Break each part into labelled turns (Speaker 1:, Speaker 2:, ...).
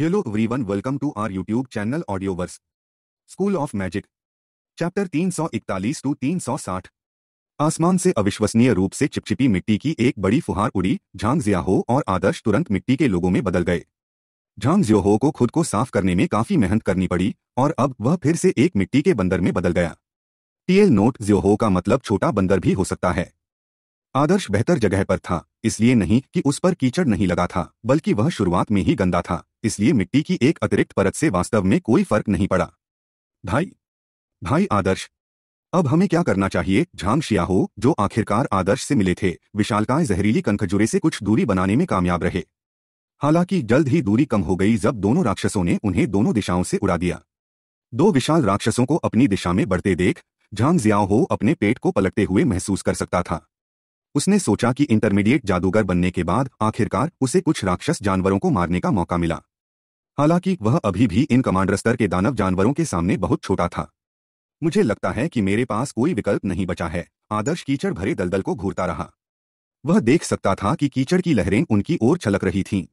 Speaker 1: Hello everyone welcome to our YouTube channel Audioverse school of magic chapter 341 to 360 आसमान से अविश्वसनीय रूप से चिपचिपी मिट्टी की एक बड़ी फुहार उड़ी झांग जियाहो और आदर्श तुरंत मिट्टी के लोगों में बदल गए झांग जियोहो को खुद को साफ करने में काफी मेहनत करनी पड़ी और अब वह फिर से एक मिट्टी के बंदर में बदल गया टीएल नोट जियोहो का मतलब छोटा बंदर भी हो सकता है आदर्श बेहतर जगह पर था इसलिए नहीं कि उस पर कीचड़ नहीं लगा था बल्कि वह शुरुआत में ही गंदा था इसलिए मिट्टी की एक अतिरिक्त परत से वास्तव में कोई फर्क नहीं पड़ा भाई भाई आदर्श अब हमें क्या करना चाहिए झांग शियाहो जो आखिरकार आदर्श से मिले थे विशालकाय जहरीली कनखजुरे से कुछ दूरी बनाने में कामयाब रहे हालांकि जल्द ही दूरी कम हो गई जब दोनों राक्षसों ने उन्हें दोनों दिशाओं से उड़ा दिया दो विशाल राक्षसों को अपनी दिशा में बढ़ते देख झांग जियाओ हो अपने पेट को पलटते हुए महसूस कर सकता था उसने सोचा कि इंटरमीडिएट जादूगर बनने के बाद आखिरकार उसे कुछ राक्षस जानवरों को मारने का मौका मिला हालांकि वह अभी भी इन कमांडर स्तर के दानव जानवरों के सामने बहुत छोटा था मुझे लगता है कि मेरे पास कोई विकल्प नहीं बचा है आदर्श कीचड़ भरे दलदल को घूरता रहा वह देख सकता था कि कीचड़ की लहरें उनकी ओर छलक रही थीं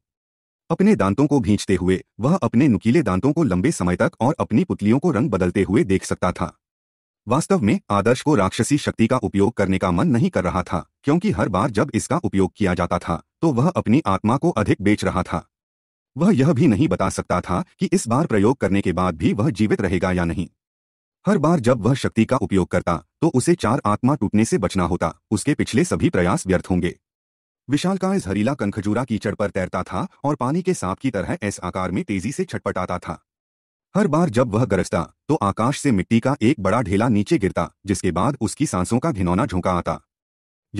Speaker 1: अपने दांतों को भींचते हुए वह अपने नुकीले दांतों को लंबे समय तक और अपनी पुतलियों को रंग बदलते हुए देख सकता था वास्तव में आदर्श को राक्षसी शक्ति का उपयोग करने का मन नहीं कर रहा था क्योंकि हर बार जब इसका उपयोग किया जाता था तो वह अपनी आत्मा को अधिक बेच रहा था वह यह भी नहीं बता सकता था कि इस बार प्रयोग करने के बाद भी वह जीवित रहेगा या नहीं हर बार जब वह शक्ति का उपयोग करता तो उसे चार आत्मा टूटने से बचना होता उसके पिछले सभी प्रयास व्यर्थ होंगे विशालकाय जहरीला कनखजूरा कीचड़ पर तैरता था और पानी के सांप की तरह ऐसे आकार में तेजी से छटपटाता था हर बार जब वह गरजता तो आकाश से मिट्टी का एक बड़ा ढेला नीचे गिरता जिसके बाद उसकी सांसों का घिनौना झोंका आता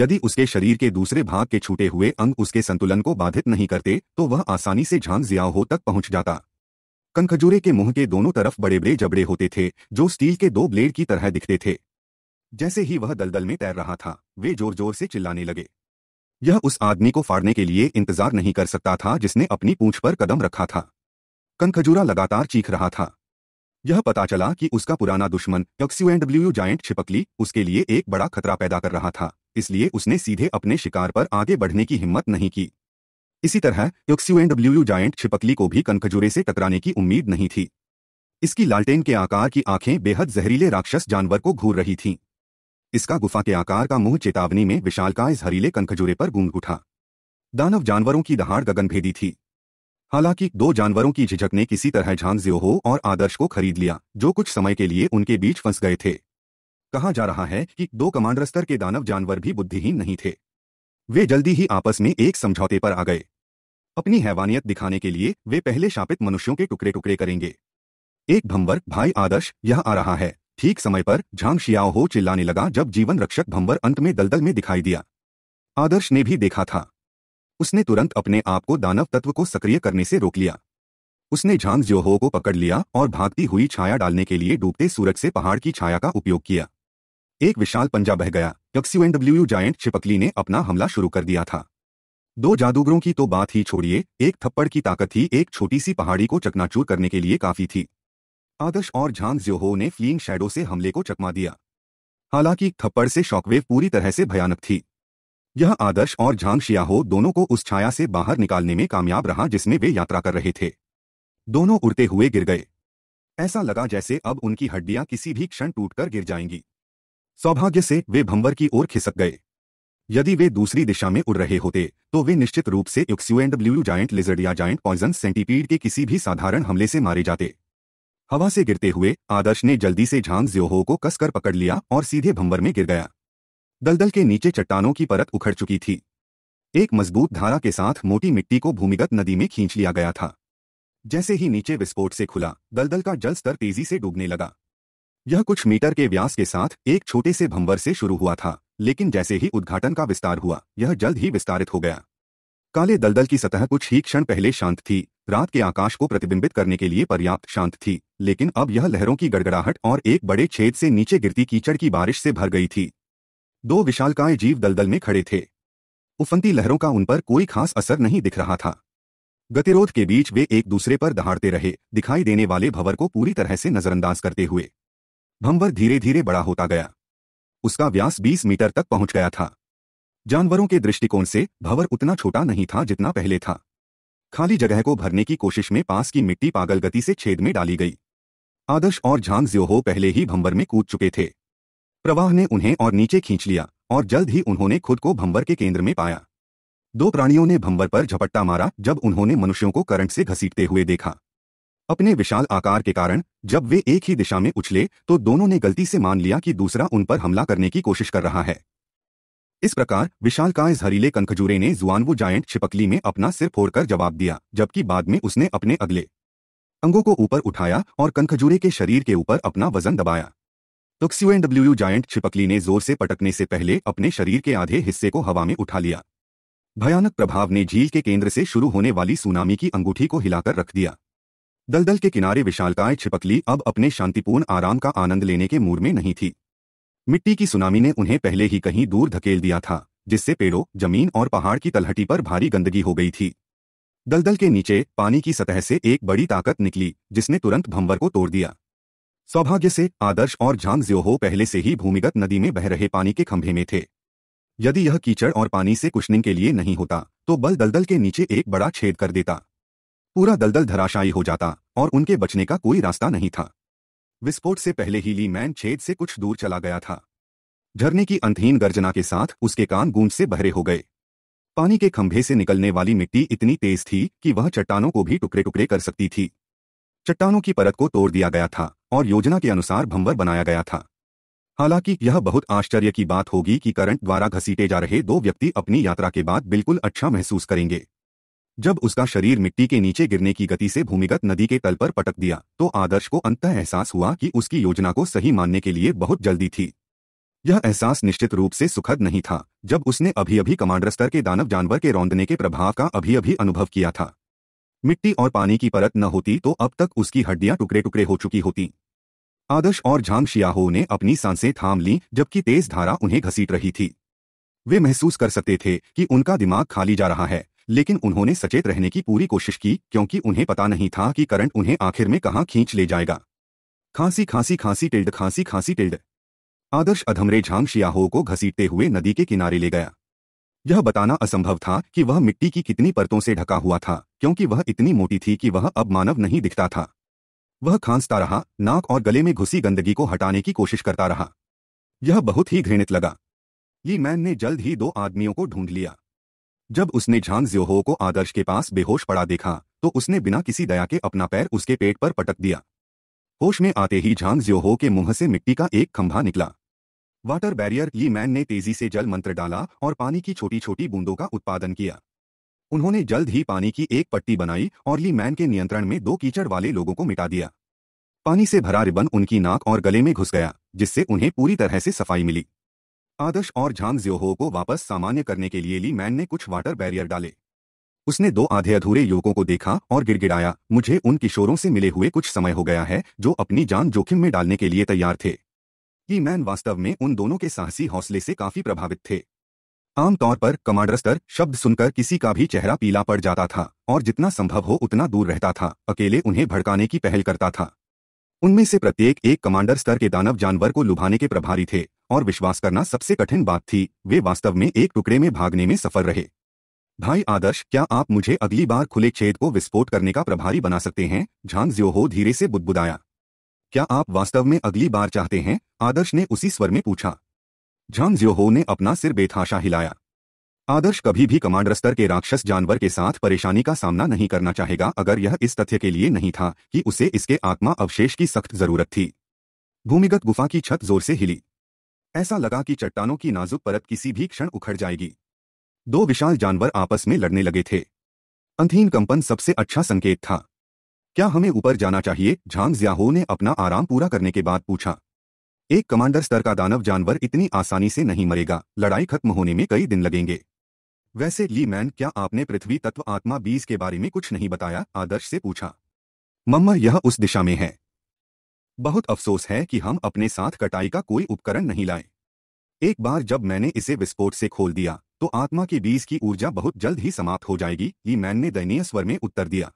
Speaker 1: यदि उसके शरीर के दूसरे भाग के छूटे हुए अंग उसके संतुलन को बाधित नहीं करते तो वह आसानी से झांग जियाओ तक पहुंच जाता कनखजूरे के मुंह के दोनों तरफ बड़े बड़े जबड़े होते थे जो स्टील के दो ब्लेड की तरह दिखते थे जैसे ही वह दलदल में तैर रहा था वे जोर जोर से चिल्लाने लगे यह उस आदमी को फाड़ने के लिए इंतजार नहीं कर सकता था जिसने अपनी पूंछ पर कदम रखा था कनखजूरा लगातार चीख रहा था यह पता चला कि उसका पुराना दुश्मन डब्ल्यू जायंट छिपकली उसके लिए एक बड़ा खतरा पैदा कर रहा था इसलिए उसने सीधे अपने शिकार पर आगे बढ़ने की हिम्मत नहीं की इसी तरह डब्ल्यू जायंट छिपकली को भी कनखजूरे से टकराने की उम्मीद नहीं थी इसकी लालटेन के आकार की आंखें बेहद जहरीले राक्षस जानवर को घूर रही थीं इसका गुफा के आकार का मुंह चेतावनी में विशालकाय जहरीले कनखजूरे पर गूंग उठा दानव जानवरों की दहाड़ गगनभेदी थी हालांकि दो जानवरों की झिझक ने किसी तरह झांग जियोहो और आदर्श को खरीद लिया जो कुछ समय के लिए उनके बीच फंस गए थे कहा जा रहा है कि दो कमांडर स्तर के दानव जानवर भी बुद्धिहीन नहीं थे वे जल्दी ही आपस में एक समझौते पर आ गए अपनी हैवानियत दिखाने के लिए वे पहले शापित मनुष्यों के टुकड़े टुकड़े करेंगे एक भंवर भाई आदर्श यह आ रहा है ठीक समय पर झांग शियाओ हो चिल्लाने लगा जब जीवन रक्षक भंवर अंत में दलदल में दिखाई दिया आदर्श ने भी देखा था उसने तुरंत अपने आप को दानव तत्व को सक्रिय करने से रोक लिया उसने झांग ज्योहो को पकड़ लिया और भागती हुई छाया डालने के लिए डूबते सूरज से पहाड़ की छाया का उपयोग किया एक विशाल पंजा बह गया डब्ल्यू जायंट छिपकली ने अपना हमला शुरू कर दिया था दो जादूगरों की तो बात ही छोड़िए एक थप्पड़ की ताकत ही एक छोटी सी पहाड़ी को चकनाचूर करने के लिए काफी थी आदर्श और झांग ज्योहो ने फ्लिंग शैडो से हमले को चकमा दिया हालांकि थप्पड़ से शॉकवेव पूरी तरह से भयानक थी यह आदर्श और झांग शियाहो दोनों को उस छाया से बाहर निकालने में कामयाब रहा जिसमें वे यात्रा कर रहे थे दोनों उड़ते हुए गिर गए ऐसा लगा जैसे अब उनकी हड्डियां किसी भी क्षण टूटकर गिर जाएंगी सौभाग्य से वे भंवर की ओर खिसक गए यदि वे दूसरी दिशा में उड़ रहे होते तो वे निश्चित रूप से यूक्सयूएनडब्ल्यू जायंट लिजर्ड या जाइंट पॉइजन सेंटीपीड के किसी भी साधारण हमले से मारे जाते हवा से गिरते हुए आदर्श ने जल्दी से झांग ज्योहो को कसकर पकड़ लिया और सीधे भंवर में गिर गया दलदल के नीचे चट्टानों की परत उखड़ चुकी थी एक मजबूत धारा के साथ मोटी मिट्टी को भूमिगत नदी में खींच लिया गया था जैसे ही नीचे विस्फोट से खुला दलदल का जल स्तर तेजी से डूबने लगा यह कुछ मीटर के व्यास के साथ एक छोटे से भंवर से शुरू हुआ था लेकिन जैसे ही उद्घाटन का विस्तार हुआ यह जल्द ही विस्तारित हो गया काले दलदल की सतह कुछ ही क्षण पहले शांत थी रात के आकाश को प्रतिबिंबित करने के लिए पर्याप्त शांत थी लेकिन अब यह लहरों की गड़गड़ाहट और एक बड़े छेद से नीचे गिरती कीचड़ की बारिश से भर गई थी दो विशालकाय जीव दलदल में खड़े थे उफंती लहरों का उन पर कोई खास असर नहीं दिख रहा था गतिरोध के बीच वे एक दूसरे पर दहाड़ते रहे दिखाई देने वाले भंवर को पूरी तरह से नजरअंदाज करते हुए भंवर धीरे धीरे बड़ा होता गया उसका व्यास 20 मीटर तक पहुंच गया था जानवरों के दृष्टिकोण से भंवर उतना छोटा नहीं था जितना पहले था खाली जगह को भरने की कोशिश में पास की मिट्टी पागल गति से छेद में डाली गई आदर्श और झांग ज्योहो पहले ही भंवर में कूद चुके थे प्रवाह ने उन्हें और नीचे खींच लिया और जल्द ही उन्होंने खुद को भंवर के केंद्र में पाया दो प्राणियों ने भंवर पर झपट्टा मारा जब उन्होंने मनुष्यों को करंट से घसीटते हुए देखा अपने विशाल आकार के कारण जब वे एक ही दिशा में उछले तो दोनों ने गलती से मान लिया कि दूसरा उन पर हमला करने की कोशिश कर रहा है इस प्रकार विशाल विशालकाय जहरीले कंखजूरे ने जुआनवु जायंट छिपकली में अपना सिर फोड़कर जवाब दिया जबकि बाद में उसने अपने अगले अंगों को ऊपर उठाया और कंखजूरे के शरीर के ऊपर अपना वजन दबाया टोक्सियो एनडब्ल्यू जायंट छिपकली ने जोर से पटकने से पहले अपने शरीर के आधे हिस्से को हवा में उठा लिया भयानक प्रभाव ने झील के केंद्र से शुरू होने वाली सुनामी की अंगूठी को हिलाकर रख दिया दलदल के किनारे विशालकाय छिपकली अब अपने शांतिपूर्ण आराम का आनंद लेने के मूड में नहीं थी मिट्टी की सुनामी ने उन्हें पहले ही कहीं दूर धकेल दिया था जिससे पेड़ों जमीन और पहाड़ की तलहटी पर भारी गंदगी हो गई थी दलदल के नीचे पानी की सतह से एक बड़ी ताकत निकली जिसने तुरंत भंवर को तोड़ दिया सौभाग्य से आदर्श और झांग ज्योहो पहले से ही भूमिगत नदी में बह रहे पानी के खंभे में थे यदि यह कीचड़ और पानी से कुशनिंग के लिए नहीं होता तो बल दलदल के नीचे एक बड़ा छेद कर देता पूरा दलदल धराशायी हो जाता और उनके बचने का कोई रास्ता नहीं था विस्फोट से पहले ही ली मैन छेद से कुछ दूर चला गया था झरने की अंतहीन गर्जना के साथ उसके कान गूंज से बहरे हो गए पानी के खंभे से निकलने वाली मिट्टी इतनी तेज थी कि वह चट्टानों को भी टुकड़े टुकड़े कर सकती थी चट्टानों की परत को तोड़ दिया गया था और योजना के अनुसार भंवर बनाया गया था हालांकि यह बहुत आश्चर्य की बात होगी कि करंट द्वारा घसीटे जा रहे दो व्यक्ति अपनी यात्रा के बाद बिल्कुल अच्छा महसूस करेंगे जब उसका शरीर मिट्टी के नीचे गिरने की गति से भूमिगत नदी के तल पर पटक दिया तो आदर्श को अंत एहसास हुआ कि उसकी योजना को सही मानने के लिए बहुत जल्दी थी यह एहसास निश्चित रूप से सुखद नहीं था जब उसने अभी अभी कमांडर स्तर के दानव जानवर के रौंदने के प्रभाव का अभी अभी अनुभव किया था मिट्टी और पानी की परत न होती तो अब तक उसकी हड्डियां टुकड़े टुकड़े हो चुकी होती आदर्श और झांग शियाहो ने अपनी सांसें थाम ली जबकि तेज धारा उन्हें घसीट रही थी वे महसूस कर सकते थे कि उनका दिमाग खाली जा रहा है लेकिन उन्होंने सचेत रहने की पूरी कोशिश की क्योंकि उन्हें पता नहीं था कि करंट उन्हें आखिर में कहाँ खींच ले जाएगा खांसी खांसी खांसी टिल्ड खांसी खांसी टिल्ड आदर्श अधमरे झांग शियाहो को घसीटते हुए नदी के किनारे ले गया यह बताना असंभव था कि वह मिट्टी की कितनी परतों से ढका हुआ था क्योंकि वह इतनी मोटी थी कि वह अब मानव नहीं दिखता था वह खांसता रहा नाक और गले में घुसी गंदगी को हटाने की कोशिश करता रहा यह बहुत ही घृणित लगा ली मैन ने जल्द ही दो आदमियों को ढूंढ लिया जब उसने झांग ज्योहो को आदर्श के पास बेहोश पड़ा देखा तो उसने बिना किसी दया के अपना पैर उसके पेट पर पटक दिया होश में आते ही झांग ज्योहो के मुंह से मिट्टी का एक खंभा निकला वाटर बैरियर ली मैन ने तेजी से जल मंत्र डाला और पानी की छोटी छोटी बूंदों का उत्पादन किया उन्होंने जल्द ही पानी की एक पट्टी बनाई और ली मैन के नियंत्रण में दो कीचड़ वाले लोगों को मिटा दिया पानी से भरा रिबन उनकी नाक और गले में घुस गया जिससे उन्हें पूरी तरह से सफाई मिली आदर्श और झांग ज्योहो को वापस सामान्य करने के लिए ली मैन ने कुछ वाटर बैरियर डाले उसने दो आधे अधूरे युवकों को देखा और गिड़गिड़ाया मुझे उन किशोरों से मिले हुए कुछ समय हो गया है जो अपनी जान जोखिम में डालने के लिए तैयार थे कि मैन वास्तव में उन दोनों के साहसी हौसले से काफी प्रभावित थे आमतौर पर कमांडर स्तर शब्द सुनकर किसी का भी चेहरा पीला पड़ जाता था और जितना संभव हो उतना दूर रहता था अकेले उन्हें भड़काने की पहल करता था उनमें से प्रत्येक एक कमांडर स्तर के दानव जानवर को लुभाने के प्रभारी थे और विश्वास करना सबसे कठिन बात थी वे वास्तव में एक टुकड़े में भागने में सफल रहे भाई आदर्श क्या आप मुझे अगली बार खुले छेद को विस्फोट करने का प्रभारी बना सकते हैं झांग ज्योहो धीरे से बुदबुदाया क्या आप वास्तव में अगली बार चाहते हैं आदर्श ने उसी स्वर में पूछा झांग ज्योहो ने अपना सिर बेथाशा हिलाया आदर्श कभी भी कमांडर स्तर के राक्षस जानवर के साथ परेशानी का सामना नहीं करना चाहेगा अगर यह इस तथ्य के लिए नहीं था कि उसे इसके आत्मा अवशेष की सख्त जरूरत थी भूमिगत गुफा की छत जोर से हिली ऐसा लगा कि चट्टानों की नाजुक परत किसी भी क्षण उखड़ जाएगी दो विशाल जानवर आपस में लड़ने लगे थे अंधीन कंपन सबसे अच्छा संकेत था क्या हमें ऊपर जाना चाहिए झांग जियाहो ने अपना आराम पूरा करने के बाद पूछा एक कमांडर स्तर का दानव जानवर इतनी आसानी से नहीं मरेगा लड़ाई खत्म होने में कई दिन लगेंगे वैसे ली मैन क्या आपने पृथ्वी तत्व आत्मा बीज के बारे में कुछ नहीं बताया आदर्श से पूछा मम्मा यह उस दिशा में है बहुत अफसोस है कि हम अपने साथ कटाई का कोई उपकरण नहीं लाए एक बार जब मैंने इसे विस्फोट से खोल दिया तो आत्मा के बीज की ऊर्जा बहुत जल्द ही समाप्त हो जाएगी ली मैन ने दयनीय स्वर में उत्तर दिया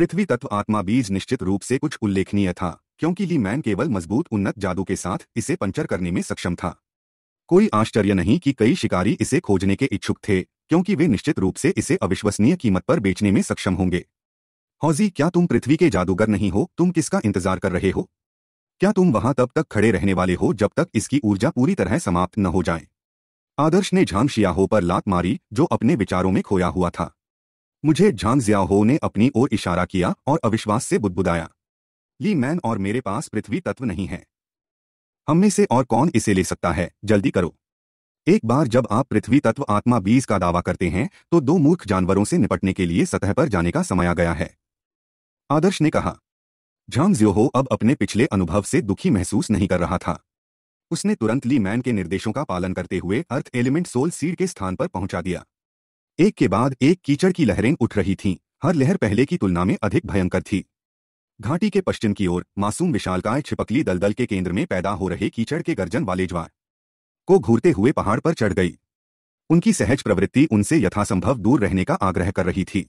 Speaker 1: पृथ्वी तत्व आत्मा बीज निश्चित रूप से कुछ उल्लेखनीय था क्योंकि ली मैन केवल मजबूत उन्नत जादू के साथ इसे पंचर करने में सक्षम था कोई आश्चर्य नहीं कि कई शिकारी इसे खोजने के इच्छुक थे क्योंकि वे निश्चित रूप से इसे अविश्वसनीय कीमत पर बेचने में सक्षम होंगे हौजी क्या तुम पृथ्वी के जादूगर नहीं हो तुम किसका इंतजार कर रहे हो क्या तुम वहां तब तक खड़े रहने वाले हो जब तक इसकी ऊर्जा पूरी तरह समाप्त न हो जाए आदर्श ने झांग शियाहो पर लात मारी जो अपने विचारों में खोया हुआ था मुझे झांग जियाहो ने अपनी ओर इशारा किया और अविश्वास से बुदबुदाया ली मैन और मेरे पास पृथ्वी तत्व नहीं है हम में से और कौन इसे ले सकता है जल्दी करो एक बार जब आप पृथ्वी तत्व आत्मा बीज का दावा करते हैं तो दो मूर्ख जानवरों से निपटने के लिए सतह पर जाने का समय आ गया है आदर्श ने कहा झांग ज्योहो अब अपने पिछले अनुभव से दुखी महसूस नहीं कर रहा था उसने तुरंत ली मैन के निर्देशों का पालन करते हुए अर्थ एलिमेंट सोल सीड के स्थान पर पहुंचा दिया एक के बाद एक कीचड़ की लहरें उठ रही थीं हर लहर पहले की तुलना में अधिक भयंकर थी घाटी के पश्चिम की ओर मासूम विशालकाय छिपकली दलदल के केंद्र में पैदा हो रहे कीचड़ के गर्जन वाले ज्वार को घूरते हुए पहाड़ पर चढ़ गई उनकी सहज प्रवृत्ति उनसे यथासंभव दूर रहने का आग्रह कर रही थी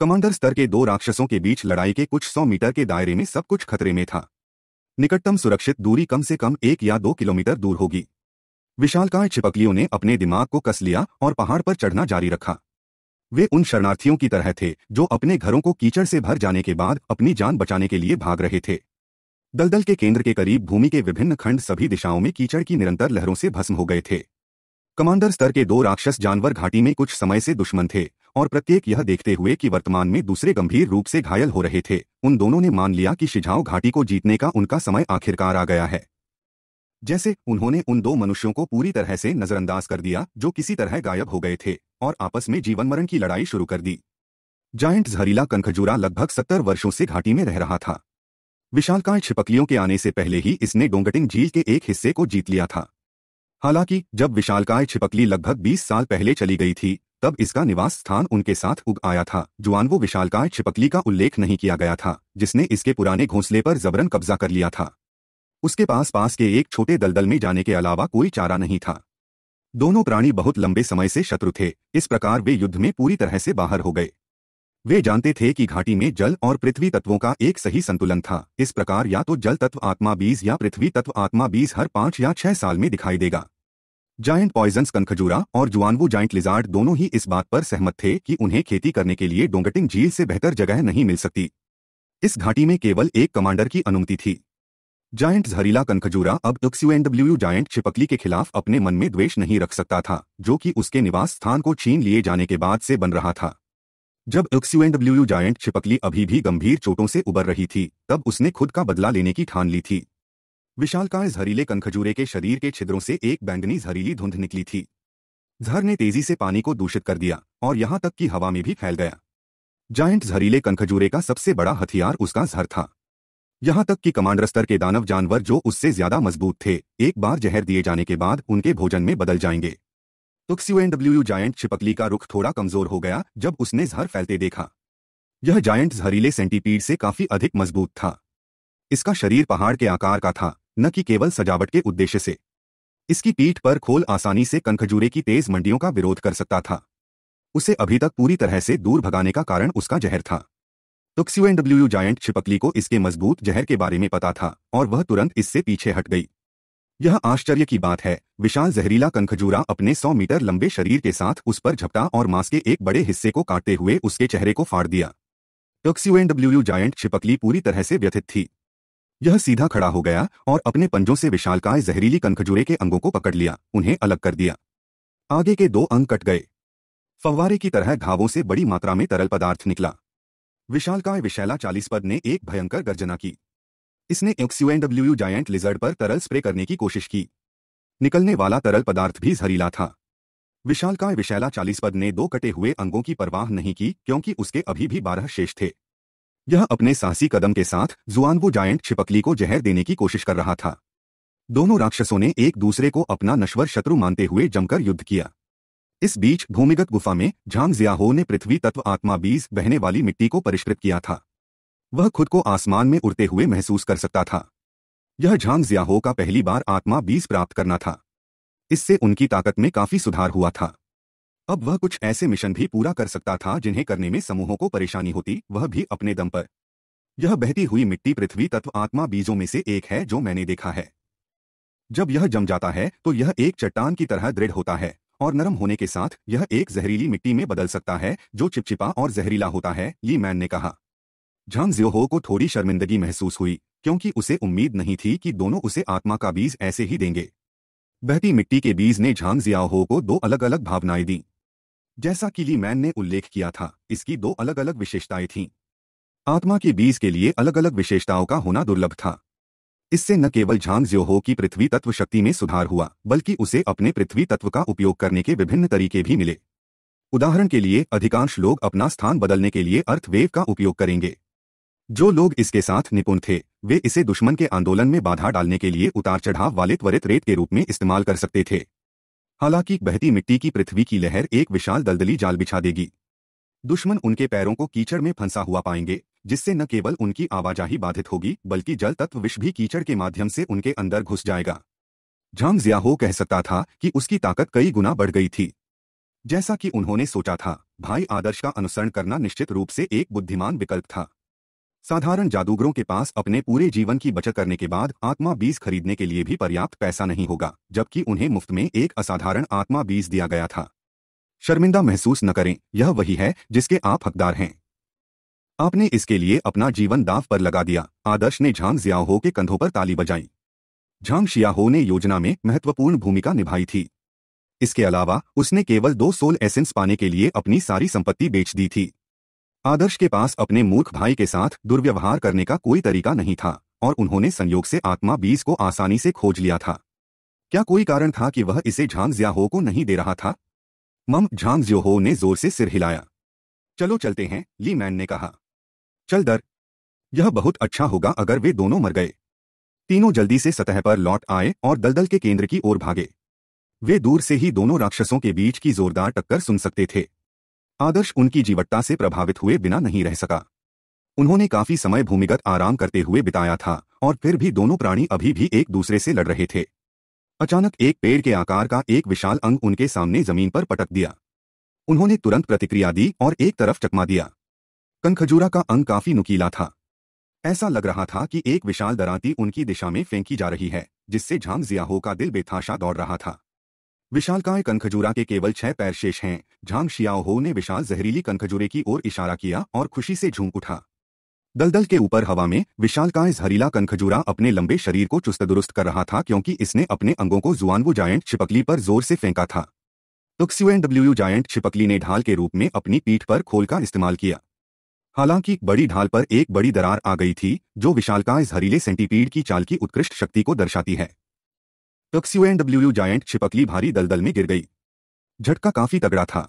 Speaker 1: कमांडर स्तर के दो राक्षसों के बीच लड़ाई के कुछ सौ मीटर के दायरे में सब कुछ खतरे में था निकटतम सुरक्षित दूरी कम से कम एक या दो किलोमीटर दूर होगी विशालकाय छिपकलियों ने अपने दिमाग को कस लिया और पहाड़ पर चढ़ना जारी रखा वे उन शरणार्थियों की तरह थे जो अपने घरों को कीचड़ से भर जाने के बाद अपनी जान बचाने के लिए भाग रहे थे दलदल के केंद्र के करीब भूमि के विभिन्न खंड सभी दिशाओं में कीचड़ की निरंतर लहरों से भस्म हो गए थे कमांडर स्तर के दो राक्षस जानवर घाटी में कुछ समय से दुश्मन थे और प्रत्येक यह देखते हुए कि वर्तमान में दूसरे गंभीर रूप से घायल हो रहे थे उन दोनों ने मान लिया कि शिझाव घाटी को जीतने का उनका समय आखिरकार आ गया है जैसे उन्होंने उन दो मनुष्यों को पूरी तरह से नजरअंदाज कर दिया जो किसी तरह गायब हो गए थे और आपस में जीवन मरण की लड़ाई शुरू कर दी जायंट जहरीला कनखजूरा लगभग सत्तर वर्षों से घाटी में रह रहा था विशालकाय छिपकलियों के आने से पहले ही इसने डोंगटिंग झील के एक हिस्से को जीत लिया था हालांकि जब विशालकाय छिपकली लगभग 20 साल पहले चली गई थी तब इसका निवास स्थान उनके साथ उग आया था जुआनवो विशालकाय छिपकली का उल्लेख नहीं किया गया था जिसने इसके पुराने घोंसले पर जबरन कब्जा कर लिया था उसके पास पास के एक छोटे दलदल में जाने के अलावा कोई चारा नहीं था दोनों प्राणी बहुत लंबे समय से शत्रु थे इस प्रकार वे युद्ध में पूरी तरह से बाहर हो गए वे जानते थे कि घाटी में जल और पृथ्वी तत्वों का एक सही संतुलन था इस प्रकार या तो जल तत्व आत्मा बीज या पृथ्वी तत्व आत्मा बीज हर पांच या छह साल में दिखाई देगा जायंट पॉइजन्स कनखजूरा और जुआनवू जायंट लिजार्ड दोनों ही इस बात पर सहमत थे कि उन्हें खेती करने के लिए डोंगटिंग झील से बेहतर जगह नहीं मिल सकती इस घाटी में केवल एक कमांडर की अनुमति थी जायंट जहरीला कनखजूरा अब एनडब्ल्यू जायंट छिपकली के खिलाफ अपने मन में द्वेष नहीं रख सकता था जो कि उसके निवास स्थान को छीन लिए जाने के बाद से बन रहा था जब एनडब्ल्यू जायंट छिपकली अभी भी गंभीर चोटों से उबर रही थी तब उसने खुद का बदला लेने की ठान ली थी विशालकाय जहरीले कनखजूरे के शरीर के छिद्रों से एक बैंगनी जहरीली धुंध निकली थी जहर ने तेजी से पानी को दूषित कर दिया और यहां तक कि हवा में भी फैल गया जायंट जहरीले कनखजूरे का सबसे बड़ा हथियार उसका झर था यहाँ तक कि कमांडर स्तर के दानव जानवर जो उससे ज्यादा मजबूत थे एक बार जहर दिए जाने के बाद उनके भोजन में बदल जाएंगे तुक्सीओएनडब्ल्यू जायंट छिपकली का रुख थोड़ा कमजोर हो गया जब उसने जहर फैलते देखा यह जायंट जहरीले सेंटीपीड से काफी अधिक मजबूत था इसका शरीर पहाड़ के आकार का था न कि केवल सजावट के उद्देश्य से इसकी पीठ पर खोल आसानी से कनखजूरे की तेज मंडियों का विरोध कर सकता था उसे अभी तक पूरी तरह से दूर भगाने का कारण उसका जहर था तुक्सियो एंड डब्ल्यू जायंट छिपकली को इसके मजबूत जहर के बारे में पता था और वह तुरंत इससे पीछे हट गई यह आश्चर्य की बात है विशाल जहरीला कंखजूरा अपने 100 मीटर लंबे शरीर के साथ उस पर झपटा और मांस के एक बड़े हिस्से को काटते हुए उसके चेहरे को फाड़ दिया टक्सीएन डब्ल्यू जायंट छिपकली पूरी तरह से व्यथित थी यह सीधा खड़ा हो गया और अपने पंजों से विशालकाय जहरीली कंखजूरे के अंगों को पकड़ लिया उन्हें अलग कर दिया आगे के दो अंग कट गए फव्वारे की तरह घावों से बड़ी मात्रा में तरल पदार्थ निकला विशालकाय विशैला चालीस पद ने एक भयंकर गर्जना की इसने एक्सयूएनडब्ल्यू जायंट लिजर्ड पर तरल स्प्रे करने की कोशिश की निकलने वाला तरल पदार्थ भी जहरीला था विशालकाय विशैला चालीस पद ने दो कटे हुए अंगों की परवाह नहीं की क्योंकि उसके अभी भी बारह शेष थे यह अपने साहसी कदम के साथ जुआनवो जायंट छिपकली को जहर देने की कोशिश कर रहा था दोनों राक्षसों ने एक दूसरे को अपना नश्वर शत्रु मानते हुए जमकर युद्ध किया इस बीच भूमिगत गुफा में झांग जियाहो ने पृथ्वी तत्व आत्मा बीज बहने वाली मिट्टी को परिष्कृत किया था वह खुद को आसमान में उड़ते हुए महसूस कर सकता था यह झांग जियाहो का पहली बार आत्मा बीज प्राप्त करना था इससे उनकी ताकत में काफी सुधार हुआ था अब वह कुछ ऐसे मिशन भी पूरा कर सकता था जिन्हें करने में समूहों को परेशानी होती वह भी अपने दम पर यह बहती हुई मिट्टी पृथ्वी तत्व आत्मा बीजों में से एक है जो मैंने देखा है जब यह जम जाता है तो यह एक चट्टान की तरह दृढ़ होता है और नरम होने के साथ यह एक जहरीली मिट्टी में बदल सकता है जो चिपचिपा और जहरीला होता है ली मैन ने कहा झांग ज्योहो को थोड़ी शर्मिंदगी महसूस हुई क्योंकि उसे उम्मीद नहीं थी कि दोनों उसे आत्मा का बीज ऐसे ही देंगे बहती मिट्टी के बीज ने झांग जियाओहो को दो अलग अलग भावनाएं दी जैसा कि ली मैन ने उल्लेख किया था इसकी दो अलग अलग विशेषताएं थीं आत्मा के बीज के लिए अलग अलग विशेषताओं का होना दुर्लभ था इससे न केवल झांग ज्योहो की पृथ्वी तत्व शक्ति में सुधार हुआ बल्कि उसे अपने पृथ्वी तत्व का उपयोग करने के विभिन्न तरीके भी मिले उदाहरण के लिए अधिकांश लोग अपना स्थान बदलने के लिए अर्थवेव का उपयोग करेंगे जो लोग इसके साथ निपुण थे वे इसे दुश्मन के आंदोलन में बाधा डालने के लिए उतार चढ़ाव वाले त्वरित रेत के रूप में इस्तेमाल कर सकते थे हालांकि बहती मिट्टी की पृथ्वी की लहर एक विशाल दलदली जाल बिछा देगी दुश्मन उनके पैरों को कीचड़ में फंसा हुआ पाएंगे जिससे न केवल उनकी आवाजाही बाधित होगी बल्कि जल तत्व विष भी कीचड़ के माध्यम से उनके अंदर घुस जाएगा झांग जियाहो कह सकता था कि उसकी ताकत कई गुना बढ़ गई थी जैसा कि उन्होंने सोचा था भाई आदर्श का अनुसरण करना निश्चित रूप से एक बुद्धिमान विकल्प था साधारण जादूगरों के पास अपने पूरे जीवन की बचत करने के बाद आत्मा बीज खरीदने के लिए भी पर्याप्त पैसा नहीं होगा जबकि उन्हें मुफ्त में एक असाधारण आत्मा बीज दिया गया था शर्मिंदा महसूस न करें यह वही है जिसके आप हकदार हैं आपने इसके लिए अपना जीवन दाव पर लगा दिया आदर्श ने झांग जियाहो के कंधों पर ताली बजाई झांग शियाहो ने योजना में महत्वपूर्ण भूमिका निभाई थी इसके अलावा उसने केवल दो सोल एसेंस पाने के लिए अपनी सारी संपत्ति बेच दी थी आदर्श के पास अपने मूर्ख भाई के साथ दुर्व्यवहार करने का कोई तरीका नहीं था और उन्होंने संयोग से आत्मा बीज को आसानी से खोज लिया था क्या कोई कारण था कि वह इसे झांग जियाहो को नहीं दे रहा था मम झांग ज्योहो ने जोर से सिर हिलाया चलो चलते हैं ली मैन ने कहा चल दर यह बहुत अच्छा होगा अगर वे दोनों मर गए तीनों जल्दी से सतह पर लौट आए और दलदल के केंद्र की ओर भागे वे दूर से ही दोनों राक्षसों के बीच की जोरदार टक्कर सुन सकते थे आदर्श उनकी जीवटता से प्रभावित हुए बिना नहीं रह सका उन्होंने काफी समय भूमिगत आराम करते हुए बिताया था और फिर भी दोनों प्राणी अभी भी एक दूसरे से लड़ रहे थे अचानक एक पेड़ के आकार का एक विशाल अंग उनके सामने जमीन पर पटक दिया उन्होंने तुरंत प्रतिक्रिया दी और एक तरफ चकमा दिया कनखजूरा का अंग काफी नुकीला था ऐसा लग रहा था कि एक विशाल दराती उनकी दिशा में फेंकी जा रही है जिससे झांग जियाहो का दिल बेथाशा दौड़ रहा था विशालकाय कनखजूरा के केवल छह पैर शेष हैं झांग शियाओहो ने विशाल जहरीली कनखजूरे की ओर इशारा किया और खुशी से झूम उठा दलदल के ऊपर हवा में विशालकाय जहरीला कनखजूरा अपने लंबे शरीर को चुस्त दुरुस्त कर रहा था क्योंकि इसने अपने अंगों को जुआनवू जायंट छिपकली पर जोर से फेंका था तुक्सुएन डब्ल्यू जायंट छिपकली ने ढाल के रूप में अपनी पीठ पर खोल का इस्तेमाल किया हालांकि बड़ी ढाल पर एक बड़ी दरार आ गई थी जो विशालकाय जहरीले सेंटीपीड की चाल की उत्कृष्ट शक्ति को दर्शाती है टक्स्यूएनडब्ल्यू जायंट छिपकली भारी दलदल में गिर गई झटका काफी तगड़ा था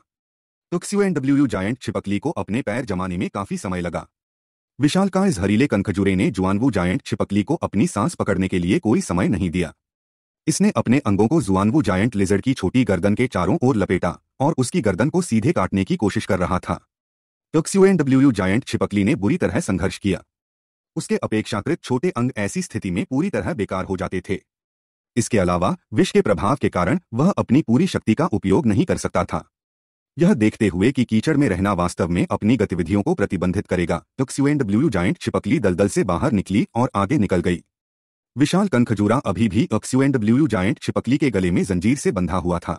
Speaker 1: टक्स्यूएनडब्ल्यू जायंट छिपकली को अपने पैर जमाने में काफी समय लगा विशालकाय जहरीले कनखजूरे ने जुआनवू जायंट छिपकली को अपनी सांस पकड़ने के लिए कोई समय नहीं दिया इसने अपने अंगों को जुआनवू जायंट लिजर्ड की छोटी गर्दन के चारों ओर लपेटा और उसकी गर्दन को सीधे काटने की कोशिश कर रहा था डब्ल्यू जायंट छिपकली ने बुरी तरह संघर्ष किया उसके अपेक्षाकृत छोटे अंग ऐसी स्थिति में पूरी तरह बेकार हो जाते थे इसके अलावा विष के प्रभाव के कारण वह अपनी पूरी शक्ति का उपयोग नहीं कर सकता था यह देखते हुए कि कीचड़ में रहना वास्तव में अपनी गतिविधियों को प्रतिबंधित करेगा डब्ल्यू जायंट छिपकली दलदल से बाहर निकली और आगे निकल गई विशाल कनखजूरा अभी भी डब्ल्यू जायंट छिपकली के गले में जंजीर से बंधा हुआ था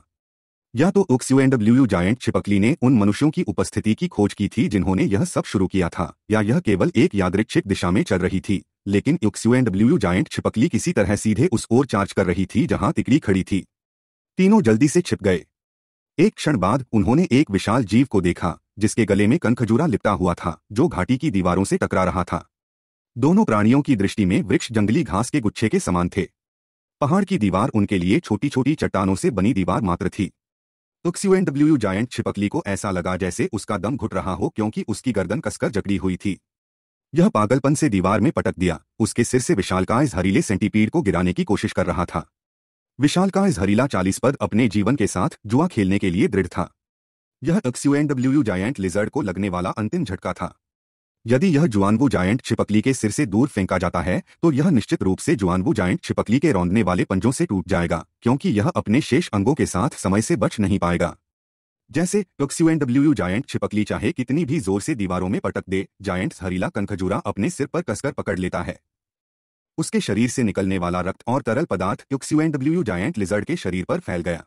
Speaker 1: या तो ओक्सयू एंड डब्ल्यू जायंट छिपकली ने उन मनुष्यों की उपस्थिति की खोज की थी जिन्होंने यह सब शुरू किया था या यह केवल एक यादृच्छिक दिशा में चल रही थी लेकिन ओक्सयू एंड डब्ल्यू जायंट छिपकली किसी तरह सीधे उस ओर चार्ज कर रही थी जहां तिकड़ी खड़ी थी तीनों जल्दी से छिप गए एक क्षण बाद उन्होंने एक विशाल जीव को देखा जिसके गले में कनखजूरा लिपटा हुआ था जो घाटी की दीवारों से टकरा रहा था दोनों प्राणियों की दृष्टि में वृक्ष जंगली घास के गुच्छे के समान थे पहाड़ की दीवार उनके लिए छोटी छोटी चट्टानों से बनी दीवार मात्र थी डब्ल्यू तो जायंट छिपकली को ऐसा लगा जैसे उसका दम घुट रहा हो क्योंकि उसकी गर्दन कसकर जकड़ी हुई थी यह पागलपन से दीवार में पटक दिया उसके सिर से विशालकाय हरीले सेंटीपीड को गिराने की कोशिश कर रहा था विशालकाय हरीला चालीस पद अपने जीवन के साथ जुआ खेलने के लिए दृढ़ था यह डब्ल्यू जायंट लिजर्ड को लगने वाला अंतिम झटका था यदि यह जुआनवू जायंट छिपकली के सिर से दूर फेंका जाता है तो यह निश्चित रूप से जुआनवू जायंट छिपकली के रौंदने वाले पंजों से टूट जाएगा क्योंकि यह अपने शेष अंगों के साथ समय से बच नहीं पाएगा जैसे डब्ल्यू जायंट छिपकली चाहे कितनी भी जोर से दीवारों में पटक दे जायंट हरीला कंखजूरा अपने सिर पर कसकर पकड़ लेता है उसके शरीर से निकलने वाला रक्त और तरल पदार्थ डब्ल्यू जायंट लिजर्ड के शरीर पर फैल गया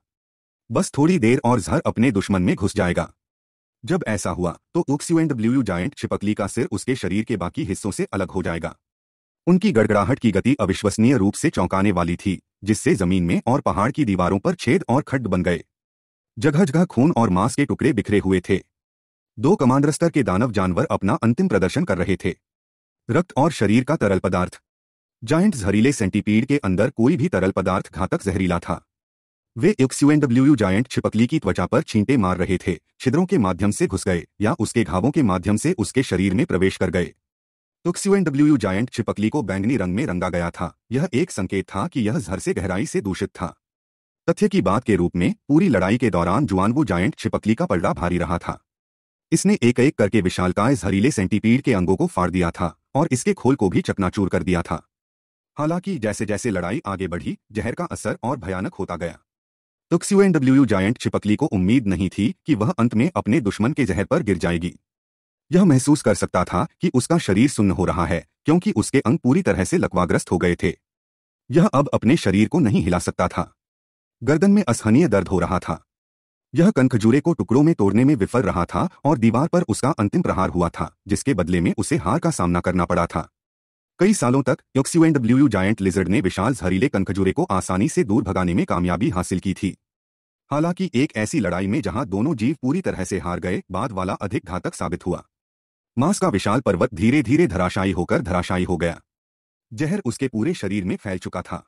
Speaker 1: बस थोड़ी देर और जहर अपने दुश्मन में घुस जाएगा जब ऐसा हुआ तो ओक्सीवेंट ब्ल्यू जायंट छिपकली का सिर उसके शरीर के बाकी हिस्सों से अलग हो जाएगा उनकी गड़गड़ाहट की गति अविश्वसनीय रूप से चौंकाने वाली थी जिससे जमीन में और पहाड़ की दीवारों पर छेद और खड्ड बन गए जगह जगह खून और मांस के टुकड़े बिखरे हुए थे दो कमांडर स्तर के दानव जानवर अपना अंतिम प्रदर्शन कर रहे थे रक्त और शरीर का तरल पदार्थ जायंट जहरीले सेंटीपीड के अंदर कोई भी तरल पदार्थ घातक जहरीला था वे एक जायंट छिपकली की त्वचा पर छींटे मार रहे थे छिद्रों के माध्यम से घुस गए या उसके घावों के माध्यम से उसके शरीर में प्रवेश कर गए टुक्सयूएनडब्ल्यू जायंट छिपकली को बैंगनी रंग में रंगा गया था यह एक संकेत था कि यह झर से गहराई से दूषित था तथ्य की बात के रूप में पूरी लड़ाई के दौरान जुआनवू जायंट छिपकली का पलड़ा भारी रहा था इसने एक एक करके विशालकाय जहरीले सेंटीपीड के अंगों को फाड़ दिया था और इसके खोल को भी चकनाचूर कर दिया था हालांकि जैसे जैसे लड़ाई आगे बढ़ी जहर का असर और भयानक होता गया डब्ल्यू जायंट छिपकली को उम्मीद नहीं थी कि वह अंत में अपने दुश्मन के जहर पर गिर जाएगी यह महसूस कर सकता था कि उसका शरीर सुन्न हो रहा है क्योंकि उसके अंग पूरी तरह से लकवाग्रस्त हो गए थे यह अब अपने शरीर को नहीं हिला सकता था गर्दन में असहनीय दर्द हो रहा था यह कनखजूरे को टुकड़ों में तोड़ने में विफल रहा था और दीवार पर उसका अंतिम प्रहार हुआ था जिसके बदले में उसे हार का सामना करना पड़ा था कई सालों तक योक्सीवेन डब्ल्यू जायंट लिजर्ड ने विशाल झरीले कनखजूरे को आसानी से दूर भगाने में कामयाबी हासिल की थी हालांकि एक ऐसी लड़ाई में जहां दोनों जीव पूरी तरह से हार गए बाद वाला अधिक घातक साबित हुआ मांस का विशाल पर्वत धीरे धीरे धराशायी होकर धराशायी हो गया जहर उसके पूरे शरीर में फैल चुका था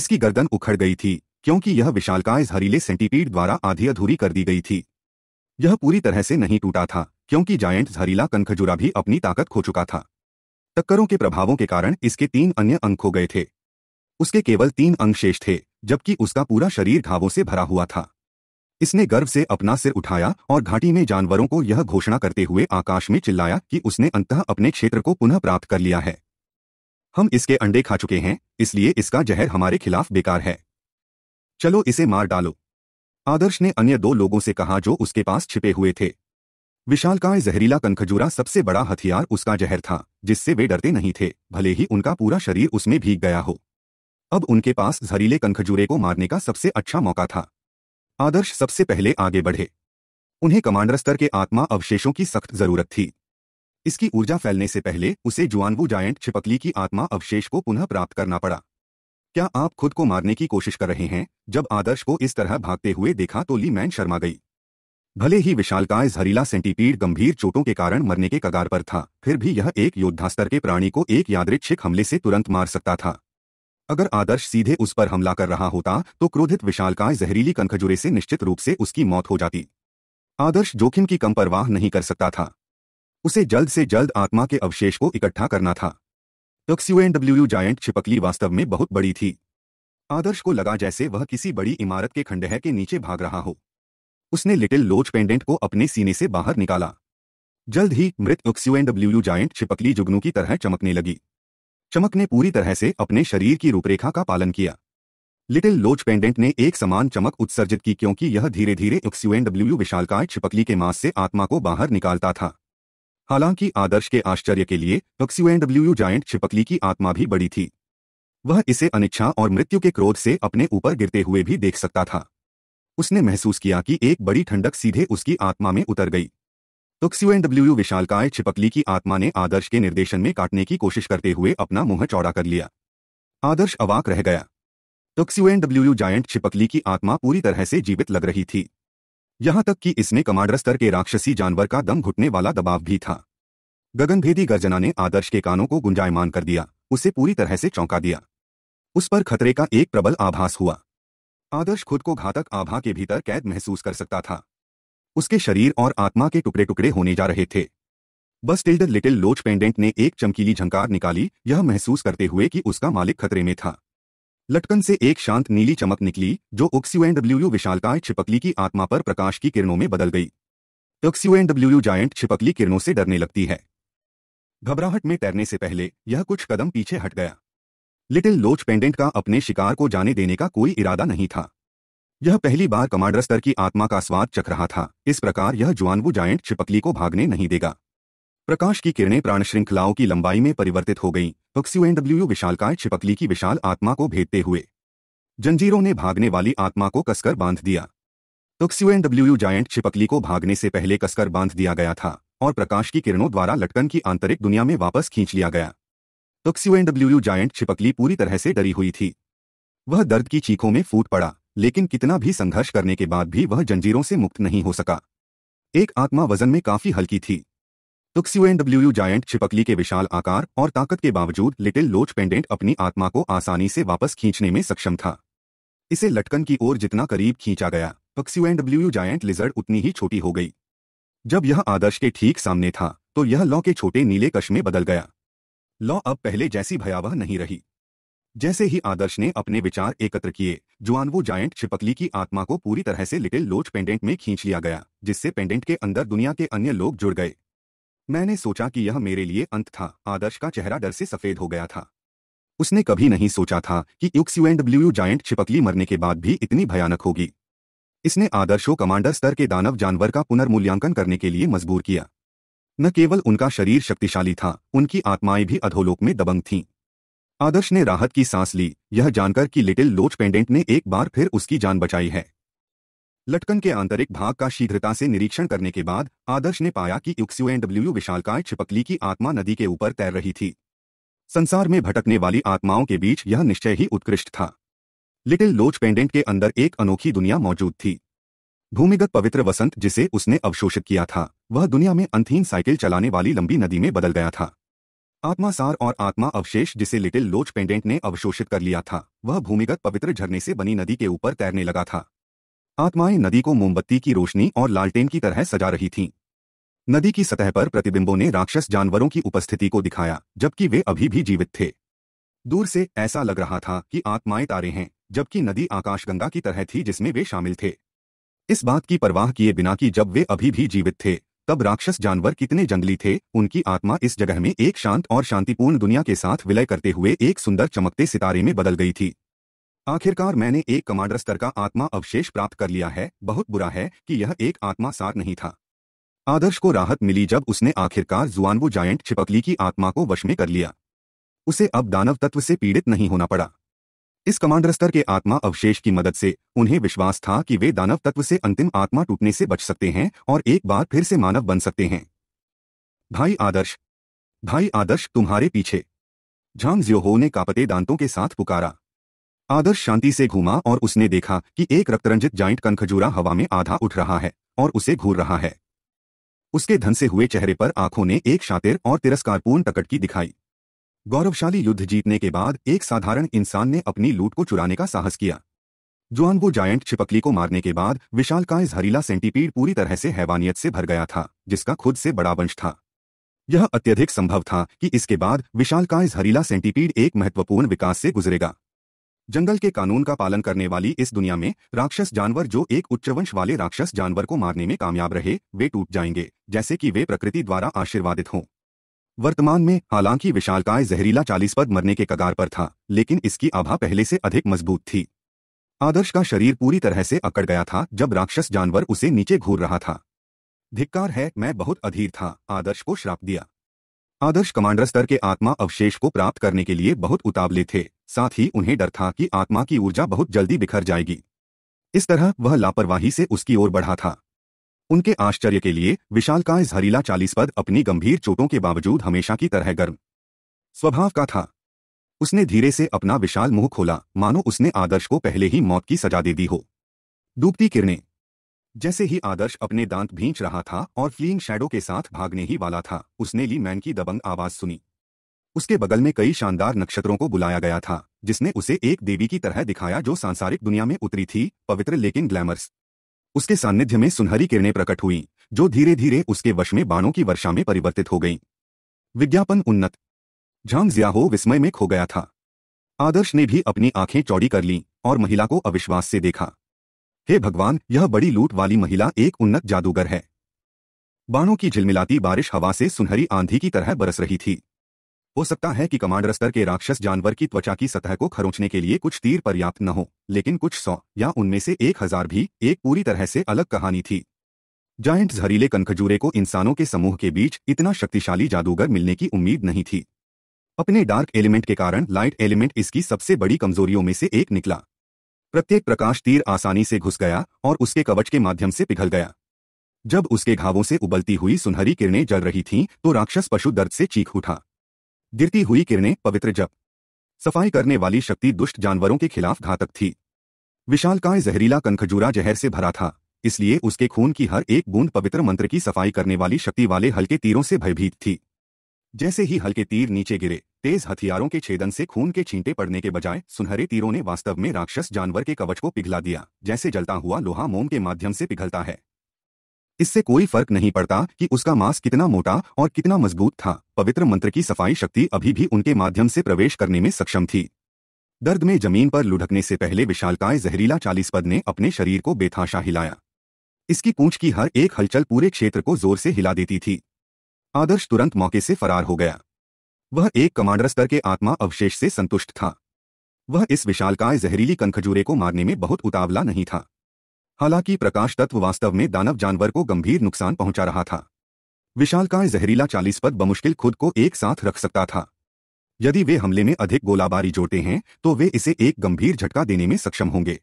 Speaker 1: इसकी गर्दन उखड़ गई थी क्योंकि यह विशालकाय झरीले सेंटीपीड द्वारा आधी अधूरी कर दी गई थी यह पूरी तरह से नहीं टूटा था क्योंकि जायंट झरीला कनखजुरा भी अपनी ताकत खो चुका था टक्करों के प्रभावों के कारण इसके तीन अन्य अंक हो गए थे उसके केवल तीन अंग शेष थे जबकि उसका पूरा शरीर घावों से भरा हुआ था इसने गर्व से अपना सिर उठाया और घाटी में जानवरों को यह घोषणा करते हुए आकाश में चिल्लाया कि उसने अंत अपने क्षेत्र को पुनः प्राप्त कर लिया है हम इसके अंडे खा चुके हैं इसलिए इसका जहर हमारे खिलाफ बेकार है चलो इसे मार डालो आदर्श ने अन्य दो लोगों से कहा जो उसके पास छिपे हुए थे विशालकाय जहरीला कनखजूरा सबसे बड़ा हथियार उसका जहर था जिससे वे डरते नहीं थे भले ही उनका पूरा शरीर उसमें भीग गया हो अब उनके पास जहरीले कनखजूरे को मारने का सबसे अच्छा मौका था आदर्श सबसे पहले आगे बढ़े उन्हें कमांडर स्तर के आत्मा अवशेषों की सख्त जरूरत थी इसकी ऊर्जा फैलने से पहले उसे जुआनबू जायंट छिपकली की आत्मा अवशेष को पुनः प्राप्त करना पड़ा क्या आप खुद को मारने की कोशिश कर रहे हैं जब आदर्श को इस तरह भागते हुए देखा तो ली मैन शर्मा गई भले ही विशालकाय जहरीला सेंटीपीड गंभीर चोटों के कारण मरने के कगार पर था फिर भी यह एक योद्धा स्तर के प्राणी को एक यादृच्छिक हमले से तुरंत मार सकता था अगर आदर्श सीधे उस पर हमला कर रहा होता तो क्रोधित विशालकाय जहरीली कनखजुरे से निश्चित रूप से उसकी मौत हो जाती आदर्श जोखिम की कम परवाह नहीं कर सकता था उसे जल्द से जल्द आत्मा के अवशेष को इकट्ठा करना था डब्ल्यू जायंट छिपकली वास्तव में बहुत बड़ी थी आदर्श को लगा जैसे वह किसी बड़ी इमारत के खंडहर के नीचे भाग रहा हो उसने लिटिल लोज पेंडेंट को अपने सीने से बाहर निकाला जल्द ही मृत उक्स्यूएनडब्ल्यू डब्ल्यू जायंट छिपकली जुगनू की तरह चमकने लगी चमक ने पूरी तरह से अपने शरीर की रूपरेखा का पालन किया लिटिल लोज पेंडेंट ने एक समान चमक उत्सर्जित की क्योंकि यह धीरे धीरे उक्सयूएन डब्ल्यू विशालकाय छिपकली के मांस से आत्मा को बाहर निकालता था हालांकि आदर्श के आश्चर्य के लिए उक्सयूएन डब्ल्यू जायंट छिपकली की आत्मा भी बड़ी थी वह इसे अनिच्छा और मृत्यु के क्रोध से अपने ऊपर गिरते हुए भी देख सकता था उसने महसूस किया कि एक बड़ी ठंडक सीधे उसकी आत्मा में उतर गई तुक्सीएन डब्ल्यू विशालकाय छिपकली की आत्मा ने आदर्श के निर्देशन में काटने की कोशिश करते हुए अपना मुंह चौड़ा कर लिया आदर्श अवाक रह गया तुक्सीएन डब्ल्यू जायंट छिपकली की आत्मा पूरी तरह से जीवित लग रही थी यहां तक कि इसने कमांडर स्तर के राक्षसी जानवर का दम घुटने वाला दबाव भी था गगनभेदी गर्जना ने आदर्श के कानों को गुंजायमान कर दिया उसे पूरी तरह से चौंका दिया उस पर खतरे का एक प्रबल आभास हुआ आदर्श खुद को घातक आभा के भीतर कैद महसूस कर सकता था उसके शरीर और आत्मा के टुकड़े टुकड़े होने जा रहे थे बस द लिटिल लोच पेंडेंट ने एक चमकीली झंकार निकाली यह महसूस करते हुए कि उसका मालिक खतरे में था लटकन से एक शांत नीली चमक निकली जो ओक्सीएनडब्ल्यू विशालकाय छिपकली की आत्मा पर प्रकाश की किरणों में बदल गई ओक्सीएनडब्ल्यू जायंट छिपकली किरणों से डरने लगती है घबराहट में तैरने से पहले यह कुछ कदम पीछे हट गया लिटिल लोच पेंडेंट का अपने शिकार को जाने देने का कोई इरादा नहीं था यह पहली बार कमांडर स्तर की आत्मा का स्वाद चख रहा था इस प्रकार यह जुआनबू जायंट छिपकली को भागने नहीं देगा प्रकाश की किरणें प्राण श्रृंखलाओं की लंबाई में परिवर्तित हो गई पक्सू एनडब्ल्यू विशालकाय छिपकली की विशाल आत्मा को भेदते हुए जंजीरों ने भागने वाली आत्मा को कसकर बांध दिया पक्सू एनडब्ल्यू जायंट छिपकली को भागने से पहले कसकर बांध दिया गया था और प्रकाश की किरणों द्वारा लटकन की आंतरिक दुनिया में वापस खींच लिया गया डब्ल्यू जायंट छिपकली पूरी तरह से डरी हुई थी वह दर्द की चीखों में फूट पड़ा लेकिन कितना भी संघर्ष करने के बाद भी वह जंजीरों से मुक्त नहीं हो सका एक आत्मा वजन में काफी हल्की थी डब्ल्यू जायंट छिपकली के विशाल आकार और ताकत के बावजूद लिटिल लोच पेंडेंट अपनी आत्मा को आसानी से वापस खींचने में सक्षम था इसे लटकन की ओर जितना करीब खींचा गया डब्ल्यू जायंट लिजर्ड उतनी ही छोटी हो गई जब यह आदर्श के ठीक सामने था तो यह लॉ के छोटे नीले कश में बदल गया लॉ अब पहले जैसी भयावह नहीं रही जैसे ही आदर्श ने अपने विचार एकत्र किए जुआनवो जायंट छिपकली की आत्मा को पूरी तरह से लिटिल लोच पेंडेंट में खींच लिया गया जिससे पेंडेंट के अंदर दुनिया के अन्य लोग जुड़ गए मैंने सोचा कि यह मेरे लिए अंत था आदर्श का चेहरा डर से सफेद हो गया था उसने कभी नहीं सोचा था कि एंड ब्ल्यू जायंट छिपकली मरने के बाद भी इतनी भयानक होगी इसने आदर्शो कमांडर स्तर के दानव जानवर का पुनर्मूल्यांकन करने के लिए मजबूर किया न केवल उनका शरीर शक्तिशाली था उनकी आत्माएं भी अधोलोक में दबंग थीं आदर्श ने राहत की सांस ली यह जानकर कि लिटिल लोच पेंडेंट ने एक बार फिर उसकी जान बचाई है लटकन के आंतरिक भाग का शीघ्रता से निरीक्षण करने के बाद आदर्श ने पाया कि यूक्सयू एंडब्ल्यू विशालकाय छिपकली की आत्मा नदी के ऊपर तैर रही थी संसार में भटकने वाली आत्माओं के बीच यह निश्चय ही उत्कृष्ट था लिटिल लोच पेंडेंट के अंदर एक अनोखी दुनिया मौजूद थी भूमिगत पवित्र वसंत जिसे उसने अवशोषित किया था वह दुनिया में अंतहीन साइकिल चलाने वाली लंबी नदी में बदल गया था आत्मा सार और आत्मा अवशेष जिसे लिटिल लोच पेंडेंट ने अवशोषित कर लिया था वह भूमिगत पवित्र झरने से बनी नदी के ऊपर तैरने लगा था आत्माएं नदी को मोमबत्ती की रोशनी और लालटेन की तरह सजा रही थीं नदी की सतह पर प्रतिबिंबों ने राक्षस जानवरों की उपस्थिति को दिखाया जबकि वे अभी भी जीवित थे दूर से ऐसा लग रहा था कि आत्माएं तारे हैं जबकि नदी आकाशगंगा की तरह थी जिसमें वे शामिल थे इस बात की परवाह किए बिना कि जब वे अभी भी जीवित थे तब राक्षस जानवर कितने जंगली थे उनकी आत्मा इस जगह में एक शांत और शांतिपूर्ण दुनिया के साथ विलय करते हुए एक सुंदर चमकते सितारे में बदल गई थी आखिरकार मैंने एक कमांडर स्तर का आत्मा अवशेष प्राप्त कर लिया है बहुत बुरा है कि यह एक आत्मा सार नहीं था आदर्श को राहत मिली जब उसने आखिरकार जुआनवो जायंट छिपकली की आत्मा को वश में कर लिया उसे अब दानव तत्व से पीड़ित नहीं होना पड़ा इस कमांडर स्तर के आत्मा अवशेष की मदद से उन्हें विश्वास था कि वे दानव तत्व से अंतिम आत्मा टूटने से बच सकते हैं और एक बार फिर से मानव बन सकते हैं भाई आदर्श भाई आदर्श तुम्हारे पीछे झांग ज्योहो ने कापते दांतों के साथ पुकारा आदर्श शांति से घूमा और उसने देखा कि एक रक्तरंजित जाइंट कनखजूरा हवा में आधा उठ रहा है और उसे घूर रहा है उसके धन से हुए चेहरे पर आंखों ने एक शातिर और तिरस्कारपूर्ण टकटकी दिखाई गौरवशाली युद्ध जीतने के बाद एक साधारण इंसान ने अपनी लूट को चुराने का साहस किया जुआनबो जायंट छिपकली को मारने के बाद विशाल काय जहरीला सेंटीपीड पूरी तरह से हैवानियत से भर गया था जिसका खुद से बड़ा वंश था यह अत्यधिक संभव था कि इसके बाद विशाल काय जहरीला सेंटीपीड एक महत्वपूर्ण विकास से गुजरेगा जंगल के कानून का पालन करने वाली इस दुनिया में राक्षस जानवर जो एक उच्चवंश वाले राक्षस जानवर को मारने में कामयाब रहे वे टूट जाएंगे जैसे कि वे प्रकृति द्वारा आशीर्वादित हों वर्तमान में हालांकि विशालकाय जहरीला चालीस पद मरने के कगार पर था लेकिन इसकी आभा पहले से अधिक मजबूत थी आदर्श का शरीर पूरी तरह से अकड़ गया था जब राक्षस जानवर उसे नीचे घूर रहा था धिक्कार है मैं बहुत अधीर था आदर्श को श्राप दिया आदर्श कमांडर स्तर के आत्मा अवशेष को प्राप्त करने के लिए बहुत उतावले थे साथ ही उन्हें डर था कि आत्मा की ऊर्जा बहुत जल्दी बिखर जाएगी इस तरह वह लापरवाही से उसकी ओर बढ़ा था उनके आश्चर्य के लिए विशाल जहरीला चालीस पद अपनी गंभीर चोटों के बावजूद हमेशा की तरह गर्म स्वभाव का था उसने धीरे से अपना विशाल मुंह खोला मानो उसने आदर्श को पहले ही मौत की सजा दे दी हो डूबती किरणें जैसे ही आदर्श अपने दांत भींच रहा था और फ्लिंग शैडो के साथ भागने ही वाला था उसने ली मैन की दबंग आवाज सुनी उसके बगल में कई शानदार नक्षत्रों को बुलाया गया था जिसने उसे एक देवी की तरह दिखाया जो सांसारिक दुनिया में उतरी थी पवित्र लेकिन ग्लैमर्स उसके सान्निध्य में सुनहरी किरणें प्रकट हुई जो धीरे धीरे उसके वश में बाणों की वर्षा में परिवर्तित हो गई विज्ञापन उन्नत झांग जियाहो विस्मय में खो गया था आदर्श ने भी अपनी आंखें चौड़ी कर ली और महिला को अविश्वास से देखा हे भगवान यह बड़ी लूट वाली महिला एक उन्नत जादूगर है बाणों की झिलमिलाती बारिश हवा से सुनहरी आंधी की तरह बरस रही थी हो सकता है कि कमांडर स्तर के राक्षस जानवर की त्वचा की सतह को खरोंचने के लिए कुछ तीर पर्याप्त न हो लेकिन कुछ सौ या उनमें से एक हजार भी एक पूरी तरह से अलग कहानी थी जायंट जहरीले कनखजूरे को इंसानों के समूह के बीच इतना शक्तिशाली जादूगर मिलने की उम्मीद नहीं थी अपने डार्क एलिमेंट के कारण लाइट एलिमेंट इसकी सबसे बड़ी कमजोरियों में से एक निकला प्रत्येक प्रकाश तीर आसानी से घुस गया और उसके कवच के माध्यम से पिघल गया जब उसके घावों से उबलती हुई सुनहरी किरणें जल रही थीं तो राक्षस पशु दर्द से चीख उठा गिरती हुई किरणें पवित्र जप सफाई करने वाली शक्ति दुष्ट जानवरों के खिलाफ घातक थी विशालकाय जहरीला कनखजूरा जहर से भरा था इसलिए उसके खून की हर एक बूंद पवित्र मंत्र की सफाई करने वाली शक्ति वाले हल्के तीरों से भयभीत थी जैसे ही हल्के तीर नीचे गिरे तेज हथियारों के छेदन से खून के छींटे पड़ने के बजाय सुनहरे तीरों ने वास्तव में राक्षस जानवर के कवच को पिघला दिया जैसे जलता हुआ लोहा मोम के माध्यम से पिघलता है इससे कोई फर्क नहीं पड़ता कि उसका मांस कितना मोटा और कितना मजबूत था पवित्र मंत्र की सफाई शक्ति अभी भी उनके माध्यम से प्रवेश करने में सक्षम थी दर्द में जमीन पर लुढ़कने से पहले विशालकाय जहरीला चालीसपद ने अपने शरीर को बेथाशा हिलाया इसकी पूंछ की हर एक हलचल पूरे क्षेत्र को जोर से हिला देती थी आदर्श तुरंत मौके से फरार हो गया वह एक कमांडर स्तर के आत्मा अवशेष से संतुष्ट था वह इस विशालकाय जहरीली कनखजूरे को मारने में बहुत उतावला नहीं था हालांकि प्रकाश तत्व वास्तव में दानव जानवर को गंभीर नुकसान पहुंचा रहा था विशालकाय जहरीला चालीस पद बमुश्किल खुद को एक साथ रख सकता था यदि वे हमले में अधिक गोलाबारी जोड़ते हैं तो वे इसे एक गंभीर झटका देने में सक्षम होंगे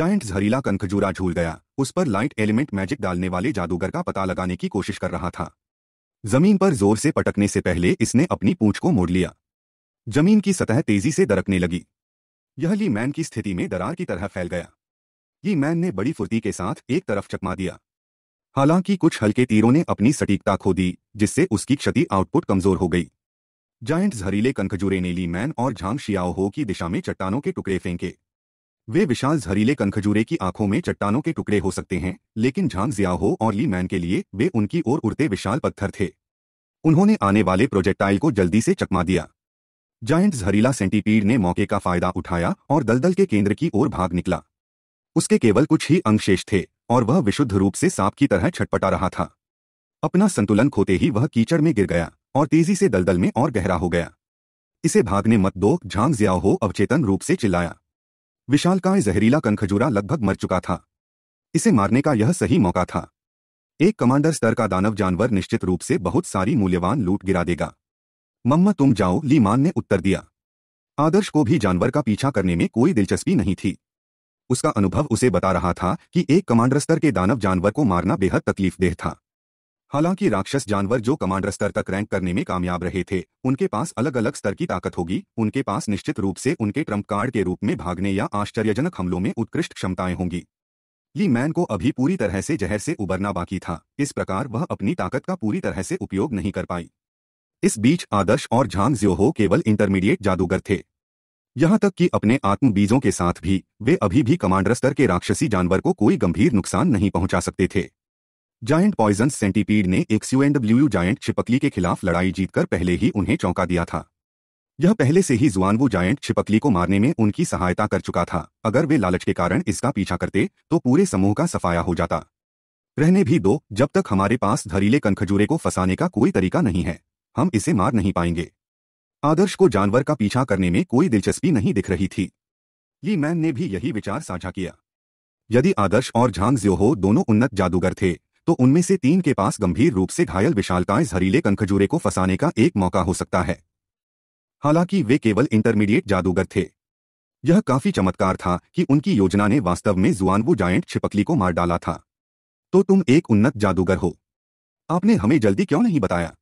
Speaker 1: जायंट जहरीला कंखजूरा झूल गया उस पर लाइट एलिमेंट मैजिक डालने वाले जादूगर का पता लगाने की कोशिश कर रहा था जमीन पर जोर से पटकने से पहले इसने अपनी पूंछ को मोड़ लिया जमीन की सतह तेजी से दरकने लगी यह ली मैन की स्थिति में दरार की तरह फैल गया की मैन ने बड़ी फुर्ती के साथ एक तरफ चकमा दिया हालांकि कुछ हल्के तीरों ने अपनी सटीकता खो दी जिससे उसकी क्षति आउटपुट कमजोर हो गई जायंट जहरीले कंखजूरे ने ली मैन और झांग शियाओहो की दिशा में चट्टानों के टुकड़े फेंके वे विशाल जहरीले कंखजूरे की आंखों में चट्टानों के टुकड़े हो सकते हैं लेकिन झांग जियाहो और ली मैन के लिए वे उनकी ओर उड़ते विशाल पत्थर थे उन्होंने आने वाले प्रोजेक्टाइल को जल्दी से चकमा दिया जायंट जहरीला सेंटीपीड ने मौके का फायदा उठाया और दलदल के केंद्र की ओर भाग निकला उसके केवल कुछ ही अंगशेष थे और वह विशुद्ध रूप से सांप की तरह छटपटा रहा था अपना संतुलन खोते ही वह कीचड़ में गिर गया और तेजी से दलदल में और गहरा हो गया इसे भागने मत दो झांग जियाओ हो अवचेतन रूप से चिल्लाया विशाल का जहरीला कनखजूरा लगभग मर चुका था इसे मारने का यह सही मौका था एक कमांडर स्तर का दानव जानवर निश्चित रूप से बहुत सारी मूल्यवान लूट गिरा देगा मम्मा तुम जाओ लीमान ने उत्तर दिया आदर्श को भी जानवर का पीछा करने में कोई दिलचस्पी नहीं थी उसका अनुभव उसे बता रहा था कि एक कमांडर स्तर के दानव जानवर को मारना बेहद तकलीफदेह था हालांकि राक्षस जानवर जो कमांडर स्तर तक रैंक करने में कामयाब रहे थे उनके पास अलग अलग स्तर की ताकत होगी उनके पास निश्चित रूप से उनके ट्रम्प कार्ड के रूप में भागने या आश्चर्यजनक हमलों में उत्कृष्ट क्षमताएं होंगी ली मैन को अभी पूरी तरह से जहर से उबरना बाकी था इस प्रकार वह अपनी ताकत का पूरी तरह से उपयोग नहीं कर पाई इस बीच आदर्श और झांग ज्योहो केवल इंटरमीडिएट जादूगर थे यहाँ तक कि अपने आत्म बीजों के साथ भी वे अभी भी कमांडर स्तर के राक्षसी जानवर को कोई गंभीर नुकसान नहीं पहुंचा सकते थे जायंट पॉइजन सेंटीपीड ने एक सीएनडब्ल्यूयू जायंट छिपकली के खिलाफ लड़ाई जीतकर पहले ही उन्हें चौंका दिया था यह पहले से ही जुआनवू जायंट छिपकली को मारने में उनकी सहायता कर चुका था अगर वे लालच के कारण इसका पीछा करते तो पूरे समूह का सफाया हो जाता रहने भी दो जब तक हमारे पास धरीले कनखजूरे को फंसाने का कोई तरीका नहीं है हम इसे मार नहीं पाएंगे आदर्श को जानवर का पीछा करने में कोई दिलचस्पी नहीं दिख रही थी ली मैन ने भी यही विचार साझा किया यदि आदर्श और झांग ज्योहो दोनों उन्नत जादूगर थे तो उनमें से तीन के पास गंभीर रूप से घायल विशालकाय जहरीले कंखजूरे को फंसाने का एक मौका हो सकता है हालांकि वे केवल इंटरमीडिएट जादूगर थे यह काफी चमत्कार था कि उनकी योजना ने वास्तव में जुआनबू जायंट छिपकली को मार डाला था तो तुम एक उन्नत जादूगर हो आपने हमें जल्दी क्यों नहीं बताया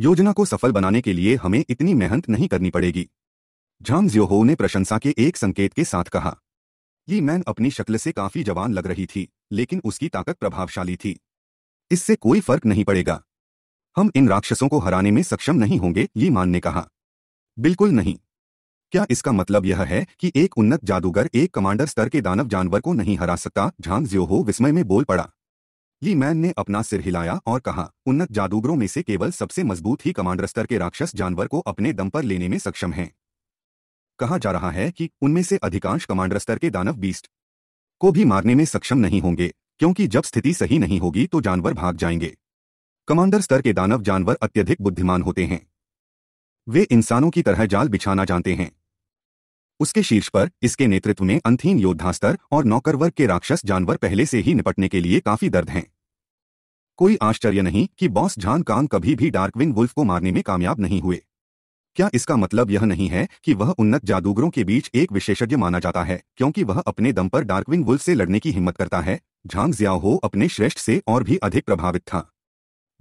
Speaker 1: योजना को सफल बनाने के लिए हमें इतनी मेहनत नहीं करनी पड़ेगी झांग जियोहो ने प्रशंसा के एक संकेत के साथ कहा ये मैन अपनी शक्ल से काफी जवान लग रही थी लेकिन उसकी ताकत प्रभावशाली थी इससे कोई फर्क नहीं पड़ेगा हम इन राक्षसों को हराने में सक्षम नहीं होंगे ये मान ने कहा बिल्कुल नहीं क्या इसका मतलब यह है कि एक उन्नत जादूगर एक कमांडर स्तर के दानव जानवर को नहीं हरा सकता झांग जियोहो विस्मय में बोल पड़ा ली मैन ने अपना सिर हिलाया और कहा उन्नत जादूगरों में से केवल सबसे मजबूत ही कमांडर स्तर के राक्षस जानवर को अपने दम पर लेने में सक्षम हैं कहा जा रहा है कि उनमें से अधिकांश कमांडर स्तर के दानव बीस्ट को भी मारने में सक्षम नहीं होंगे क्योंकि जब स्थिति सही नहीं होगी तो जानवर भाग जाएंगे कमांडर स्तर के दानव जानवर अत्यधिक बुद्धिमान होते हैं वे इंसानों की तरह जाल बिछाना जानते हैं उसके शीर्ष पर इसके नेतृत्व में अंथीन योद्धा स्तर और नौकर वर्ग के राक्षस जानवर पहले से ही निपटने के लिए काफी दर्द हैं कोई आश्चर्य नहीं कि बॉस झान कांग कभी भी डार्कविंग वुल्फ को मारने में कामयाब नहीं हुए क्या इसका मतलब यह नहीं है कि वह उन्नत जादूगरों के बीच एक विशेषज्ञ माना जाता है क्योंकि वह अपने दम पर डार्कविंग वुल्फ से लड़ने की हिम्मत करता है झांग जियाहो अपने श्रेष्ठ से और भी अधिक प्रभावित था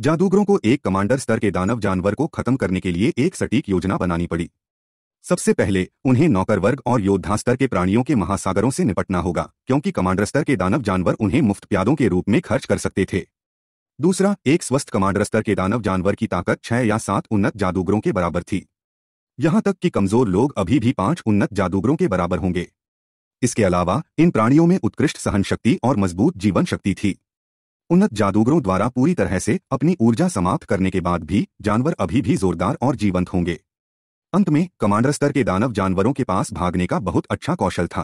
Speaker 1: जादूगरों को एक कमांडर स्तर के दानव जानवर को खत्म करने के लिए एक सटीक योजना बनानी पड़ी सबसे पहले उन्हें नौकर वर्ग और योद्धा स्तर के प्राणियों के महासागरों से निपटना होगा क्योंकि कमांडर स्तर के दानव जानवर उन्हें मुफ्त प्यादों के रूप में खर्च कर सकते थे दूसरा एक स्वस्थ कमांडर स्तर के दानव जानवर की ताकत छह या सात उन्नत जादूगरों के बराबर थी यहां तक कि कमजोर लोग अभी भी पांच उन्नत जादूगरों के बराबर होंगे इसके अलावा इन प्राणियों में उत्कृष्ट सहन शक्ति और मजबूत जीवन शक्ति थी उन्नत जादूगरों द्वारा पूरी तरह से अपनी ऊर्जा समाप्त करने के बाद भी जानवर अभी भी जोरदार और जीवंत होंगे अंत में कमांडर स्तर के दानव जानवरों के पास भागने का बहुत अच्छा कौशल था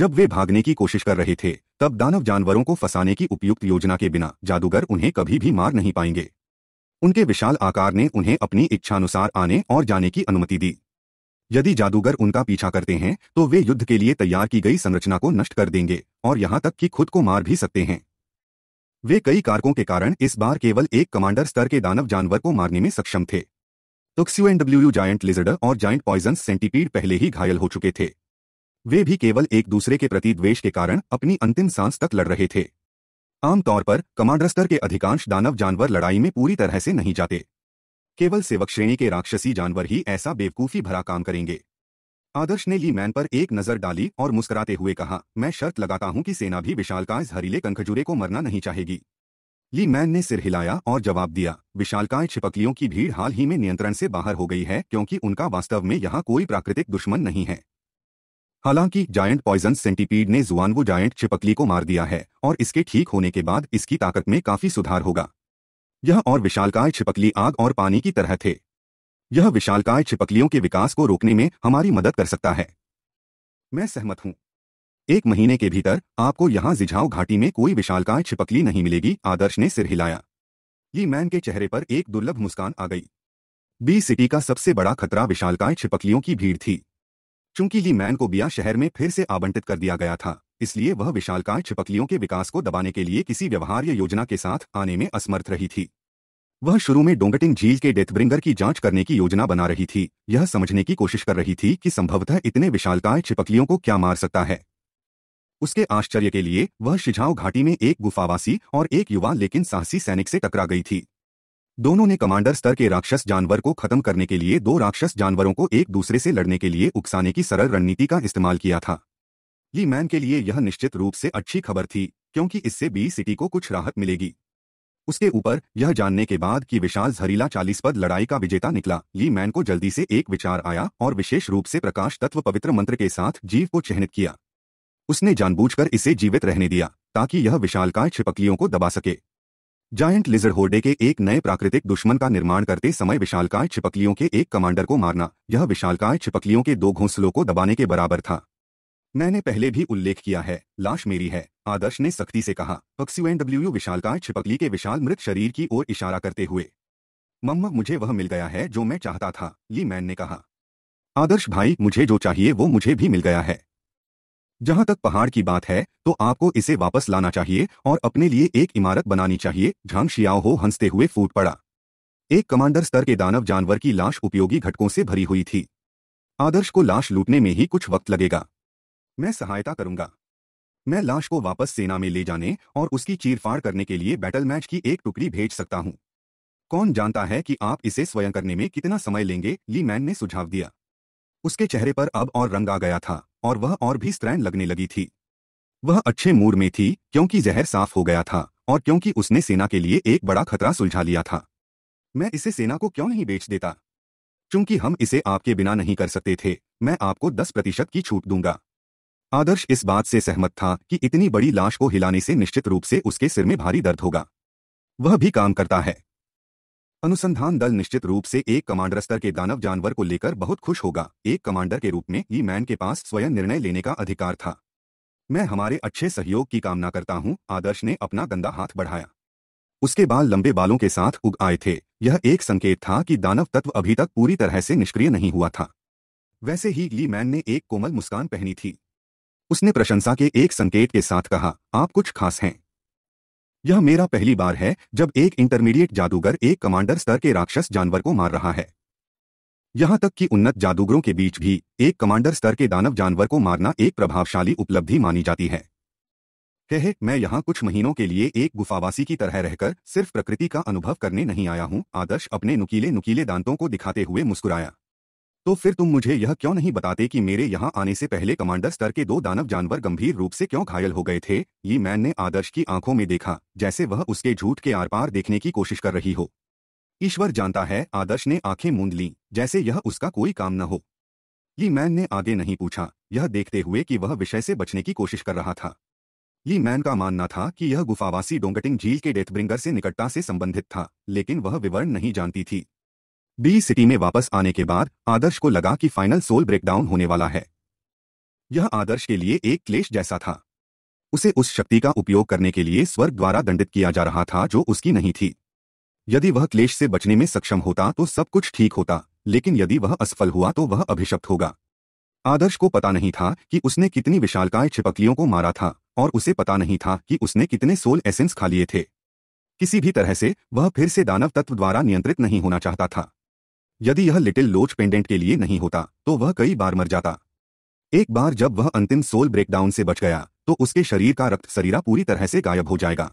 Speaker 1: जब वे भागने की कोशिश कर रहे थे तब दानव जानवरों को फंसाने की उपयुक्त योजना के बिना जादूगर उन्हें कभी भी मार नहीं पाएंगे उनके विशाल आकार ने उन्हें अपनी इच्छानुसार आने और जाने की अनुमति दी यदि जादूगर उनका पीछा करते हैं तो वे युद्ध के लिए तैयार की गई संरचना को नष्ट कर देंगे और यहां तक कि खुद को मार भी सकते हैं वे कई कारकों के कारण इस बार केवल एक कमांडर स्तर के दानव जानवर को मारने में सक्षम थे टोक्सियो एनडब्ल्यू जायंट लिजर्ड और जायंट पॉइजन सेंटीपीड पहले ही घायल हो चुके थे वे भी केवल एक दूसरे के प्रति द्वेष के कारण अपनी अंतिम सांस तक लड़ रहे थे आमतौर पर कमांडरस्तर के अधिकांश दानव जानवर लड़ाई में पूरी तरह से नहीं जाते केवल सेवक श्रेणी के राक्षसी जानवर ही ऐसा बेवकूफी भरा काम करेंगे आदर्श ने ली मैन पर एक नजर डाली और मुस्कुराते हुए कहा मैं शर्त लगाता हूं कि सेना भी विशालकाय हरीले कंखजूरे को मरना नहीं चाहेगी ली मैन ने सिर हिलाया और जवाब दिया विशालकाय छिपकलियों की भीड़ हाल ही में नियंत्रण से बाहर हो गई है क्योंकि उनका वास्तव में यहाँ कोई प्राकृतिक दुश्मन नहीं है हालांकि जायंट पॉइजन सेंटीपीड ने जुआनवो जायंट छिपकली को मार दिया है और इसके ठीक होने के बाद इसकी ताकत में काफी सुधार होगा यह और विशालकाय छिपकली आग और पानी की तरह थे यह विशालकाय छिपकलियों के विकास को रोकने में हमारी मदद कर सकता है मैं सहमत हूं एक महीने के भीतर आपको यहां जिझाव घाटी में कोई विशालकाय छिपकली नहीं मिलेगी आदर्श ने सिर हिलाया ये मैन के चेहरे पर एक दुर्लभ मुस्कान आ गई बी सिटी का सबसे बड़ा खतरा विशालकाय छिपकलियों की भीड़ थी चूंकि ली मैन को बिया शहर में फिर से आवंटित कर दिया गया था इसलिए वह विशालकाय छिपकलियों के विकास को दबाने के लिए किसी व्यवहार्य योजना के साथ आने में असमर्थ रही थी वह शुरू में डोंगटिंग झील के डेथब्रिंगर की जांच करने की योजना बना रही थी यह समझने की कोशिश कर रही थी कि संभवतः इतने विशालकाय छिपकलियों को क्या मार सकता है उसके आश्चर्य के लिए वह शिझाव घाटी में एक गुफावासी और एक युवा लेकिन साहसी सैनिक से टकरा गई थी दोनों ने कमांडर स्तर के राक्षस जानवर को खत्म करने के लिए दो राक्षस जानवरों को एक दूसरे से लड़ने के लिए उकसाने की सरल रणनीति का इस्तेमाल किया था ली मैन के लिए यह निश्चित रूप से अच्छी खबर थी क्योंकि इससे बी सिटी को कुछ राहत मिलेगी उसके ऊपर यह जानने के बाद कि विशाल झरीला चालीस पद लड़ाई का विजेता निकला ली मैन को जल्दी से एक विचार आया और विशेष रूप से प्रकाश तत्व पवित्र मंत्र के साथ जीव को चिन्हित किया उसने जानबूझकर इसे जीवित रहने दिया ताकि यह विशालकाय छिपकलियों को दबा सके जायंट लिजर्ड होर्डे के एक नए प्राकृतिक दुश्मन का निर्माण करते समय विशालकाय छिपकलियों के एक कमांडर को मारना यह विशालकाय छिपकलियों के दो घोंसलों को दबाने के बराबर था मैंने पहले भी उल्लेख किया है लाश मेरी है आदर्श ने सख्ती से कहा पक्सू एन विशालकाय छिपकली के विशाल मृत शरीर की ओर इशारा करते हुए मम्मा मुझे वह मिल गया है जो मैं चाहता था ली मैन ने कहा आदर्श भाई मुझे जो चाहिए वो मुझे भी मिल गया है जहां तक पहाड़ की बात है तो आपको इसे वापस लाना चाहिए और अपने लिए एक इमारत बनानी चाहिए झांग शियाओ हो हंसते हुए फूट पड़ा एक कमांडर स्तर के दानव जानवर की लाश उपयोगी घटकों से भरी हुई थी आदर्श को लाश लूटने में ही कुछ वक्त लगेगा मैं सहायता करूंगा मैं लाश को वापस सेना में ले जाने और उसकी चीरफाड़ करने के लिए बैटल मैच की एक टुकड़ी भेज सकता हूं कौन जानता है कि आप इसे स्वयं करने में कितना समय लेंगे ली मैन ने सुझाव दिया उसके चेहरे पर अब और रंग आ गया था और वह और भी स्त्रैण लगने लगी थी वह अच्छे मूड में थी क्योंकि जहर साफ हो गया था और क्योंकि उसने सेना के लिए एक बड़ा खतरा सुलझा लिया था मैं इसे सेना को क्यों नहीं बेच देता चूंकि हम इसे आपके बिना नहीं कर सकते थे मैं आपको दस प्रतिशत की छूट दूंगा आदर्श इस बात से सहमत था कि इतनी बड़ी लाश को हिलाने से निश्चित रूप से उसके सिर में भारी दर्द होगा वह भी काम करता है अनुसंधान दल निश्चित रूप से एक कमांडर स्तर के दानव जानवर को लेकर बहुत खुश होगा एक कमांडर के रूप में ही मैन के पास स्वयं निर्णय लेने का अधिकार था मैं हमारे अच्छे सहयोग की कामना करता हूँ आदर्श ने अपना गंदा हाथ बढ़ाया उसके बाल लंबे बालों के साथ उग आए थे यह एक संकेत था कि दानव तत्व अभी तक पूरी तरह से निष्क्रिय नहीं हुआ था वैसे ही ली मैन ने एक कोमल मुस्कान पहनी थी उसने प्रशंसा के एक संकेत के साथ कहा आप कुछ खास हैं यह मेरा पहली बार है जब एक इंटरमीडिएट जादूगर एक कमांडर स्तर के राक्षस जानवर को मार रहा है यहां तक कि उन्नत जादूगरों के बीच भी एक कमांडर स्तर के दानव जानवर को मारना एक प्रभावशाली उपलब्धि मानी जाती है कहे मैं यहां कुछ महीनों के लिए एक गुफावासी की तरह रहकर सिर्फ प्रकृति का अनुभव करने नहीं आया हूँ आदर्श अपने नुकीले नुकीले दांतों को दिखाते हुए मुस्कुराया तो फिर तुम मुझे यह क्यों नहीं बताते कि मेरे यहाँ आने से पहले कमांडर स्तर के दो दानव जानवर गंभीर रूप से क्यों घायल हो गए थे ये मैन ने आदर्श की आंखों में देखा जैसे वह उसके झूठ के आर पार देखने की कोशिश कर रही हो ईश्वर जानता है आदर्श ने आंखें मूंद ली जैसे यह उसका कोई काम न हो ली मैन ने आगे नहीं पूछा यह देखते हुए कि वह विषय से बचने की कोशिश कर रहा था ली मैन का मानना था कि यह गुफावासी डोंगटिंग झील के डेथब्रिंगर से निकटता से संबंधित था लेकिन वह विवरण नहीं जानती थी बी सिटी में वापस आने के बाद आदर्श को लगा कि फाइनल सोल ब्रेकडाउन होने वाला है यह आदर्श के लिए एक क्लेश जैसा था उसे उस शक्ति का उपयोग करने के लिए स्वर्ग द्वारा दंडित किया जा रहा था जो उसकी नहीं थी यदि वह क्लेश से बचने में सक्षम होता तो सब कुछ ठीक होता लेकिन यदि वह असफल हुआ तो वह अभिशप्त होगा आदर्श को पता नहीं था कि उसने कितनी विशालकाय छिपकलियों को मारा था और उसे पता नहीं था कि उसने कितने सोल एसेंस खा लिए थे किसी भी तरह से वह फिर से दानव तत्व द्वारा नियंत्रित नहीं होना चाहता था यदि यह लिटिल लोच पेंडेंट के लिए नहीं होता तो वह कई बार मर जाता एक बार जब वह अंतिम सोल ब्रेकडाउन से बच गया तो उसके शरीर का रक्त शरीरा पूरी तरह से गायब हो जाएगा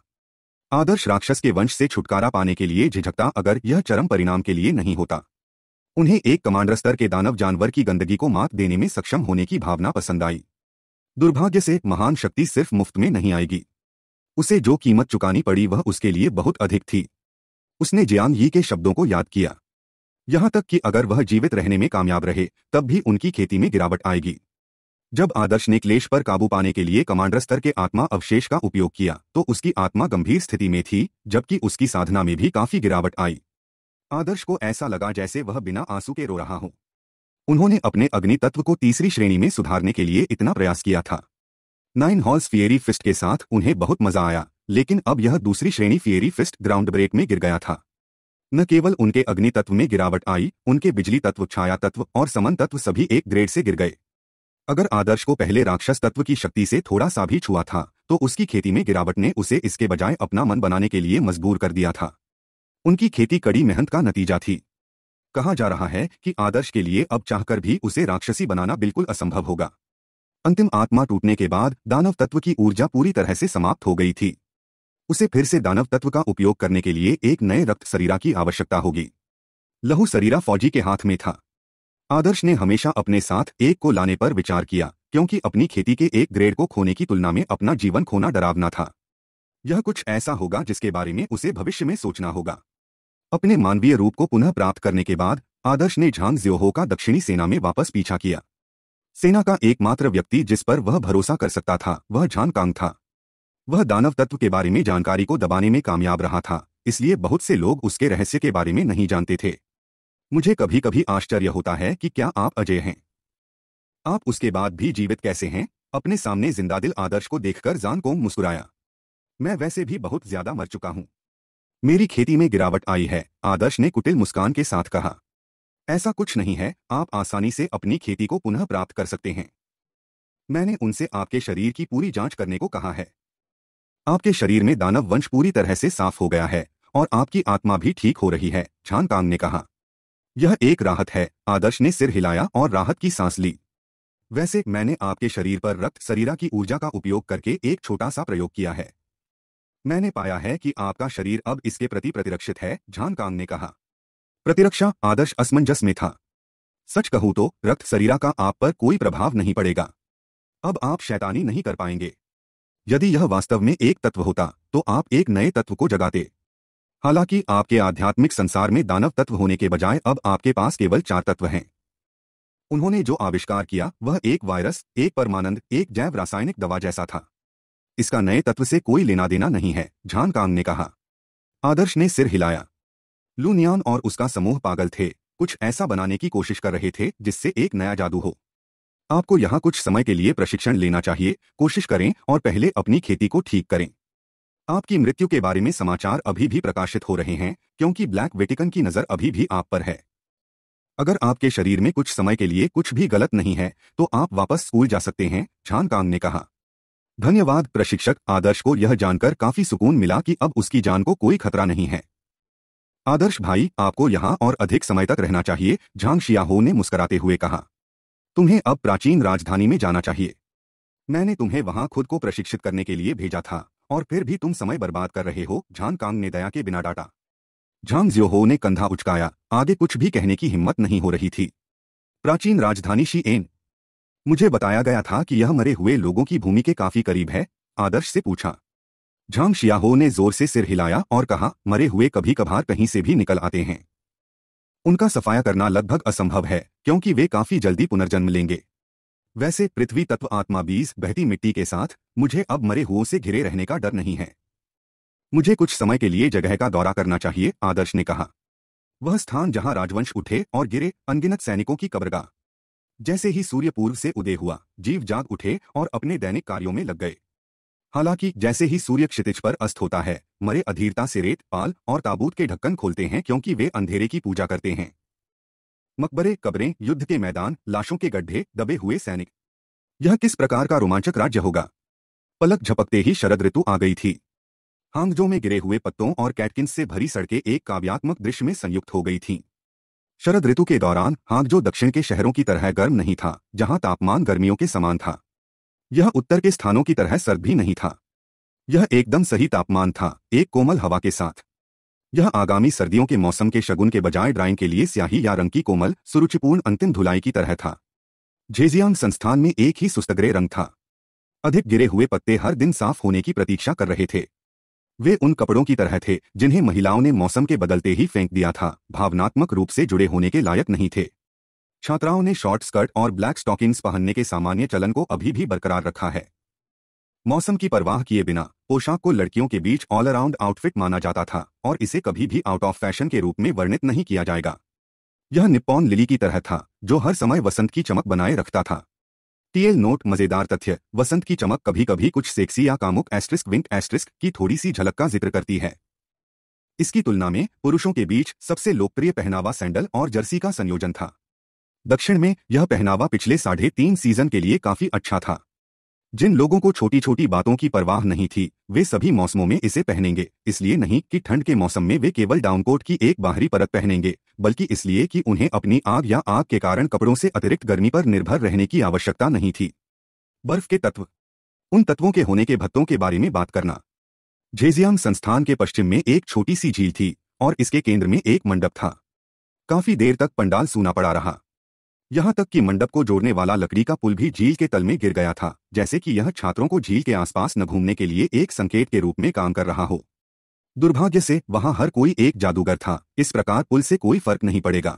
Speaker 1: आदर्श राक्षस के वंश से छुटकारा पाने के लिए झिझकता अगर यह चरम परिणाम के लिए नहीं होता उन्हें एक कमांडर स्तर के दानव जानवर की गंदगी को मात देने में सक्षम होने की भावना पसंद आई दुर्भाग्य से महान शक्ति सिर्फ मुफ्त में नहीं आएगी उसे जो कीमत चुकानी पड़ी वह उसके लिए बहुत अधिक थी उसने जियांग यी के शब्दों को याद किया यहां तक कि अगर वह जीवित रहने में कामयाब रहे तब भी उनकी खेती में गिरावट आएगी जब आदर्श ने क्लेश पर काबू पाने के लिए कमांडर स्तर के आत्मा अवशेष का उपयोग किया तो उसकी आत्मा गंभीर स्थिति में थी जबकि उसकी साधना में भी काफी गिरावट आई आदर्श को ऐसा लगा जैसे वह बिना आंसू के रो रहा हो उन्होंने अपने अग्नि तत्व को तीसरी श्रेणी में सुधारने के लिए इतना प्रयास किया था नाइन हॉल्स फियरी फिस्ट के साथ उन्हें बहुत मजा आया लेकिन अब यह दूसरी श्रेणी फियरी फिस्ट ग्राउंड ब्रेक में गिर गया था न केवल उनके अग्नि तत्व में गिरावट आई उनके बिजली तत्व छाया तत्व और समन तत्व सभी एक ग्रेड से गिर गए अगर आदर्श को पहले राक्षस तत्व की शक्ति से थोड़ा सा भी छुआ था तो उसकी खेती में गिरावट ने उसे इसके बजाय अपना मन बनाने के लिए मजबूर कर दिया था उनकी खेती कड़ी मेहनत का नतीजा थी कहा जा रहा है कि आदर्श के लिए अब चाहकर भी उसे राक्षसी बनाना बिल्कुल असंभव होगा अंतिम आत्मा टूटने के बाद दानव तत्व की ऊर्जा पूरी तरह से समाप्त हो गई थी उसे फिर से दानव तत्व का उपयोग करने के लिए एक नए रक्त शरीरा की आवश्यकता होगी लहू शरीरा फौजी के हाथ में था आदर्श ने हमेशा अपने साथ एक को लाने पर विचार किया क्योंकि अपनी खेती के एक ग्रेड को खोने की तुलना में अपना जीवन खोना डरावना था यह कुछ ऐसा होगा जिसके बारे में उसे भविष्य में सोचना होगा अपने मानवीय रूप को पुनः प्राप्त करने के बाद आदर्श ने झांग ज्योहो का दक्षिणी सेना में वापस पीछा किया सेना का एकमात्र व्यक्ति जिस पर वह भरोसा कर सकता था वह झांग कांग था वह दानव तत्व के बारे में जानकारी को दबाने में कामयाब रहा था इसलिए बहुत से लोग उसके रहस्य के बारे में नहीं जानते थे मुझे कभी कभी आश्चर्य होता है कि क्या आप अजय हैं आप उसके बाद भी जीवित कैसे हैं अपने सामने जिंदादिल आदर्श को देखकर जान को मुस्कुराया मैं वैसे भी बहुत ज्यादा मर चुका हूं मेरी खेती में गिरावट आई है आदर्श ने कुटिल मुस्कान के साथ कहा ऐसा कुछ नहीं है आप आसानी से अपनी खेती को पुनः प्राप्त कर सकते हैं मैंने उनसे आपके शरीर की पूरी जांच करने को कहा है आपके शरीर में दानव वंश पूरी तरह से साफ हो गया है और आपकी आत्मा भी ठीक हो रही है छान कांग ने कहा यह एक राहत है आदर्श ने सिर हिलाया और राहत की सांस ली वैसे मैंने आपके शरीर पर रक्त शरीरा की ऊर्जा का उपयोग करके एक छोटा सा प्रयोग किया है मैंने पाया है कि आपका शरीर अब इसके प्रति प्रतिरक्षित है झान कांग ने कहा प्रतिरक्षा आदर्श असमंजस में था सच कहूं तो रक्त शरीरा का आप पर कोई प्रभाव नहीं पड़ेगा अब आप शैतानी नहीं कर पाएंगे यदि यह वास्तव में एक तत्व होता तो आप एक नए तत्व को जगाते हालांकि आपके आध्यात्मिक संसार में दानव तत्व होने के बजाय अब आपके पास केवल चार तत्व हैं उन्होंने जो आविष्कार किया वह एक वायरस एक परमानंद एक जैव रासायनिक दवा जैसा था इसका नए तत्व से कोई लेना देना नहीं है झान कांग ने कहा आदर्श ने सिर हिलाया लूनियान और उसका समूह पागल थे कुछ ऐसा बनाने की कोशिश कर रहे थे जिससे एक नया जादू हो आपको यहाँ कुछ समय के लिए प्रशिक्षण लेना चाहिए कोशिश करें और पहले अपनी खेती को ठीक करें आपकी मृत्यु के बारे में समाचार अभी भी प्रकाशित हो रहे हैं क्योंकि ब्लैक वेटिकन की नज़र अभी भी आप पर है अगर आपके शरीर में कुछ समय के लिए कुछ भी गलत नहीं है तो आप वापस स्कूल जा सकते हैं झान कांग ने कहा धन्यवाद प्रशिक्षक आदर्श को यह जानकर काफी सुकून मिला कि अब उसकी जान को कोई खतरा नहीं है आदर्श भाई आपको यहाँ और अधिक समय तक रहना चाहिए झांग शियाहो ने मुस्कुराते हुए कहा तुम्हें अब प्राचीन राजधानी में जाना चाहिए मैंने तुम्हें वहां खुद को प्रशिक्षित करने के लिए भेजा था और फिर भी तुम समय बर्बाद कर रहे हो झांग कांग ने दया के बिना डांटा झांग ज्योहो ने कंधा उचकाया आगे कुछ भी कहने की हिम्मत नहीं हो रही थी प्राचीन राजधानी शी एन मुझे बताया गया था कि यह मरे हुए लोगों की भूमि के काफी करीब है आदर्श से पूछा झांग शियाहो ने जोर से सिर हिलाया और कहा मरे हुए कभी कभार कहीं से भी निकल आते हैं उनका सफाया करना लगभग असंभव है क्योंकि वे काफी जल्दी पुनर्जन्म लेंगे वैसे पृथ्वी तत्व आत्मा बीज बहती मिट्टी के साथ मुझे अब मरे हुओं से घिरे रहने का डर नहीं है मुझे कुछ समय के लिए जगह का दौरा करना चाहिए आदर्श ने कहा वह स्थान जहां राजवंश उठे और गिरे अनगिनत सैनिकों की कब्रगा जैसे ही सूर्य पूर्व से उदय हुआ जीव जाग उठे और अपने दैनिक कार्यों में लग गए हालांकि जैसे ही सूर्य क्षितिज पर अस्त होता है मरे अधीरता से रेत पाल और ताबूत के ढक्कन खोलते हैं क्योंकि वे अंधेरे की पूजा करते हैं मकबरे कब्रें युद्ध के मैदान लाशों के गड्ढे दबे हुए सैनिक यह किस प्रकार का रोमांचक राज्य होगा पलक झपकते ही शरद ऋतु आ गई थी हांगजो में गिरे हुए पत्तों और कैटकिन से भरी सड़कें एक काव्यात्मक दृश्य में संयुक्त हो गई थीं। शरद ऋतु के दौरान हांगजो दक्षिण के शहरों की तरह गर्म नहीं था जहां तापमान गर्मियों के समान था यह उत्तर के स्थानों की तरह सर्द भी नहीं था यह एकदम सही तापमान था एक कोमल हवा के साथ यह आगामी सर्दियों के मौसम के शगुन के बजाय ड्राइंग के लिए स्याही या रंग की कोमल सुरुचिपूर्ण अंतिम धुलाई की तरह था झेजियांग संस्थान में एक ही सुस्तगरे रंग था अधिक गिरे हुए पत्ते हर दिन साफ होने की प्रतीक्षा कर रहे थे वे उन कपड़ों की तरह थे जिन्हें महिलाओं ने मौसम के बदलते ही फेंक दिया था भावनात्मक रूप से जुड़े होने के लायक नहीं थे छात्राओं ने शॉर्ट स्कर्ट और ब्लैक स्टॉकिंग्स पहनने के सामान्य चलन को अभी भी बरकरार रखा है मौसम की परवाह किए बिना पोशाक को लड़कियों के बीच ऑल अराउंड आउटफिट माना जाता था और इसे कभी भी आउट ऑफ फैशन के रूप में वर्णित नहीं किया जाएगा यह निप्पॉन लिली की तरह था जो हर समय वसंत की चमक बनाए रखता था टीएल नोट मजेदार तथ्य वसंत की चमक कभी कभी कुछ सेक्सी या कामुक एस्ट्रिस्क विंक एस्ट्रिस्क की थोड़ी सी झलक का जिक्र करती है इसकी तुलना में पुरुषों के बीच सबसे लोकप्रिय पहनावा सैंडल और जर्सी का संयोजन था दक्षिण में यह पहनावा पिछले साढ़े तीन सीजन के लिए काफी अच्छा था जिन लोगों को छोटी छोटी बातों की परवाह नहीं थी वे सभी मौसमों में इसे पहनेंगे इसलिए नहीं कि ठंड के मौसम में वे केवल डाउनकोट की एक बाहरी परत पहनेंगे बल्कि इसलिए कि उन्हें अपनी आग या आग के कारण कपड़ों से अतिरिक्त गर्मी पर निर्भर रहने की आवश्यकता नहीं थी बर्फ के तत्व उन तत्वों के होने के भत्तों के बारे में बात करना झेजियांग संस्थान के पश्चिम में एक छोटी सी झील थी और इसके केंद्र में एक मंडप था काफी देर तक पंडाल सूना पड़ा रहा यहाँ तक कि मंडप को जोड़ने वाला लकड़ी का पुल भी झील के तल में गिर गया था जैसे कि यह छात्रों को झील के आसपास न घूमने के लिए एक संकेत के रूप में काम कर रहा हो दुर्भाग्य से वहां हर कोई एक जादूगर था इस प्रकार पुल से कोई फर्क नहीं पड़ेगा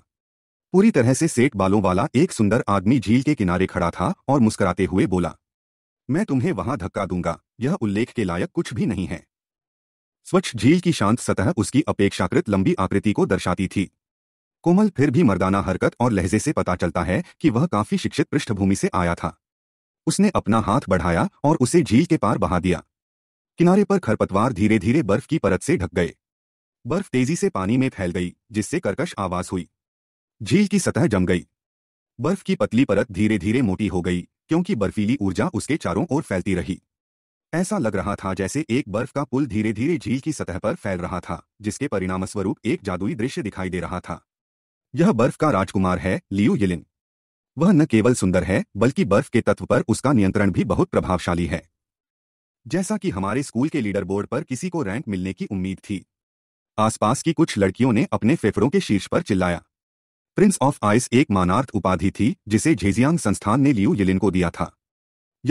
Speaker 1: पूरी तरह से सेठ बालों वाला एक सुंदर आदमी झील के किनारे खड़ा था और मुस्कुराते हुए बोला मैं तुम्हें वहां धक्का दूंगा यह उल्लेख के लायक कुछ भी नहीं है स्वच्छ झील की शांत सतह उसकी अपेक्षाकृत लंबी आकृति को दर्शाती थी कोमल फिर भी मर्दाना हरकत और लहजे से पता चलता है कि वह काफी शिक्षित पृष्ठभूमि से आया था उसने अपना हाथ बढ़ाया और उसे झील के पार बहा दिया किनारे पर खरपतवार धीरे धीरे बर्फ की परत से ढक गए बर्फ तेजी से पानी में फैल गई जिससे कर्कश आवाज हुई झील की सतह जम गई बर्फ की पतली परत धीरे धीरे मोटी हो गई क्योंकि बर्फीली ऊर्जा उसके चारों ओर फैलती रही ऐसा लग रहा था जैसे एक बर्फ का पुल धीरे धीरे झील की सतह पर फैल रहा था जिसके परिणामस्वरूप एक जादुई दृश्य दिखाई दे रहा था यह बर्फ का राजकुमार है लियू यिलिन वह न केवल सुंदर है बल्कि बर्फ के तत्व पर उसका नियंत्रण भी बहुत प्रभावशाली है जैसा कि हमारे स्कूल के लीडर बोर्ड पर किसी को रैंक मिलने की उम्मीद थी आसपास की कुछ लड़कियों ने अपने फेफड़ों के शीर्ष पर चिल्लाया प्रिंस ऑफ आइस एक मानार्थ उपाधि थी जिसे झेजियांग संस्थान ने लियू यिलिन को दिया था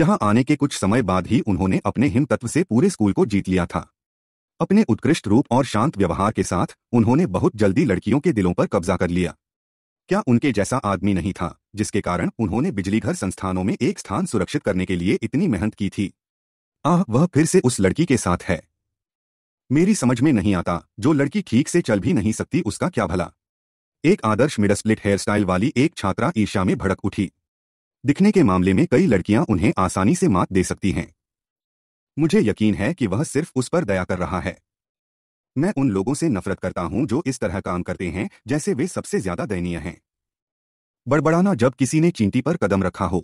Speaker 1: यहां आने के कुछ समय बाद ही उन्होंने अपने हिम तत्व से पूरे स्कूल को जीत लिया था अपने उत्कृष्ट रूप और शांत व्यवहार के साथ उन्होंने बहुत जल्दी लड़कियों के दिलों पर कब्जा कर लिया क्या उनके जैसा आदमी नहीं था जिसके कारण उन्होंने बिजलीघर संस्थानों में एक स्थान सुरक्षित करने के लिए इतनी मेहनत की थी आह वह फिर से उस लड़की के साथ है मेरी समझ में नहीं आता जो लड़की ठीक से चल भी नहीं सकती उसका क्या भला एक आदर्श मिड स्प्लिट हेयर स्टाइल वाली एक छात्रा ईर्षा में भड़क उठी दिखने के मामले में कई लड़कियां उन्हें आसानी से मात दे सकती हैं मुझे यकीन है कि वह सिर्फ उस पर दया कर रहा है मैं उन लोगों से नफरत करता हूं जो इस तरह काम करते हैं जैसे वे सबसे ज्यादा दयनीय हैं बड़बड़ाना जब किसी ने चींटी पर कदम रखा हो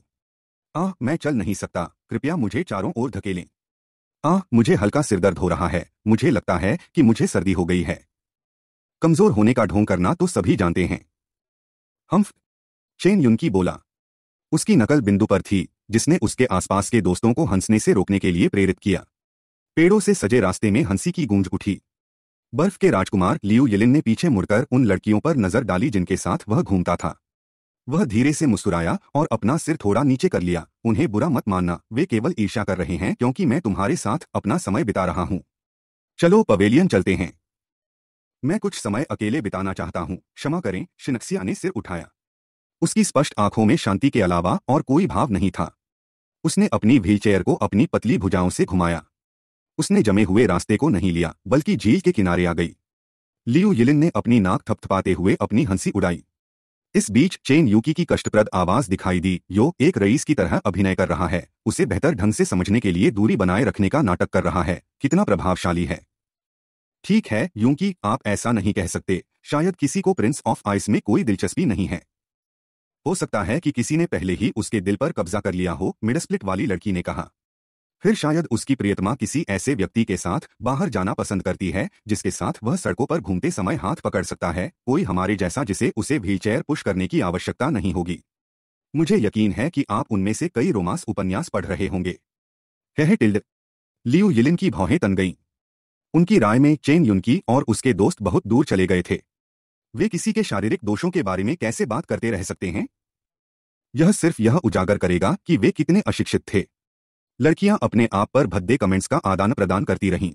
Speaker 1: आह मैं चल नहीं सकता कृपया मुझे चारों ओर धकेलें आह मुझे हल्का सिरदर्द हो रहा है मुझे लगता है कि मुझे सर्दी हो गई है कमजोर होने का ढोंग करना तो सभी जानते हैं हम चेन युनकी बोला उसकी नकल बिंदु पर थी जिसने उसके आसपास के दोस्तों को हंसने से रोकने के लिए प्रेरित किया पेड़ों से सजे रास्ते में हंसी की गूंज उठी बर्फ के राजकुमार लियू येलिन ने पीछे मुड़कर उन लड़कियों पर नजर डाली जिनके साथ वह घूमता था वह धीरे से मुस्कुराया और अपना सिर थोड़ा नीचे कर लिया उन्हें बुरा मत मानना वे केवल ईर्षा कर रहे हैं क्योंकि मैं तुम्हारे साथ अपना समय बिता रहा हूं चलो पवेलियन चलते हैं मैं कुछ समय अकेले बिताना चाहता हूं क्षमा करें शिनक्सिया ने सिर उठाया उसकी स्पष्ट आंखों में शांति के अलावा और कोई भाव नहीं था उसने अपनी व्हीलचेयर को अपनी पतली भुजाओं से घुमाया उसने जमे हुए रास्ते को नहीं लिया बल्कि झील के किनारे आ गई लियू यिलिन ने अपनी नाक थपथपाते हुए अपनी हंसी उड़ाई इस बीच चेन यूकी की कष्टप्रद आवाज दिखाई दी यो एक रईस की तरह अभिनय कर रहा है उसे बेहतर ढंग से समझने के लिए दूरी बनाए रखने का नाटक कर रहा है कितना प्रभावशाली है ठीक है यूकी आप ऐसा नहीं कह सकते शायद किसी को प्रिंस ऑफ आइस में कोई दिलचस्पी नहीं है हो सकता है कि किसी ने पहले ही उसके दिल पर कब्जा कर लिया हो मिडस्प्लिट वाली लड़की ने कहा फिर शायद उसकी प्रियतमा किसी ऐसे व्यक्ति के साथ बाहर जाना पसंद करती है जिसके साथ वह सड़कों पर घूमते समय हाथ पकड़ सकता है कोई हमारे जैसा जिसे उसे व्हीलचेयर पुश करने की आवश्यकता नहीं होगी मुझे यकीन है कि आप उनमें से कई रोमांस उपन्यास पढ़ रहे होंगे है टिल्ड लियू यिलिन की भौहें तन गईं उनकी राय में चेन युनकी और उसके दोस्त बहुत दूर चले गए थे वे किसी के शारीरिक दोषों के बारे में कैसे बात करते रह सकते हैं यह सिर्फ यह उजागर करेगा कि वे कितने अशिक्षित थे लड़कियां अपने आप पर भद्दे कमेंट्स का आदान प्रदान करती रहीं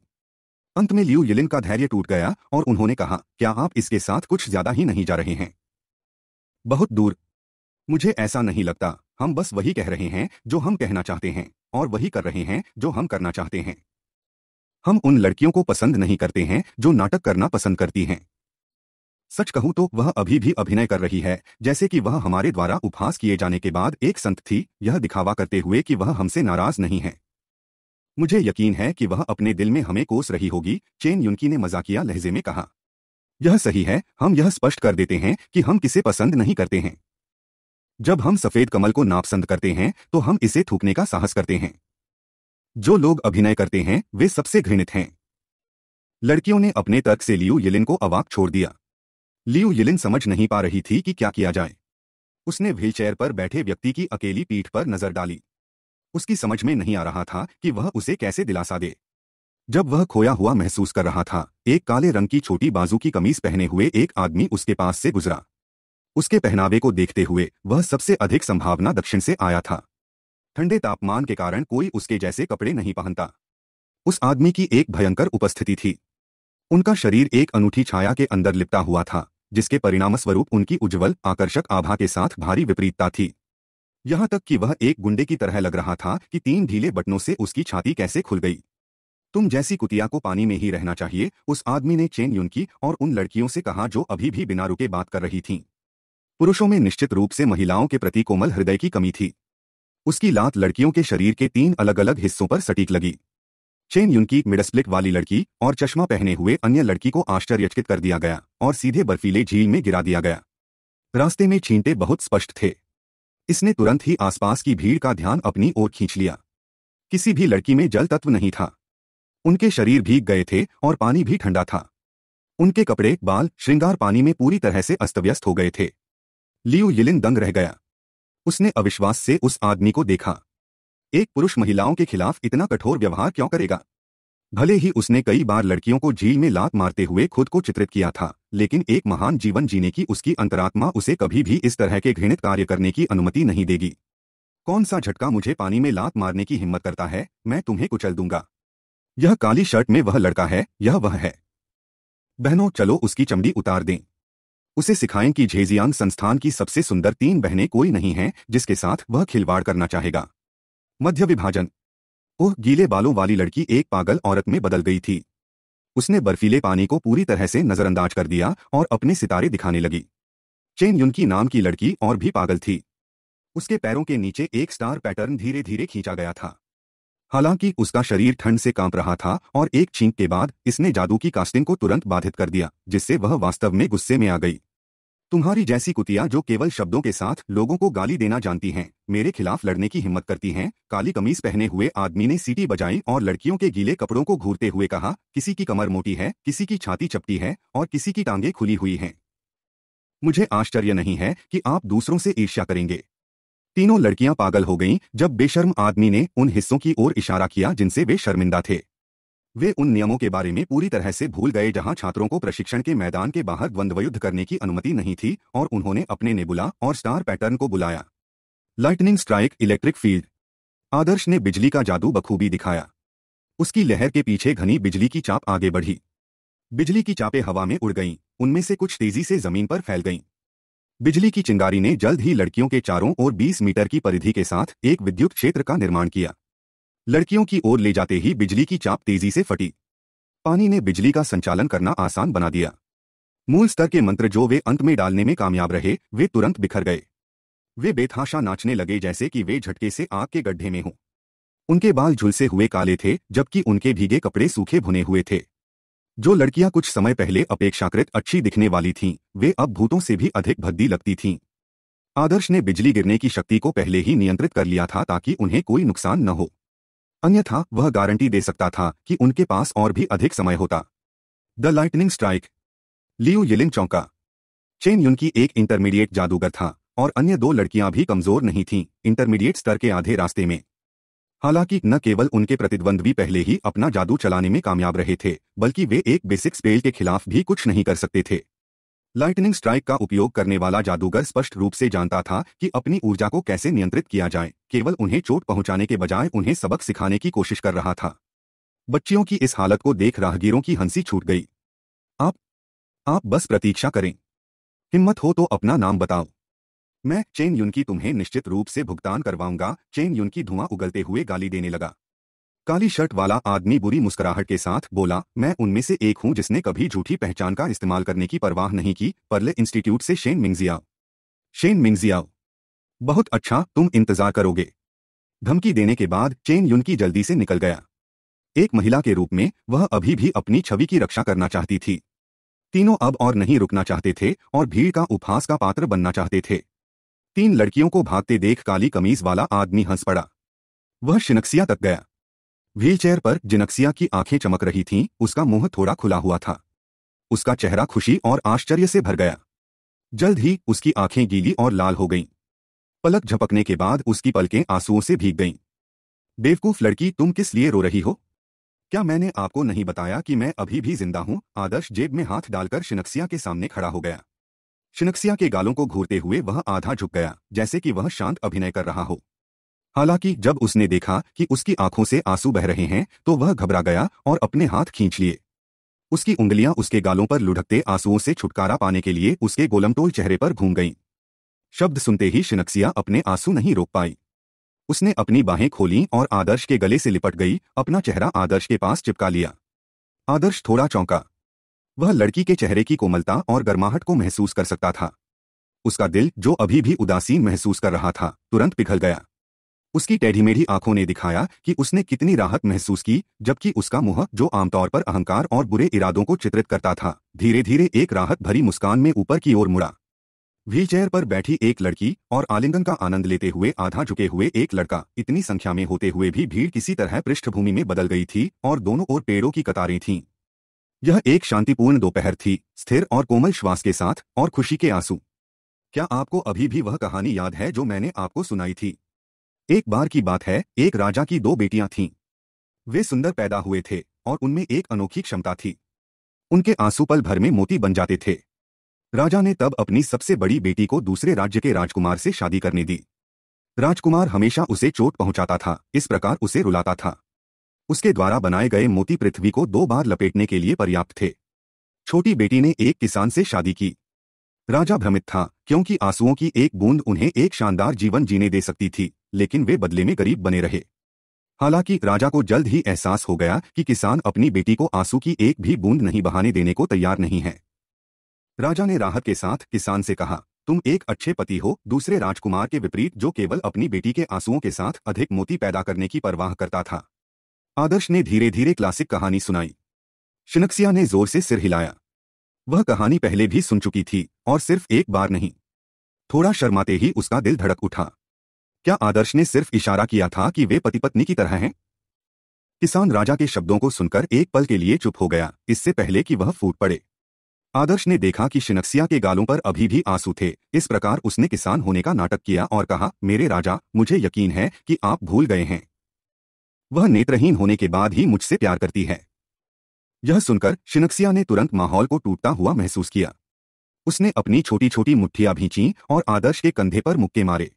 Speaker 1: अंत में लियू यिलिन का धैर्य टूट गया और उन्होंने कहा क्या आप इसके साथ कुछ ज्यादा ही नहीं जा रहे हैं बहुत दूर मुझे ऐसा नहीं लगता हम बस वही कह रहे हैं जो हम कहना चाहते हैं और वही कर रहे हैं जो हम करना चाहते हैं हम उन लड़कियों को पसंद नहीं करते हैं जो नाटक करना पसंद करती हैं सच कहूं तो वह अभी भी अभिनय कर रही है जैसे कि वह हमारे द्वारा उपहास किए जाने के बाद एक संत थी यह दिखावा करते हुए कि वह हमसे नाराज नहीं है मुझे यकीन है कि वह अपने दिल में हमें कोस रही होगी चेन युनकी ने मजाकिया लहजे में कहा यह सही है हम यह स्पष्ट कर देते हैं कि हम किसे पसंद नहीं करते हैं जब हम सफेद कमल को नापसंद करते हैं तो हम इसे थूकने का साहस करते हैं जो लोग अभिनय करते हैं वे सबसे घृणित हैं लड़कियों ने अपने तर्क से लियू येलिन को अवाक छोड़ दिया लियू यिलिन समझ नहीं पा रही थी कि क्या किया जाए उसने व्हीलचेयर पर बैठे व्यक्ति की अकेली पीठ पर नजर डाली उसकी समझ में नहीं आ रहा था कि वह उसे कैसे दिलासा दे जब वह खोया हुआ महसूस कर रहा था एक काले रंग की छोटी बाजू की कमीज पहने हुए एक आदमी उसके पास से गुजरा उसके पहनावे को देखते हुए वह सबसे अधिक संभावना दक्षिण से आया था ठंडे तापमान के कारण कोई उसके जैसे कपड़े नहीं पहनता उस आदमी की एक भयंकर उपस्थिति थी उनका शरीर एक अनूठी छाया के अंदर लिपटा हुआ था जिसके परिणामस्वरूप उनकी उज्जवल आकर्षक आभा के साथ भारी विपरीतता थी यहां तक कि वह एक गुंडे की तरह लग रहा था कि तीन ढीले बटनों से उसकी छाती कैसे खुल गई तुम जैसी कुतिया को पानी में ही रहना चाहिए उस आदमी ने चेन यून की और उन लड़कियों से कहा जो अभी भी बिना रुके बात कर रही थीं पुरुषों में निश्चित रूप से महिलाओं के प्रति कोमल हृदय की कमी थी उसकी लात लड़कियों के शरीर के तीन अलग अलग हिस्सों पर सटीक लगी चेन युन की मिडस्प्लिक वाली लड़की और चश्मा पहने हुए अन्य लड़की को आश्चर्यचकित कर दिया गया और सीधे बर्फीले झील में गिरा दिया गया रास्ते में छींटे बहुत स्पष्ट थे इसने तुरंत ही आसपास की भीड़ का ध्यान अपनी ओर खींच लिया किसी भी लड़की में जल तत्व नहीं था उनके शरीर भीग गए थे और पानी भी ठंडा था उनके कपड़े बाल श्रृंगार पानी में पूरी तरह से अस्तव्यस्त हो गए थे लियू यिलिन दंग रह गया उसने अविश्वास से उस आदमी को देखा एक पुरुष महिलाओं के खिलाफ इतना कठोर व्यवहार क्यों करेगा भले ही उसने कई बार लड़कियों को झील में लात मारते हुए खुद को चित्रित किया था लेकिन एक महान जीवन जीने की उसकी अंतरात्मा उसे कभी भी इस तरह के घृणित कार्य करने की अनुमति नहीं देगी कौन सा झटका मुझे पानी में लात मारने की हिम्मत करता है मैं तुम्हें कुचल दूंगा यह काली शर्ट में वह लड़का है यह वह है बहनों चलो उसकी चमड़ी उतार दें उसे सिखाएं कि झेजियांग संस्थान की सबसे सुंदर तीन बहनें कोई नहीं हैं जिसके साथ वह खिलवाड़ करना चाहेगा मध्य विभाजन ओह गीले बालों वाली लड़की एक पागल औरत में बदल गई थी उसने बर्फीले पानी को पूरी तरह से नजरअंदाज कर दिया और अपने सितारे दिखाने लगी चेन युनकी की नाम की लड़की और भी पागल थी उसके पैरों के नीचे एक स्टार पैटर्न धीरे धीरे खींचा गया था हालांकि उसका शरीर ठंड से कांप रहा था और एक छींक के बाद इसने जादू की कास्टिंग को तुरंत बाधित कर दिया जिससे वह वास्तव में गुस्से में आ गई तुम्हारी जैसी कुतिया जो केवल शब्दों के साथ लोगों को गाली देना जानती हैं मेरे खिलाफ लड़ने की हिम्मत करती हैं काली कमीज पहने हुए आदमी ने सीटी बजाई और लड़कियों के गीले कपड़ों को घूरते हुए कहा किसी की कमर मोटी है किसी की छाती चपटी है और किसी की टांगे खुली हुई हैं मुझे आश्चर्य नहीं है कि आप दूसरों से ईर्ष्या करेंगे तीनों लड़कियां पागल हो गईं जब बेशर्म आदमी ने उन हिस्सों की ओर इशारा किया जिनसे वे शर्मिंदा थे वे उन नियमों के बारे में पूरी तरह से भूल गए जहां छात्रों को प्रशिक्षण के मैदान के बाहर द्वंद्वयुद्ध करने की अनुमति नहीं थी और उन्होंने अपने नेबुला और स्टार पैटर्न को बुलाया lightning strike electric field Adarsh ने बिजली का जादू बखूबी दिखाया उसकी लहर के पीछे घनी बिजली की चाप आगे बढ़ी बिजली की चापें हवा में उड़ गईं उनमें से कुछ तेजी से जमीन पर फैल गईं बिजली की चिंगारी ने जल्द ही लड़कियों के चारों ओर 20 मीटर की परिधि के साथ एक विद्युत क्षेत्र का निर्माण किया लड़कियों की ओर ले जाते ही बिजली की चाप तेजी से फटी पानी ने बिजली का संचालन करना आसान बना दिया मूल स्तर के मंत्र जो वे अंत में डालने में कामयाब रहे वे तुरंत बिखर गए वे बेतहाशा नाचने लगे जैसे कि वे झटके से आग के गड्ढे में हों उनके बाल झुलसे हुए काले थे जबकि उनके भीगे कपड़े सूखे भुने हुए थे जो लड़कियां कुछ समय पहले अपेक्षाकृत अच्छी दिखने वाली थीं वे अब भूतों से भी अधिक भद्दी लगती थीं आदर्श ने बिजली गिरने की शक्ति को पहले ही नियंत्रित कर लिया था ताकि उन्हें कोई नुकसान न हो अन्यथा वह गारंटी दे सकता था कि उनके पास और भी अधिक समय होता the lightning strike Liu Yiling चौंका चेन युन की एक इंटरमीडिएट जादूगर था और अन्य दो लड़कियां भी कमजोर नहीं थीं इंटरमीडिएट स्तर के आधे रास्ते में हालांकि न केवल उनके प्रतिद्वंद्वी पहले ही अपना जादू चलाने में कामयाब रहे थे बल्कि वे एक बेसिक स्पेल के खिलाफ भी कुछ नहीं कर सकते थे लाइटनिंग स्ट्राइक का उपयोग करने वाला जादूगर स्पष्ट रूप से जानता था कि अपनी ऊर्जा को कैसे नियंत्रित किया जाए केवल उन्हें चोट पहुंचाने के बजाय उन्हें सबक सिखाने की कोशिश कर रहा था बच्चियों की इस हालत को देख राहगीरों की हंसी छूट गई आप आप बस प्रतीक्षा करें हिम्मत हो तो अपना नाम बताओ मैं चेन युन की तुम्हें निश्चित रूप से भुगतान करवाऊंगा चेन युन की धुआं उगलते हुए गाली देने लगा काली शर्ट वाला आदमी बुरी मुस्कुराहट के साथ बोला मैं उनमें से एक हूं जिसने कभी झूठी पहचान का इस्तेमाल करने की परवाह नहीं की परले इंस्टीट्यूट से शेन मिंगजियाओ शेन मिंगजियाओ बहुत अच्छा तुम इंतजार करोगे धमकी देने के बाद चेन युन की जल्दी से निकल गया एक महिला के रूप में वह अभी भी अपनी छवि की रक्षा करना चाहती थी तीनों अब और नहीं रुकना चाहते थे और भीड़ का उपहास का पात्र बनना चाहते थे तीन लड़कियों को भागते देख काली कमीज वाला आदमी हंस पड़ा वह शिनक्सिया तक गया व्हीलचेयर पर जिनक्सिया की आंखें चमक रही थीं उसका मुंह थोड़ा खुला हुआ था उसका चेहरा खुशी और आश्चर्य से भर गया जल्द ही उसकी आंखें गीली और लाल हो गईं पलक झपकने के बाद उसकी पलकें आंसुओं से भीग गईं बेवकूफ लड़की तुम किस लिए रो रही हो क्या मैंने आपको नहीं बताया कि मैं अभी भी जिंदा हूं आदर्श जेब में हाथ डालकर शिनक्सिया के सामने खड़ा हो गया शिनक्सिया के गालों को घूरते हुए वह आधा झुक गया जैसे कि वह शांत अभिनय कर रहा हो हालांकि जब उसने देखा कि उसकी आंखों से आंसू बह रहे हैं तो वह घबरा गया और अपने हाथ खींच लिए उसकी उंगलियां उसके गालों पर लुढ़कते आंसुओं से छुटकारा पाने के लिए उसके गोलमटोल चेहरे पर घूम गईं शब्द सुनते ही शिनक्सिया अपने आंसू नहीं रोक पाई उसने अपनी बाहें खोली और आदर्श के गले से लिपट गई अपना चेहरा आदर्श के पास चिपका लिया आदर्श थोड़ा चौंका वह लड़की के चेहरे की कोमलता और गर्माहट को महसूस कर सकता था उसका दिल जो अभी भी उदासीन महसूस कर रहा था तुरंत पिघल गया उसकी टेढ़ी मेढ़ी आंखों ने दिखाया कि उसने कितनी राहत महसूस की जबकि उसका मुंह जो आमतौर पर अहंकार और बुरे इरादों को चित्रित करता था धीरे धीरे एक राहत भरी मुस्कान में ऊपर की ओर मुड़ा व्हीलचेयर पर बैठी एक लड़की और आलिंगन का आनंद लेते हुए आधा झुके हुए एक लड़का इतनी संख्या में होते हुए भी भीड़ किसी तरह पृष्ठभूमि में बदल गई थी और दोनों ओर पेड़ों की कतारें थीं यह एक शांतिपूर्ण दोपहर थी स्थिर और कोमल श्वास के साथ और खुशी के आंसू क्या आपको अभी भी वह कहानी याद है जो मैंने आपको सुनाई थी एक बार की बात है एक राजा की दो बेटियां थीं वे सुंदर पैदा हुए थे और उनमें एक अनोखी क्षमता थी उनके आंसू पल भर में मोती बन जाते थे राजा ने तब अपनी सबसे बड़ी बेटी को दूसरे राज्य के राजकुमार से शादी करने दी राजकुमार हमेशा उसे चोट पहुंचाता था इस प्रकार उसे रुलाता था उसके द्वारा बनाए गए मोती पृथ्वी को दो बार लपेटने के लिए पर्याप्त थे छोटी बेटी ने एक किसान से शादी की राजा भ्रमित था क्योंकि आंसुओं की एक बूंद उन्हें एक शानदार जीवन जीने दे सकती थी लेकिन वे बदले में गरीब बने रहे हालांकि राजा को जल्द ही एहसास हो गया कि किसान अपनी बेटी को आंसू की एक भी बूंद नहीं बहाने देने को तैयार नहीं है राजा ने राहत के साथ किसान से कहा तुम एक अच्छे पति हो दूसरे राजकुमार के विपरीत जो केवल अपनी बेटी के आंसुओं के साथ अधिक मोती पैदा करने की परवाह करता था आदर्श ने धीरे धीरे क्लासिक कहानी सुनाई शिनक्सिया ने जोर से सिर हिलाया वह कहानी पहले भी सुन चुकी थी और सिर्फ एक बार नहीं थोड़ा शर्माते ही उसका दिल धड़क उठा क्या आदर्श ने सिर्फ इशारा किया था कि वे पति पत्नी की तरह हैं किसान राजा के शब्दों को सुनकर एक पल के लिए चुप हो गया इससे पहले कि वह फूट पड़े आदर्श ने देखा कि शिनक्सिया के गालों पर अभी भी आंसू थे इस प्रकार उसने किसान होने का नाटक किया और कहा मेरे राजा मुझे यकीन है कि आप भूल गए हैं वह नेत्रहीन होने के बाद ही मुझसे प्यार करती है यह सुनकर शिनक्सिया ने तुरंत माहौल को टूटता हुआ महसूस किया उसने अपनी छोटी छोटी मुठ्ठियां भींची और आदर्श के कंधे पर मुक्के मारे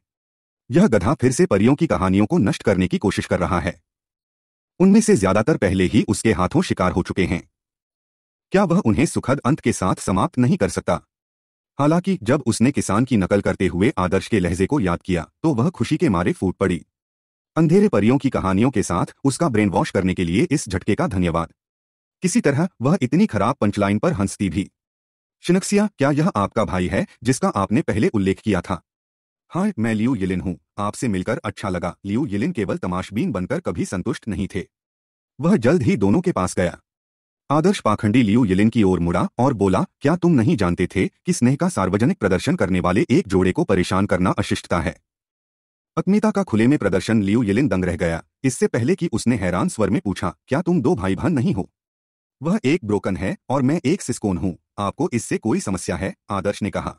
Speaker 1: यह गधा फिर से परियों की कहानियों को नष्ट करने की कोशिश कर रहा है उनमें से ज्यादातर पहले ही उसके हाथों शिकार हो चुके हैं क्या वह उन्हें सुखद अंत के साथ समाप्त नहीं कर सकता हालांकि जब उसने किसान की नकल करते हुए आदर्श के लहजे को याद किया तो वह खुशी के मारे फूट पड़ी अंधेरे परियों की कहानियों के साथ उसका ब्रेन वॉश करने के लिए इस झटके का धन्यवाद किसी तरह वह इतनी खराब पंचलाइन पर हंसती भी शिनक्सिया क्या यह आपका भाई है जिसका आपने पहले उल्लेख किया था हाँ मैं लियू यिलिन हूँ आपसे मिलकर अच्छा लगा लियू यिलिन केवल तमाशबीन बनकर कभी संतुष्ट नहीं थे वह जल्द ही दोनों के पास गया आदर्श पाखंडी लियू यिलिन की ओर मुड़ा और बोला क्या तुम नहीं जानते थे कि स्नेह का सार्वजनिक प्रदर्शन करने वाले एक जोड़े को परेशान करना अशिष्टता है अत्मिता का खुले में प्रदर्शन लियू यिलिन दंग रह गया इससे पहले कि उसने हैरान स्वर में पूछा क्या तुम दो भाई बहन नहीं हो वह एक ब्रोकन है और मैं एक सिस्कोन हूं आपको इससे कोई समस्या है आदर्श ने कहा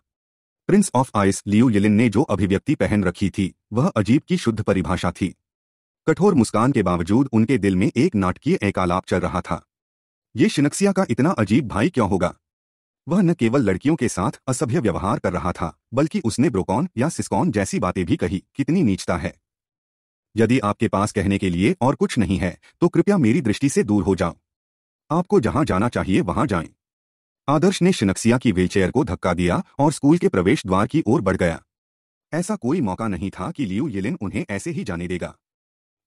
Speaker 1: prince of ice Liu Yilin ने जो अभिव्यक्ति पहन रखी थी वह अजीब की शुद्ध परिभाषा थी कठोर मुस्कान के बावजूद उनके दिल में एक नाटकीय एकालाप चल रहा था ये शिनक्सिया का इतना अजीब भाई क्यों होगा वह न केवल लड़कियों के साथ असभ्य व्यवहार कर रहा था बल्कि उसने ब्रोकॉन या सिस्कॉन जैसी बातें भी कही कितनी नीचता है यदि आपके पास कहने के लिए और कुछ नहीं है तो कृपया मेरी दृष्टि से दूर हो जाओ आपको जहां जाना चाहिए वहां जाएं। आदर्श ने शिनक्सिया की व्हीलचेयर को धक्का दिया और स्कूल के प्रवेश द्वार की ओर बढ़ गया ऐसा कोई मौका नहीं था कि लियू येलिन उन्हें ऐसे ही जाने देगा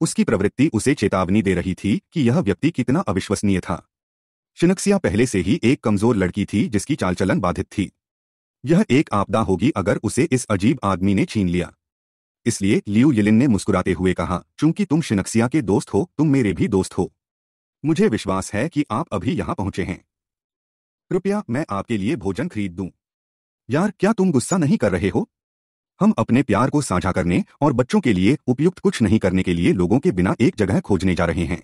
Speaker 1: उसकी प्रवृत्ति उसे चेतावनी दे रही थी कि यह व्यक्ति कितना अविश्वसनीय था शिनक्सिया पहले से ही एक कमजोर लड़की थी जिसकी चालचलन बाधित थी यह एक आपदा होगी अगर उसे इस अजीब आदमी ने छीन लिया इसलिए लियू येलिन ने मुस्कुराते हुए कहा चूंकि तुम शिनक्सिया के दोस्त हो तुम मेरे भी दोस्त हो मुझे विश्वास है कि आप अभी यहां पहुंचे हैं कृपया मैं आपके लिए भोजन खरीद दूं यार क्या तुम गुस्सा नहीं कर रहे हो हम अपने प्यार को साझा करने और बच्चों के लिए उपयुक्त कुछ नहीं करने के लिए लोगों के बिना एक जगह खोजने जा रहे हैं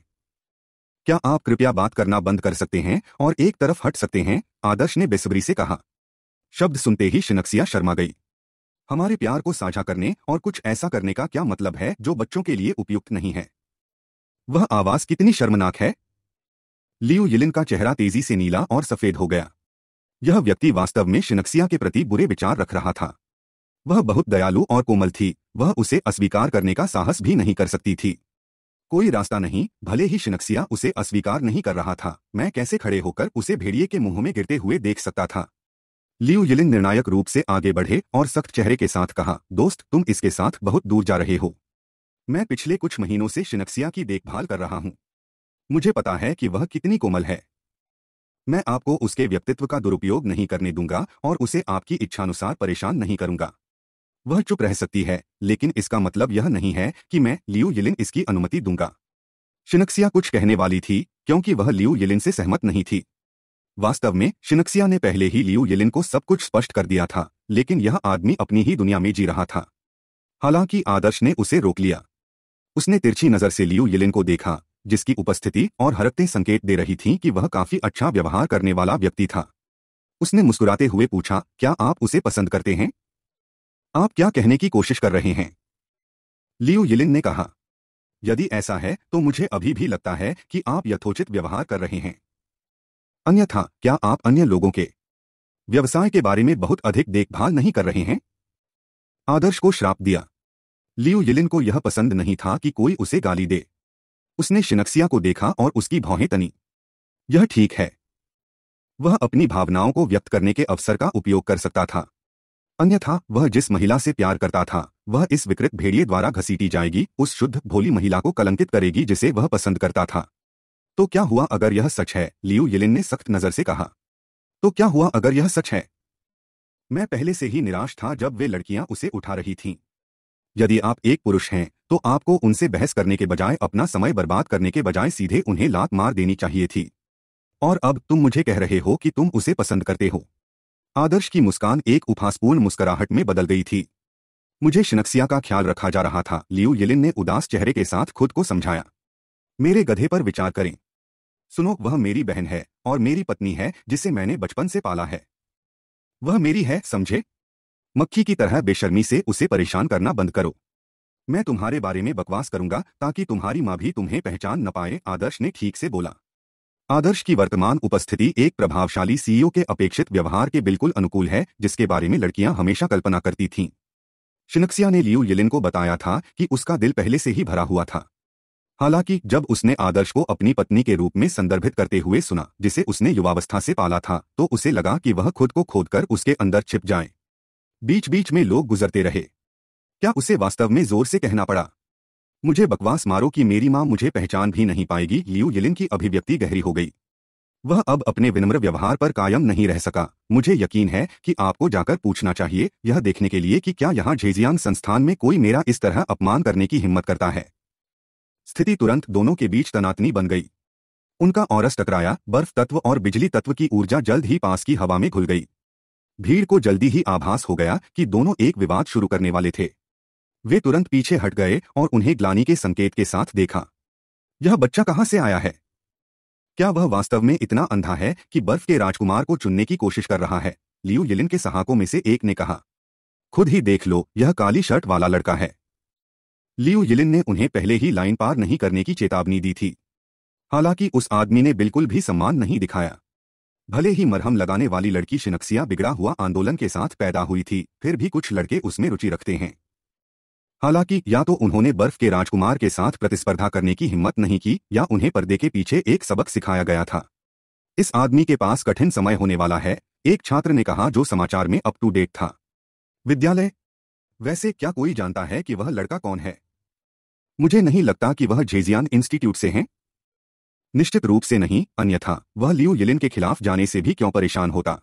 Speaker 1: क्या आप कृपया बात करना बंद कर सकते हैं और एक तरफ हट सकते हैं आदर्श ने बेसब्री से कहा शब्द सुनते ही शिनक्सिया शर्मा गई हमारे प्यार को साझा करने और कुछ ऐसा करने का क्या मतलब है जो बच्चों के लिए उपयुक्त नहीं है वह आवाज कितनी शर्मनाक है लियो यिलिन का चेहरा तेजी से नीला और सफेद हो गया यह व्यक्ति वास्तव में शिनक्सिया के प्रति बुरे विचार रख रहा था वह बहुत दयालु और कोमल थी वह उसे अस्वीकार करने का साहस भी नहीं कर सकती थी कोई रास्ता नहीं भले ही शिनक्सिया उसे अस्वीकार नहीं कर रहा था मैं कैसे खड़े होकर उसे भेड़िए के मुंह में गिरते हुए देख सकता था लियू यिलिन निर्णायक रूप से आगे बढ़े और सख्त चेहरे के साथ कहा दोस्त तुम इसके साथ बहुत दूर जा रहे हो मैं पिछले कुछ महीनों से शिनक्सिया की देखभाल कर रहा हूँ मुझे पता है कि वह कितनी कोमल है मैं आपको उसके व्यक्तित्व का दुरुपयोग नहीं करने दूंगा और उसे आपकी इच्छानुसार परेशान नहीं करूंगा वह चुप रह सकती है लेकिन इसका मतलब यह नहीं है कि मैं लियू यिलिन इसकी अनुमति दूंगा शिनक्सिया कुछ कहने वाली थी क्योंकि वह लियू यिलिन से सहमत नहीं थी वास्तव में शिनक्सिया ने पहले ही लियू यिलिन को सब कुछ स्पष्ट कर दिया था लेकिन यह आदमी अपनी ही दुनिया में जी रहा था हालांकि आदर्श ने उसे रोक लिया उसने तिरछी नजर से लियू यिलिन को देखा जिसकी उपस्थिति और हरकतें संकेत दे रही थीं कि वह काफी अच्छा व्यवहार करने वाला व्यक्ति था उसने मुस्कुराते हुए पूछा क्या आप उसे पसंद करते हैं आप क्या कहने की कोशिश कर रहे हैं लियो यिलिन ने कहा यदि ऐसा है तो मुझे अभी भी लगता है कि आप यथोचित व्यवहार कर रहे हैं अन्यथा क्या आप अन्य लोगों के व्यवसाय के बारे में बहुत अधिक देखभाल नहीं कर रहे हैं आदर्श को श्राप दिया लियो यिलिन को यह पसंद नहीं था कि कोई उसे गाली दे उसने शिनक्सिया को देखा और उसकी भौहें तनी यह ठीक है वह अपनी भावनाओं को व्यक्त करने के अवसर का उपयोग कर सकता था अन्यथा वह जिस महिला से प्यार करता था वह इस विकृत भेड़िए द्वारा घसीटी जाएगी उस शुद्ध भोली महिला को कलंकित करेगी जिसे वह पसंद करता था तो क्या हुआ अगर यह सच है लियू यिलिन ने सख्त नजर से कहा तो क्या हुआ अगर यह सच है मैं पहले से ही निराश था जब वे लड़कियां उसे उठा रही थीं यदि आप एक पुरुष हैं तो आपको उनसे बहस करने के बजाय अपना समय बर्बाद करने के बजाय सीधे उन्हें लात मार देनी चाहिए थी और अब तुम मुझे कह रहे हो कि तुम उसे पसंद करते हो आदर्श की मुस्कान एक उपहासपूर्ण मुस्कुराहट में बदल गई थी मुझे शनक्सिया का ख्याल रखा जा रहा था लियू येलिन ने उदास चेहरे के साथ खुद को समझाया मेरे गधे पर विचार करें सुनो वह मेरी बहन है और मेरी पत्नी है जिसे मैंने बचपन से पाला है वह मेरी है समझे मक्खी की तरह बेशर्मी से उसे परेशान करना बंद करो मैं तुम्हारे बारे में बकवास करूंगा ताकि तुम्हारी माँ भी तुम्हें पहचान न पाए आदर्श ने ठीक से बोला आदर्श की वर्तमान उपस्थिति एक प्रभावशाली सीईओ के अपेक्षित व्यवहार के बिल्कुल अनुकूल है जिसके बारे में लड़कियां हमेशा कल्पना करती थीं शिनक्सिया ने लियू यिलिन को बताया था कि उसका दिल पहले से ही भरा हुआ था हालांकि जब उसने आदर्श को अपनी पत्नी के रूप में संदर्भित करते हुए सुना जिसे उसने युवावस्था से पाला था तो उसे लगा कि वह खुद को खोदकर उसके अंदर छिप जाएं बीच बीच में लोग गुजरते रहे क्या उसे वास्तव में जोर से कहना पड़ा मुझे बकवास मारो कि मेरी माँ मुझे पहचान भी नहीं पाएगी लियू यिलिन की अभिव्यक्ति गहरी हो गई वह अब अपने विनम्र व्यवहार पर कायम नहीं रह सका मुझे यकीन है कि आपको जाकर पूछना चाहिए यह देखने के लिए कि क्या यहाँ झेजियांग संस्थान में कोई मेरा इस तरह अपमान करने की हिम्मत करता है स्थिति तुरंत दोनों के बीच तनातनी बन गई उनका औरस टकराया बर्फ तत्व और बिजली तत्व की ऊर्जा जल्द ही पास की हवा में घुल गई भीड़ को जल्दी ही आभास हो गया कि दोनों एक विवाद शुरू करने वाले थे वे तुरंत पीछे हट गए और उन्हें ग्लानी के संकेत के साथ देखा यह बच्चा कहाँ से आया है क्या वह वास्तव में इतना अंधा है कि बर्फ के राजकुमार को चुनने की कोशिश कर रहा है लियू यिलिन के सहाकों में से एक ने कहा खुद ही देख लो यह काली शर्ट वाला लड़का है लियू यिलिन ने उन्हें पहले ही लाइन पार नहीं करने की चेतावनी दी थी हालांकि उस आदमी ने बिल्कुल भी सम्मान नहीं दिखाया भले ही मरहम लगाने वाली लड़की शिनक्सिया बिगड़ा हुआ आंदोलन के साथ पैदा हुई थी फिर भी कुछ लड़के उसमें रुचि रखते हैं हालांकि या तो उन्होंने बर्फ के राजकुमार के साथ प्रतिस्पर्धा करने की हिम्मत नहीं की या उन्हें पर्दे के पीछे एक सबक सिखाया गया था इस आदमी के पास कठिन समय होने वाला है एक छात्र ने कहा जो समाचार में अप टू डेट था विद्यालय वैसे क्या कोई जानता है कि वह लड़का कौन है मुझे नहीं लगता कि वह झेजियान इंस्टीट्यूट से हैं निश्चित रूप से नहीं अन्यथा वह लियू येलिन के खिलाफ जाने से भी क्यों परेशान होता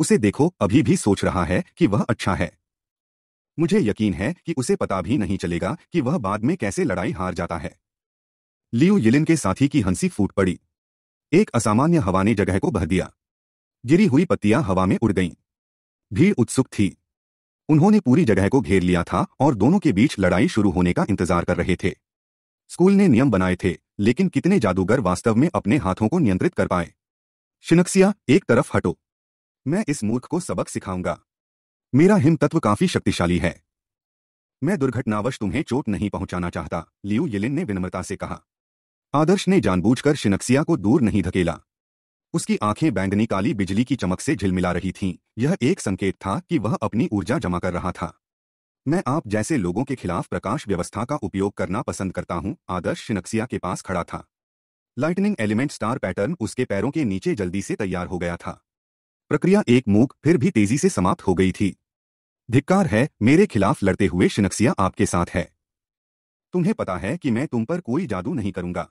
Speaker 1: उसे देखो अभी भी सोच रहा है कि वह अच्छा है मुझे यकीन है कि उसे पता भी नहीं चलेगा कि वह बाद में कैसे लड़ाई हार जाता है लियू यिलिन के साथी की हंसी फूट पड़ी एक असामान्य हवा ने जगह को बह दिया गिरी हुई पत्तियां हवा में उड़ गईं। भीड़ उत्सुक थी उन्होंने पूरी जगह को घेर लिया था और दोनों के बीच लड़ाई शुरू होने का इंतजार कर रहे थे स्कूल ने नियम बनाए थे लेकिन कितने जादूगर वास्तव में अपने हाथों को नियंत्रित कर पाए शिनक्सिया एक तरफ हटो मैं इस मूर्ख को सबक सिखाऊंगा मेरा हिम तत्व काफी शक्तिशाली है मैं दुर्घटनावश तुम्हें चोट नहीं पहुंचाना चाहता लियू येलिन ने विनम्रता से कहा आदर्श ने जानबूझकर शिनक्सिया को दूर नहीं धकेला उसकी आंखें बैंगनी काली बिजली की चमक से झिलमिला रही थीं। यह एक संकेत था कि वह अपनी ऊर्जा जमा कर रहा था मैं आप जैसे लोगों के खिलाफ प्रकाश व्यवस्था का उपयोग करना पसंद करता हूं आदर्श शिनक्सिया के पास खड़ा था लाइटनिंग एलिमेंट स्टार पैटर्न उसके पैरों के नीचे जल्दी से तैयार हो गया था प्रक्रिया एक मूक फिर भी तेजी से समाप्त हो गई थी धिक्कार है मेरे खिलाफ लड़ते हुए शिनक्सिया आपके साथ है तुम्हें पता है कि मैं तुम पर कोई जादू नहीं करूंगा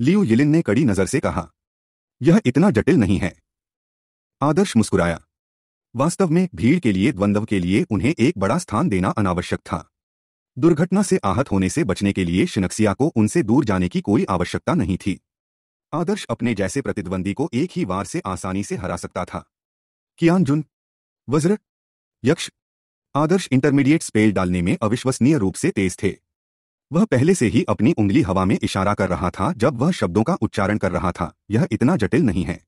Speaker 1: लियो यिलिन ने कड़ी नजर से कहा यह इतना जटिल नहीं है आदर्श मुस्कुराया वास्तव में भीड़ के लिए द्वंद्व के लिए उन्हें एक बड़ा स्थान देना अनावश्यक था दुर्घटना से आहत होने से बचने के लिए शिनक्सिया को उनसे दूर जाने की कोई आवश्यकता नहीं थी आदर्श अपने जैसे प्रतिद्वंदी को एक ही वार से आसानी से हरा सकता था कियानजुन जुन वज्र यक्ष आदर्श इंटरमीडिएट स्पेल डालने में अविश्वसनीय रूप से तेज थे वह पहले से ही अपनी उंगली हवा में इशारा कर रहा था जब वह शब्दों का उच्चारण कर रहा था यह इतना जटिल नहीं है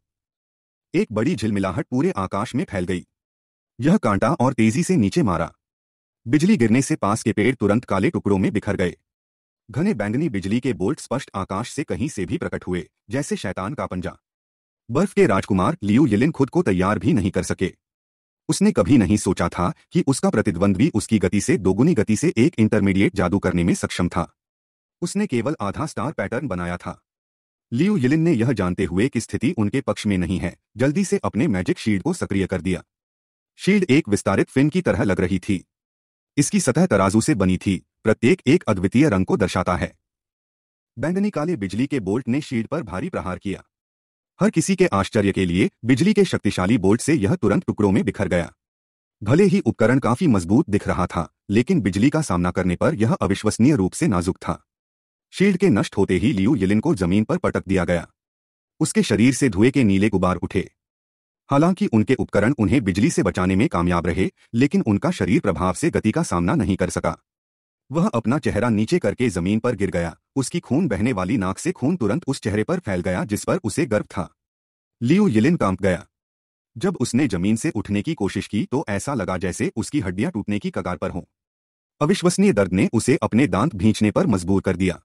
Speaker 1: एक बड़ी झिलमिलाहट पूरे आकाश में फैल गई यह कांटा और तेजी से नीचे मारा बिजली गिरने से पास के पेड़ तुरंत काले टुकड़ों में बिखर गए घने बैंगनी बिजली के बोल्ट स्पष्ट आकाश से कहीं से भी प्रकट हुए जैसे शैतान का पंजा बर्फ के राजकुमार लियू यलिन खुद को तैयार भी नहीं कर सके उसने कभी नहीं सोचा था कि उसका प्रतिद्वंद्वी उसकी गति से दोगुनी गति से एक इंटरमीडिएट जादू करने में सक्षम था उसने केवल आधा स्टार पैटर्न बनाया था लियू यिलिन ने यह जानते हुए कि स्थिति उनके पक्ष में नहीं है जल्दी से अपने मैजिक शील्ड को सक्रिय कर दिया शील्ड एक विस्तारित फिन की तरह लग रही थी इसकी सतह तराजू से बनी थी प्रत्येक एक अद्वितीय रंग को दर्शाता है बैंगनी काले बिजली के बोल्ट ने शील्ड पर भारी प्रहार किया हर किसी के आश्चर्य के लिए बिजली के शक्तिशाली बोल्ट से यह तुरंत टुकड़ों में बिखर गया भले ही उपकरण काफी मजबूत दिख रहा था लेकिन बिजली का सामना करने पर यह अविश्वसनीय रूप से नाजुक था शील्ड के नष्ट होते ही लियू यिलिन को जमीन पर पटक दिया गया उसके शरीर से धुएं के नीले गुबार उठे हालांकि उनके उपकरण उन्हें बिजली से बचाने में कामयाब रहे लेकिन उनका शरीर प्रभाव से गति का सामना नहीं कर सका वह अपना चेहरा नीचे करके जमीन पर गिर गया उसकी खून बहने वाली नाक से खून तुरंत उस चेहरे पर फैल गया जिस पर उसे गर्व था लियो यिलिन कांप गया जब उसने जमीन से उठने की कोशिश की तो ऐसा लगा जैसे उसकी हड्डियां टूटने की कगार पर हों अविश्वसनीय दर्द ने उसे अपने दांत भींचने पर मजबूर कर दिया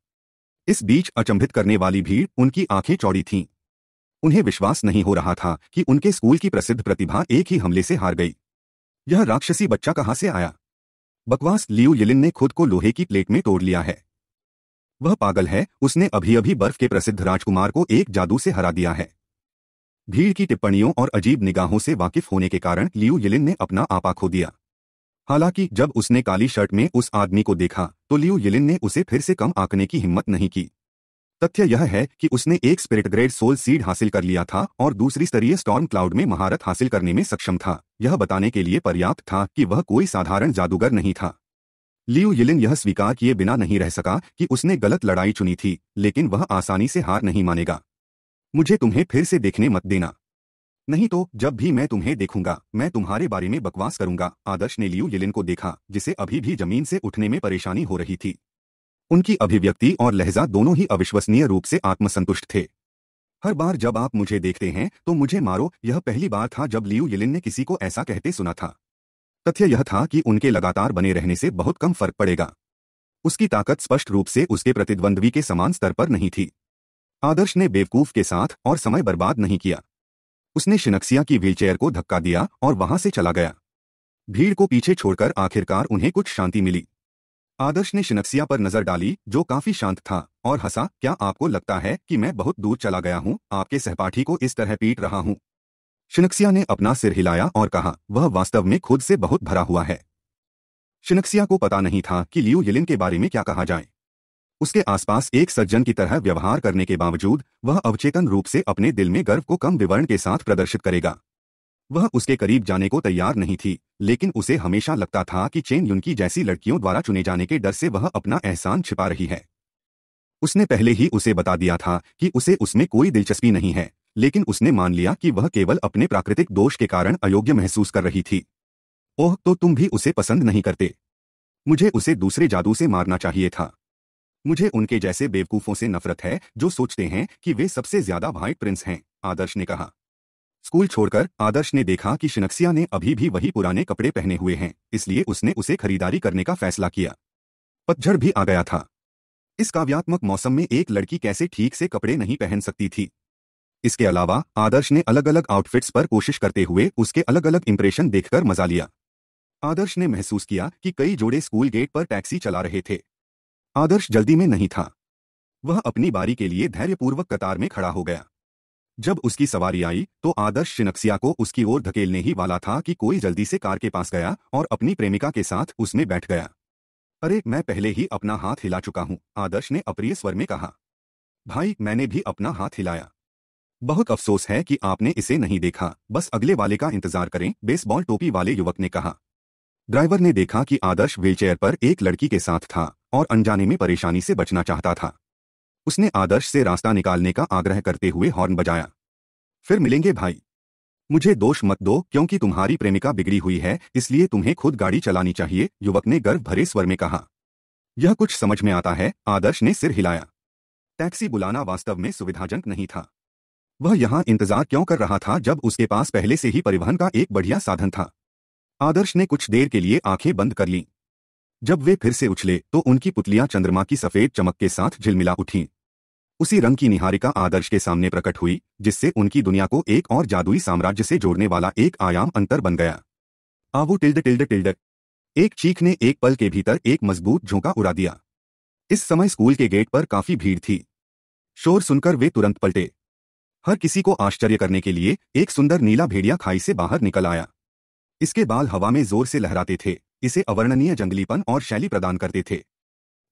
Speaker 1: इस बीच अचंभित करने वाली भीड़ उनकी आंखें चौड़ी थीं उन्हें विश्वास नहीं हो रहा था कि उनके स्कूल की प्रसिद्ध प्रतिभा एक ही हमले से हार गई यह राक्षसी बच्चा कहां से आया बकवास लियू यिलिन ने खुद को लोहे की प्लेट में तोड़ लिया है वह पागल है उसने अभी अभी बर्फ के प्रसिद्ध राजकुमार को एक जादू से हरा दिया है भीड़ की टिप्पणियों और अजीब निगाहों से वाकिफ होने के कारण लियू यिलिन ने अपना आपा खो दिया हालांकि जब उसने काली शर्ट में उस आदमी को देखा तो लियू यिलिन ने उसे फिर से कम आंकने की हिम्मत नहीं की तथ्य यह है कि उसने एक स्पिरिट ग्रेड सोल सीड हासिल कर लिया था और दूसरी स्तरीय स्टॉर्म क्लाउड में महारत हासिल करने में सक्षम था यह बताने के लिए पर्याप्त था कि वह कोई साधारण जादूगर नहीं था लियू यिलिन यह स्वीकार किए बिना नहीं रह सका कि उसने गलत लड़ाई चुनी थी लेकिन वह आसानी से हार नहीं मानेगा मुझे तुम्हें फिर से देखने मत देना नहीं तो जब भी मैं तुम्हें देखूंगा मैं तुम्हारे बारे में बकवास करूंगा आदर्श ने लियू यिलिन को देखा जिसे अभी भी जमीन से उठने में परेशानी हो रही थी उनकी अभिव्यक्ति और लहजा दोनों ही अविश्वसनीय रूप से आत्मसंतुष्ट थे हर बार जब आप मुझे देखते हैं तो मुझे मारो यह पहली बार था जब लियू यिलिन ने किसी को ऐसा कहते सुना था तथ्य यह था कि उनके लगातार बने रहने से बहुत कम फर्क पड़ेगा उसकी ताकत स्पष्ट रूप से उसके प्रतिद्वंद्वी के समान स्तर पर नहीं थी आदर्श ने बेवकूफ के साथ और समय बर्बाद नहीं किया उसने शिनक्सिया की व्हीलचेयर को धक्का दिया और वहां से चला गया भीड़ को पीछे छोड़कर आखिरकार उन्हें कुछ शांति मिली आदर्श ने शिनक्सिया पर नजर डाली जो काफी शांत था और हंसा क्या आपको लगता है कि मैं बहुत दूर चला गया हूँ आपके सहपाठी को इस तरह पीट रहा हूँ शिनक्सिया ने अपना सिर हिलाया और कहा वह वास्तव में खुद से बहुत भरा हुआ है शिनक्सिया को पता नहीं था कि लियू यिलिन के बारे में क्या कहा जाए उसके आसपास एक सज्जन की तरह व्यवहार करने के बावजूद वह अवचेतन रूप से अपने दिल में गर्व को कम विवरण के साथ प्रदर्शित करेगा वह उसके करीब जाने को तैयार नहीं थी लेकिन उसे हमेशा लगता था कि चेन युन की जैसी लड़कियों द्वारा चुने जाने के डर से वह अपना एहसान छिपा रही है उसने पहले ही उसे बता दिया था कि उसे उसमें कोई दिलचस्पी नहीं है लेकिन उसने मान लिया कि वह केवल अपने प्राकृतिक दोष के कारण अयोग्य महसूस कर रही थी ओह तो तुम भी उसे पसंद नहीं करते मुझे उसे दूसरे जादू से मारना चाहिए था मुझे उनके जैसे बेवकूफों से नफरत है जो सोचते हैं कि वे सबसे ज्यादा व्हाइट प्रिंस हैं आदर्श ने कहा स्कूल छोड़कर आदर्श ने देखा कि शिनक्सिया ने अभी भी वही पुराने कपड़े पहने हुए हैं इसलिए उसने उसे खरीदारी करने का फैसला किया पतझड़ भी आ गया था इस काव्यात्मक मौसम में एक लड़की कैसे ठीक से कपड़े नहीं पहन सकती थी इसके अलावा आदर्श ने अलग अलग आउटफिट्स पर कोशिश करते हुए उसके अलग अलग इंप्रेशन देखकर मजा लिया आदर्श ने महसूस किया कि कई जोड़े स्कूल गेट पर टैक्सी चला रहे थे आदर्श जल्दी में नहीं था वह अपनी बारी के लिए धैर्यपूर्वक कतार में खड़ा हो गया जब उसकी सवारी आई तो आदर्श शिनक्सिया को उसकी ओर धकेलने ही वाला था कि कोई जल्दी से कार के पास गया और अपनी प्रेमिका के साथ उसमें बैठ गया अरे मैं पहले ही अपना हाथ हिला चुका हूं आदर्श ने अप्रिय स्वर में कहा भाई मैंने भी अपना हाथ हिलाया बहुत अफसोस है कि आपने इसे नहीं देखा बस अगले वाले का इंतजार करें बेसबॉल टोपी वाले युवक ने कहा ड्राइवर ने देखा कि आदर्श व्हीलचेयर पर एक लड़की के साथ था और अनजाने में परेशानी से बचना चाहता था उसने आदर्श से रास्ता निकालने का आग्रह करते हुए हॉर्न बजाया फिर मिलेंगे भाई मुझे दोष मत दो क्योंकि तुम्हारी प्रेमिका बिगड़ी हुई है इसलिए तुम्हें खुद गाड़ी चलानी चाहिए युवक ने गर्व भरे स्वर में कहा यह कुछ समझ में आता है आदर्श ने सिर हिलाया टैक्सी बुलाना वास्तव में सुविधाजनक नहीं था वह यहां इंतजार क्यों कर रहा था जब उसके पास पहले से ही परिवहन का एक बढ़िया साधन था आदर्श ने कुछ देर के लिए आंखें बंद कर लीं जब वे फिर से उछले तो उनकी पुतलियां चंद्रमा की सफेद चमक के साथ झिलमिला उठीं उसी रंग की निहारिका आदर्श के सामने प्रकट हुई जिससे उनकी दुनिया को एक और जादुई साम्राज्य से जोड़ने वाला एक आयाम अंतर बन गया आवो टिल्ड टिल्ड टिल्ड एक चीख ने एक पल के भीतर एक मजबूत झोंका उड़ा दिया इस समय स्कूल के गेट पर काफी भीड़ थी शोर सुनकर वे तुरंत पलटे हर किसी को आश्चर्य करने के लिए एक सुंदर नीला भेड़िया खाई से बाहर निकल आया इसके बाल हवा में जोर से लहराते थे इसे अवर्णनीय जंगलीपन और शैली प्रदान करते थे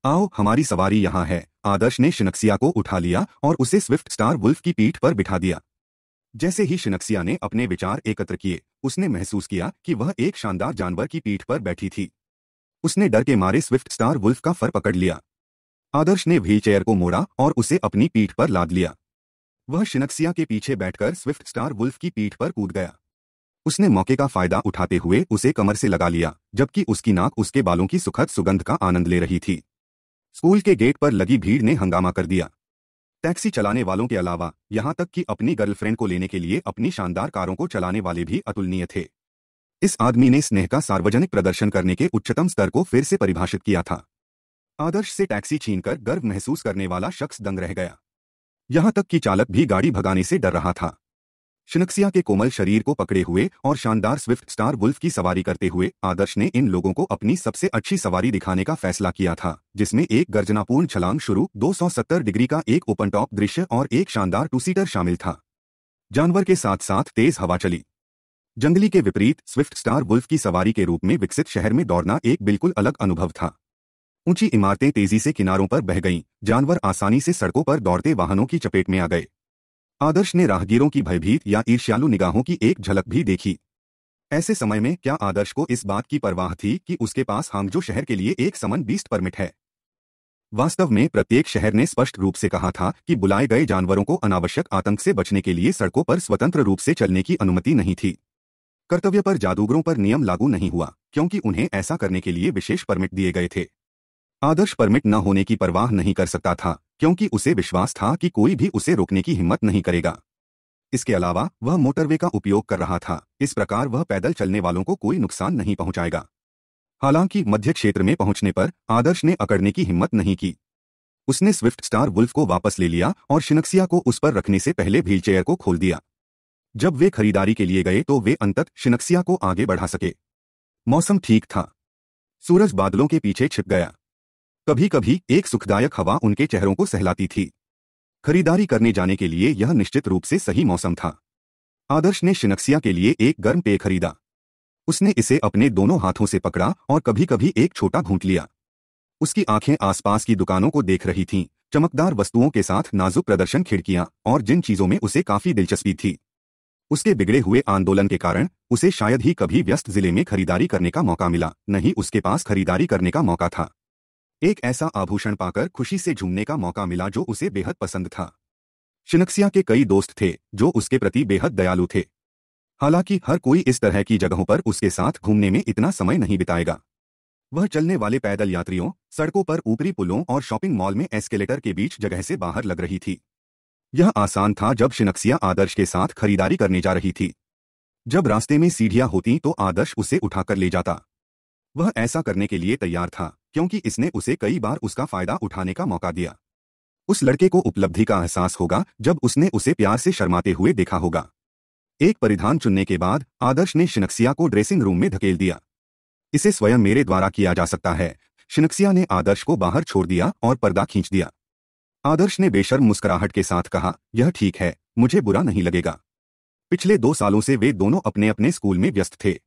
Speaker 1: आओ हमारी सवारी यहाँ है आदर्श ने शिनक्सिया को उठा लिया और उसे स्विफ्ट स्टार वुल्फ की पीठ पर बिठा दिया जैसे ही शिनक्सिया ने अपने विचार एकत्र किए उसने महसूस किया कि वह एक शानदार जानवर की पीठ पर बैठी थी उसने डर के मारे स्विफ्ट स्टार वुल्फ का फर पकड़ लिया आदर्श ने व्हील चेयर को मोड़ा और उसे अपनी पीठ पर लाद लिया वह शिनक्सिया के पीछे बैठकर स्विफ्ट स्टार वुल्फ की पीठ पर कूद गया उसने मौके का फायदा उठाते हुए उसे कमर से लगा लिया जबकि उसकी नाक उसके बालों की सुखद सुगंध का आनंद ले रही थी स्कूल के गेट पर लगी भीड़ ने हंगामा कर दिया टैक्सी चलाने वालों के अलावा यहां तक कि अपनी गर्लफ्रेंड को लेने के लिए अपनी शानदार कारों को चलाने वाले भी अतुलनीय थे इस आदमी ने स्नेह का सार्वजनिक प्रदर्शन करने के उच्चतम स्तर को फिर से परिभाषित किया था आदर्श से टैक्सी छीनकर गर्व महसूस करने वाला शख्स दंग रह गया यहां तक कि चालक भी गाड़ी भगाने से डर रहा था शिनक्सिया के कोमल शरीर को पकड़े हुए और शानदार स्विफ्ट स्टार वुल्फ की सवारी करते हुए आदर्श ने इन लोगों को अपनी सबसे अच्छी सवारी दिखाने का फैसला किया था जिसमें एक गर्जनापूर्ण छलांग शुरू 270 डिग्री का एक ओपन टॉप दृश्य और एक शानदार टू सीटर शामिल था जानवर के साथ साथ तेज हवा चली जंगली के विपरीत स्विफ्ट स्टार वुल्फ की सवारी के रूप में विकसित शहर में दौड़ना एक बिल्कुल अलग अनुभव था ऊंची इमारतें तेजी से किनारों पर बह गईं जानवर आसानी से सड़कों पर दौड़ते वाहनों की चपेट में आ गए आदर्श ने राहगीरों की भयभीत या ईर्ष्यालु निगाहों की एक झलक भी देखी ऐसे समय में क्या आदर्श को इस बात की परवाह थी कि उसके पास हांगजो शहर के लिए एक समन बीस्ट परमिट है वास्तव में प्रत्येक शहर ने स्पष्ट रूप से कहा था कि बुलाए गए जानवरों को अनावश्यक आतंक से बचने के लिए सड़कों पर स्वतंत्र रूप से चलने की अनुमति नहीं थी कर्तव्य पर जादूगरों पर नियम लागू नहीं हुआ क्योंकि उन्हें ऐसा करने के लिए विशेष परमिट दिए गए थे आदर्श परमिट न होने की परवाह नहीं कर सकता था क्योंकि उसे विश्वास था कि कोई भी उसे रोकने की हिम्मत नहीं करेगा इसके अलावा वह मोटरवे का उपयोग कर रहा था इस प्रकार वह पैदल चलने वालों को कोई नुकसान नहीं पहुंचाएगा हालांकि मध्य क्षेत्र में पहुंचने पर आदर्श ने अकड़ने की हिम्मत नहीं की उसने स्विफ्ट स्टार वुल्फ को वापस ले लिया और शिनक्सिया को उस पर रखने से पहले व्हीलचेयर को खोल दिया जब वे खरीदारी के लिए गए तो वे अंत तक शिनक्सिया को आगे बढ़ा सके मौसम ठीक था सूरज बादलों के पीछे छिप गया कभी कभी एक सुखदायक हवा उनके चेहरों को सहलाती थी खरीदारी करने जाने के लिए यह निश्चित रूप से सही मौसम था आदर्श ने शिनक्सिया के लिए एक गर्म पेय खरीदा उसने इसे अपने दोनों हाथों से पकड़ा और कभी कभी एक छोटा घूंट लिया उसकी आंखें आसपास की दुकानों को देख रही थीं चमकदार वस्तुओं के साथ नाजुक प्रदर्शन खिड़कियां और जिन चीजों में उसे काफी दिलचस्पी थी उसके बिगड़े हुए आंदोलन के कारण उसे शायद ही कभी व्यस्त जिले में खरीदारी करने का मौका मिला नहीं उसके पास खरीदारी करने का मौका था एक ऐसा आभूषण पाकर खुशी से झूमने का मौका मिला जो उसे बेहद पसंद था शिनक्सिया के कई दोस्त थे जो उसके प्रति बेहद दयालु थे हालांकि हर कोई इस तरह की जगहों पर उसके साथ घूमने में इतना समय नहीं बिताएगा वह चलने वाले पैदल यात्रियों सड़कों पर ऊपरी पुलों और शॉपिंग मॉल में एस्केलेटर के बीच जगह से बाहर लग रही थी यह आसान था जब शिनक्सिया आदर्श के साथ खरीदारी करने जा रही थी जब रास्ते में सीढ़ियां होती तो आदर्श उसे उठाकर ले जाता वह ऐसा करने के लिए तैयार था क्योंकि इसने उसे कई बार उसका फायदा उठाने का मौका दिया उस लड़के को उपलब्धि का एहसास होगा जब उसने उसे प्यार से शर्माते हुए देखा होगा एक परिधान चुनने के बाद आदर्श ने शिनक्सिया को ड्रेसिंग रूम में धकेल दिया इसे स्वयं मेरे द्वारा किया जा सकता है शिनक्सिया ने आदर्श को बाहर छोड़ दिया और पर्दा खींच दिया आदर्श ने बेशर्म मुस्कुराहट के साथ कहा यह ठीक है मुझे बुरा नहीं लगेगा पिछले दो सालों से वे दोनों अपने अपने स्कूल में व्यस्त थे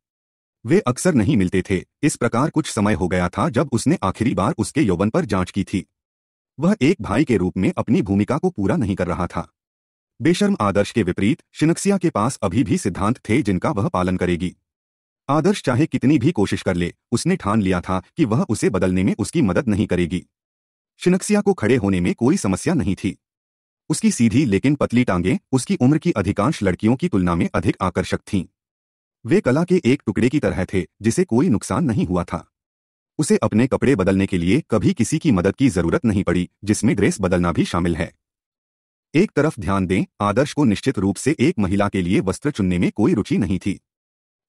Speaker 1: वे अक्सर नहीं मिलते थे इस प्रकार कुछ समय हो गया था जब उसने आखिरी बार उसके यौवन पर जांच की थी वह एक भाई के रूप में अपनी भूमिका को पूरा नहीं कर रहा था बेशर्म आदर्श के विपरीत शिनक्सिया के पास अभी भी सिद्धांत थे जिनका वह पालन करेगी आदर्श चाहे कितनी भी कोशिश कर ले उसने ठान लिया था कि वह उसे बदलने में उसकी मदद नहीं करेगी शिनक्सिया को खड़े होने में कोई समस्या नहीं थी उसकी सीधी लेकिन पतली टांगें उसकी उम्र की अधिकांश लड़कियों की तुलना में अधिक आकर्षक थीं वे कला के एक टुकड़े की तरह थे जिसे कोई नुकसान नहीं हुआ था उसे अपने कपड़े बदलने के लिए कभी किसी की मदद की जरूरत नहीं पड़ी जिसमें ड्रेस बदलना भी शामिल है एक तरफ ध्यान दें आदर्श को निश्चित रूप से एक महिला के लिए वस्त्र चुनने में कोई रुचि नहीं थी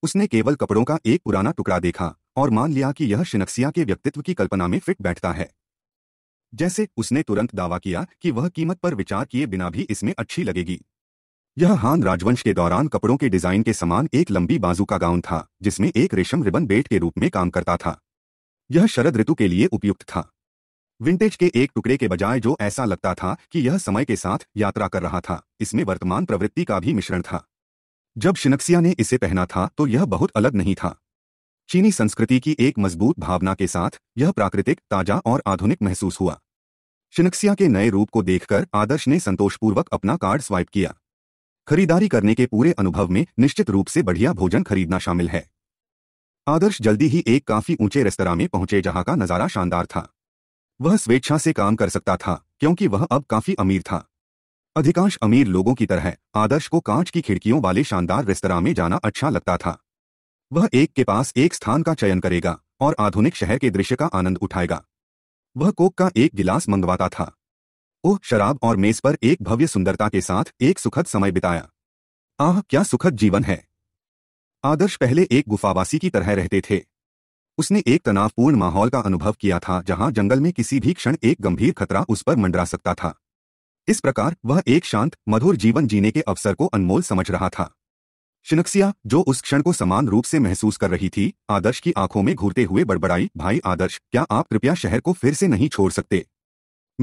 Speaker 1: उसने केवल कपड़ों का एक पुराना टुकड़ा देखा और मान लिया कि यह शिनक्सिया के व्यक्तित्व की कल्पना में फिट बैठता है जैसे उसने तुरंत दावा किया कि वह कीमत पर विचार किए बिना भी इसमें अच्छी लगेगी यह हान राजवंश के दौरान कपड़ों के डिजाइन के समान एक लंबी बाजू का गाउन था जिसमें एक रेशम रिबन बेल्ट के रूप में काम करता था यह शरद ऋतु के लिए उपयुक्त था विंटेज के एक टुकड़े के बजाय जो ऐसा लगता था कि यह समय के साथ यात्रा कर रहा था इसमें वर्तमान प्रवृत्ति का भी मिश्रण था जब शिनक्सिया ने इसे पहना था तो यह बहुत अलग नहीं था चीनी संस्कृति की एक मजबूत भावना के साथ यह प्राकृतिक ताजा और आधुनिक महसूस हुआ शिनक्सिया के नए रूप को देखकर आदर्श ने संतोषपूर्वक अपना कार्ड स्वाइप किया खरीदारी करने के पूरे अनुभव में निश्चित रूप से बढ़िया भोजन खरीदना शामिल है आदर्श जल्दी ही एक काफी ऊंचे रेस्तरा में पहुंचे जहां का नजारा शानदार था वह स्वेच्छा से काम कर सकता था क्योंकि वह अब काफी अमीर था अधिकांश अमीर लोगों की तरह आदर्श को कांच की खिड़कियों वाले शानदार रेस्तरा में जाना अच्छा लगता था वह एक के पास एक स्थान का चयन करेगा और आधुनिक शहर के दृश्य का आनंद उठाएगा वह कोक का एक गिलास मंगवाता था ओह शराब और मेज पर एक भव्य सुंदरता के साथ एक सुखद समय बिताया आह क्या सुखद जीवन है आदर्श पहले एक गुफावासी की तरह रहते थे उसने एक तनावपूर्ण माहौल का अनुभव किया था जहां जंगल में किसी भी क्षण एक गंभीर खतरा उस पर मंडरा सकता था इस प्रकार वह एक शांत मधुर जीवन जीने के अवसर को अनमोल समझ रहा था शिनक्सिया जो उस क्षण को समान रूप से महसूस कर रही थी आदर्श की आंखों में घूरते हुए बड़बड़ाई भाई आदर्श क्या आप कृपया शहर को फिर से नहीं छोड़ सकते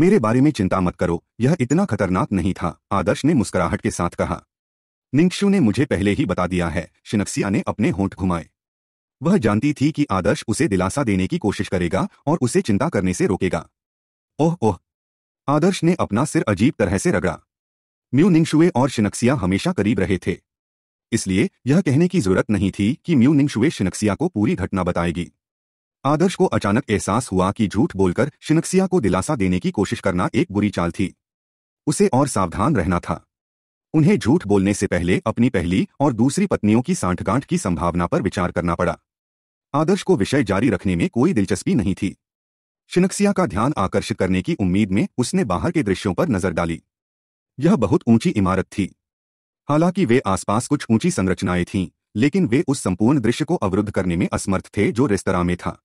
Speaker 1: मेरे बारे में चिंता मत करो यह इतना खतरनाक नहीं था आदर्श ने मुस्कुराहट के साथ कहा निंक्षु ने मुझे पहले ही बता दिया है शिनक्सिया ने अपने होंठ घुमाए वह जानती थी कि आदर्श उसे दिलासा देने की कोशिश करेगा और उसे चिंता करने से रोकेगा ओह ओह आदर्श ने अपना सिर अजीब तरह से रगड़ा म्यू निंगशुए और शिनक्सिया हमेशा करीब रहे थे इसलिए यह कहने की जरूरत नहीं थी कि म्यू निंगशुए शिनक्सिया को पूरी घटना बताएगी आदर्श को अचानक एहसास हुआ कि झूठ बोलकर शिनक्सिया को दिलासा देने की कोशिश करना एक बुरी चाल थी उसे और सावधान रहना था उन्हें झूठ बोलने से पहले अपनी पहली और दूसरी पत्नियों की सांठगांठ की संभावना पर विचार करना पड़ा आदर्श को विषय जारी रखने में कोई दिलचस्पी नहीं थी शिनक्सिया का ध्यान आकर्षित करने की उम्मीद में उसने बाहर के दृश्यों पर नजर डाली यह बहुत ऊंची इमारत थी हालांकि वे आसपास कुछ ऊंची संरचनाएं थीं लेकिन वे उस संपूर्ण दृश्य को अवरुद्ध करने में असमर्थ थे जो रेस्तरा में था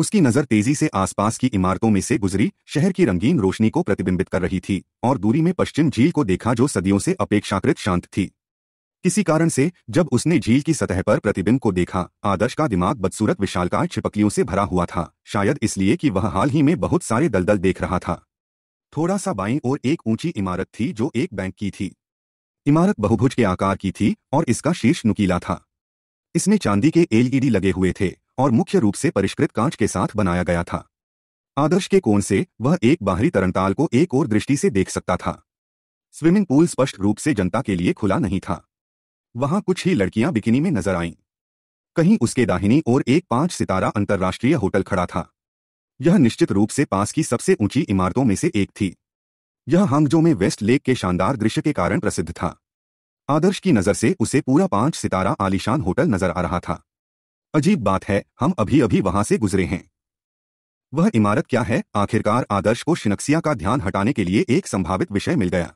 Speaker 1: उसकी नजर तेजी से आसपास की इमारतों में से गुजरी शहर की रंगीन रोशनी को प्रतिबिंबित कर रही थी और दूरी में पश्चिम झील को देखा जो सदियों से अपेक्षाकृत शांत थी किसी कारण से जब उसने झील की सतह पर प्रतिबिंब को देखा आदर्श का दिमाग बदसूरत विशालकाय छिपकलियों से भरा हुआ था शायद इसलिए कि वह हाल ही में बहुत सारे दलदल देख रहा था थोड़ा सा बाई और एक ऊंची इमारत थी जो एक बैंक की थी इमारत बहुभुज के आकार की थी और इसका शीर्ष नुकीला था इसमें चांदी के एलईडी लगे हुए थे और मुख्य रूप से परिष्कृत कांच के साथ बनाया गया था आदर्श के कोण से वह एक बाहरी तरणताल को एक और दृष्टि से देख सकता था स्विमिंग पूल स्पष्ट रूप से जनता के लिए खुला नहीं था वहां कुछ ही लड़कियां बिकिनी में नजर आईं कहीं उसके दाहिनी और एक पांच सितारा अंतर्राष्ट्रीय होटल खड़ा था यह निश्चित रूप से पास की सबसे ऊंची इमारतों में से एक थी यह हांगजो में वेस्ट लेक के शानदार दृश्य के कारण प्रसिद्ध था आदर्श की नज़र से उसे पूरा पांच सितारा आलिशान होटल नजर आ रहा था अजीब बात है हम अभी अभी वहां से गुजरे हैं वह इमारत क्या है आखिरकार आदर्श को शिनक्सिया का ध्यान हटाने के लिए एक संभावित विषय मिल गया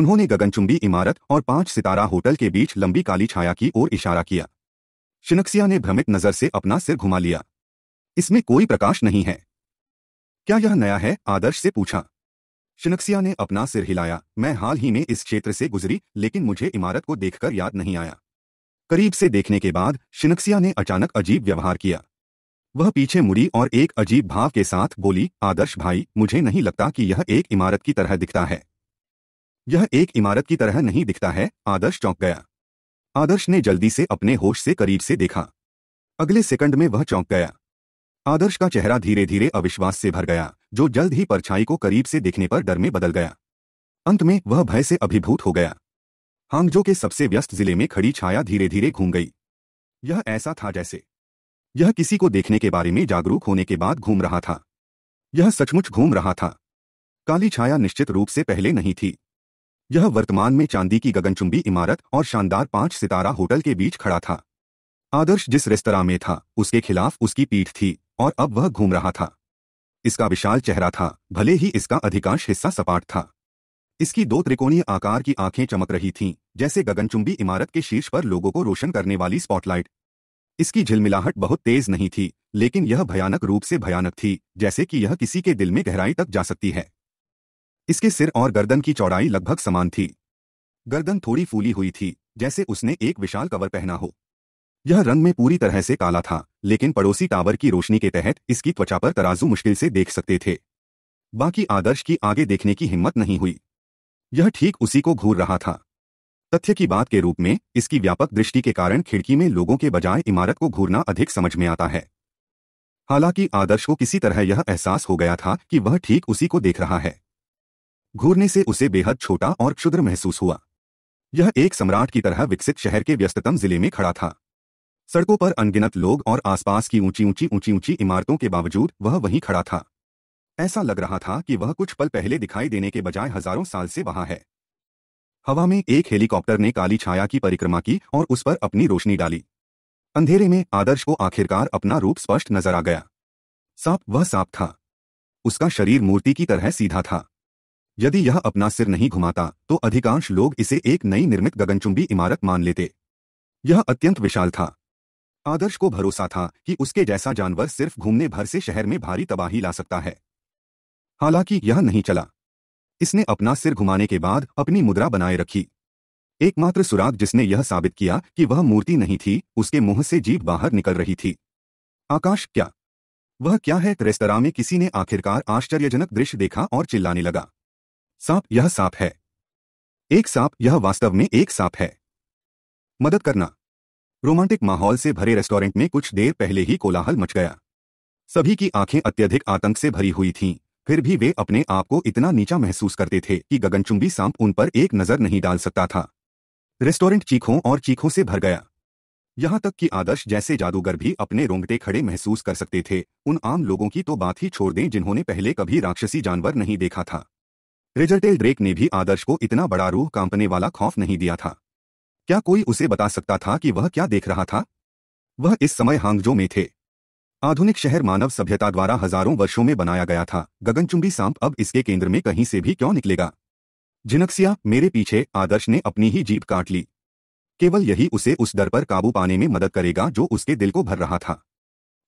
Speaker 1: उन्होंने गगनचुंबी इमारत और पांच सितारा होटल के बीच लंबी काली छाया की ओर इशारा किया शिनक्सिया ने भ्रमित नजर से अपना सिर घुमा लिया इसमें कोई प्रकाश नहीं है क्या यह नया है आदर्श से पूछा शिनक्सिया ने अपना सिर हिलाया मैं हाल ही में इस क्षेत्र से गुजरी लेकिन मुझे इमारत को देखकर याद नहीं आया करीब से देखने के बाद शिनक्सिया ने अचानक अजीब व्यवहार किया वह पीछे मुड़ी और एक अजीब भाव के साथ बोली आदर्श भाई मुझे नहीं लगता कि यह एक इमारत की तरह दिखता है यह एक इमारत की तरह नहीं दिखता है आदर्श चौंक गया आदर्श ने जल्दी से अपने होश से करीब से देखा अगले सेकंड में वह चौंक गया आदर्श का चेहरा धीरे धीरे अविश्वास से भर गया जो जल्द ही परछाई को करीब से देखने पर डर में बदल गया अंत में वह भय से अभिभूत हो गया हांगजो के सबसे व्यस्त जिले में खड़ी छाया धीरे धीरे घूम गई यह ऐसा था जैसे यह किसी को देखने के बारे में जागरूक होने के बाद घूम रहा था यह सचमुच घूम रहा था काली छाया निश्चित रूप से पहले नहीं थी यह वर्तमान में चांदी की गगनचुंबी इमारत और शानदार पांच सितारा होटल के बीच खड़ा था आदर्श जिस रेस्तरा में था उसके खिलाफ उसकी पीठ थी और अब वह घूम रहा था इसका विशाल चेहरा था भले ही इसका अधिकांश हिस्सा सपाट था इसकी दो त्रिकोणीय आकार की आंखें चमक रही थीं, जैसे गगनचुंबी इमारत के शीर्ष पर लोगों को रोशन करने वाली स्पॉटलाइट इसकी झिलमिलाहट बहुत तेज नहीं थी लेकिन यह भयानक रूप से भयानक थी जैसे कि यह किसी के दिल में गहराई तक जा सकती है इसके सिर और गर्दन की चौड़ाई लगभग समान थी गर्दन थोड़ी फूली हुई थी जैसे उसने एक विशाल कवर पहना हो यह रंग में पूरी तरह से काला था लेकिन पड़ोसी टावर की रोशनी के तहत इसकी त्वचा पर तराजू मुश्किल से देख सकते थे बाकी आदर्श की आगे देखने की हिम्मत नहीं हुई यह ठीक उसी को घूर रहा था तथ्य की बात के रूप में इसकी व्यापक दृष्टि के कारण खिड़की में लोगों के बजाय इमारत को घूरना अधिक समझ में आता है हालांकि आदर्श को किसी तरह यह एहसास हो गया था कि वह ठीक उसी को देख रहा है घूरने से उसे बेहद छोटा और क्षुद्र महसूस हुआ यह एक सम्राट की तरह विकसित शहर के व्यस्ततम जिले में खड़ा था सड़कों पर अनगिनत लोग और आसपास की ऊंची ऊंची ऊंची ऊंची इमारतों के बावजूद वह वहीं खड़ा था ऐसा लग रहा था कि वह कुछ पल पहले दिखाई देने के बजाय हजारों साल से वहां है हवा में एक हेलीकॉप्टर ने काली छाया की परिक्रमा की और उस पर अपनी रोशनी डाली अंधेरे में आदर्श को आखिरकार अपना रूप स्पष्ट नजर आ गया सांप वह सांप था उसका शरीर मूर्ति की तरह सीधा था यदि यह अपना सिर नहीं घुमाता तो अधिकांश लोग इसे एक नई निर्मित गगनचुंबी इमारत मान लेते यह अत्यंत विशाल था आदर्श को भरोसा था कि उसके जैसा जानवर सिर्फ घूमने भर से शहर में भारी तबाही ला सकता है हालांकि यह नहीं चला इसने अपना सिर घुमाने के बाद अपनी मुद्रा बनाए रखी एकमात्र सुराग जिसने यह साबित किया कि वह मूर्ति नहीं थी उसके मुंह से जीप बाहर निकल रही थी आकाश क्या वह क्या है रेस्तरा में किसी ने आखिरकार आश्चर्यजनक दृश्य देखा और चिल्लाने लगा सांप यह सांप है एक सांप यह वास्तव में एक सांप है मदद करना रोमांटिक माहौल से भरे रेस्टोरेंट में कुछ देर पहले ही कोलाहल मच गया सभी की आंखें अत्यधिक आतंक से भरी हुई थीं फिर भी वे अपने आप को इतना नीचा महसूस करते थे कि गगनचुंबी सांप उन पर एक नजर नहीं डाल सकता था रेस्टोरेंट चीखों और चीखों से भर गया यहां तक कि आदर्श जैसे जादूगर भी अपने रोंगटे खड़े महसूस कर सकते थे उन आम लोगों की तो बात ही छोड़ दें जिन्होंने पहले कभी राक्षसी जानवर नहीं देखा था रेजर्टेल ड्रेक ने भी आदर्श को इतना बड़ा रूह कांपने वाला खौफ नहीं दिया था क्या कोई उसे बता सकता था कि वह क्या देख रहा था वह इस समय हांगजो में थे आधुनिक शहर मानव सभ्यता द्वारा हजारों वर्षों में बनाया गया था गगनचुंबी सांप अब इसके केंद्र में कहीं से भी क्यों निकलेगा जिनक्सिया मेरे पीछे आदर्श ने अपनी ही जीप काट ली केवल यही उसे उस डर पर काबू पाने में मदद करेगा जो उसके दिल को भर रहा था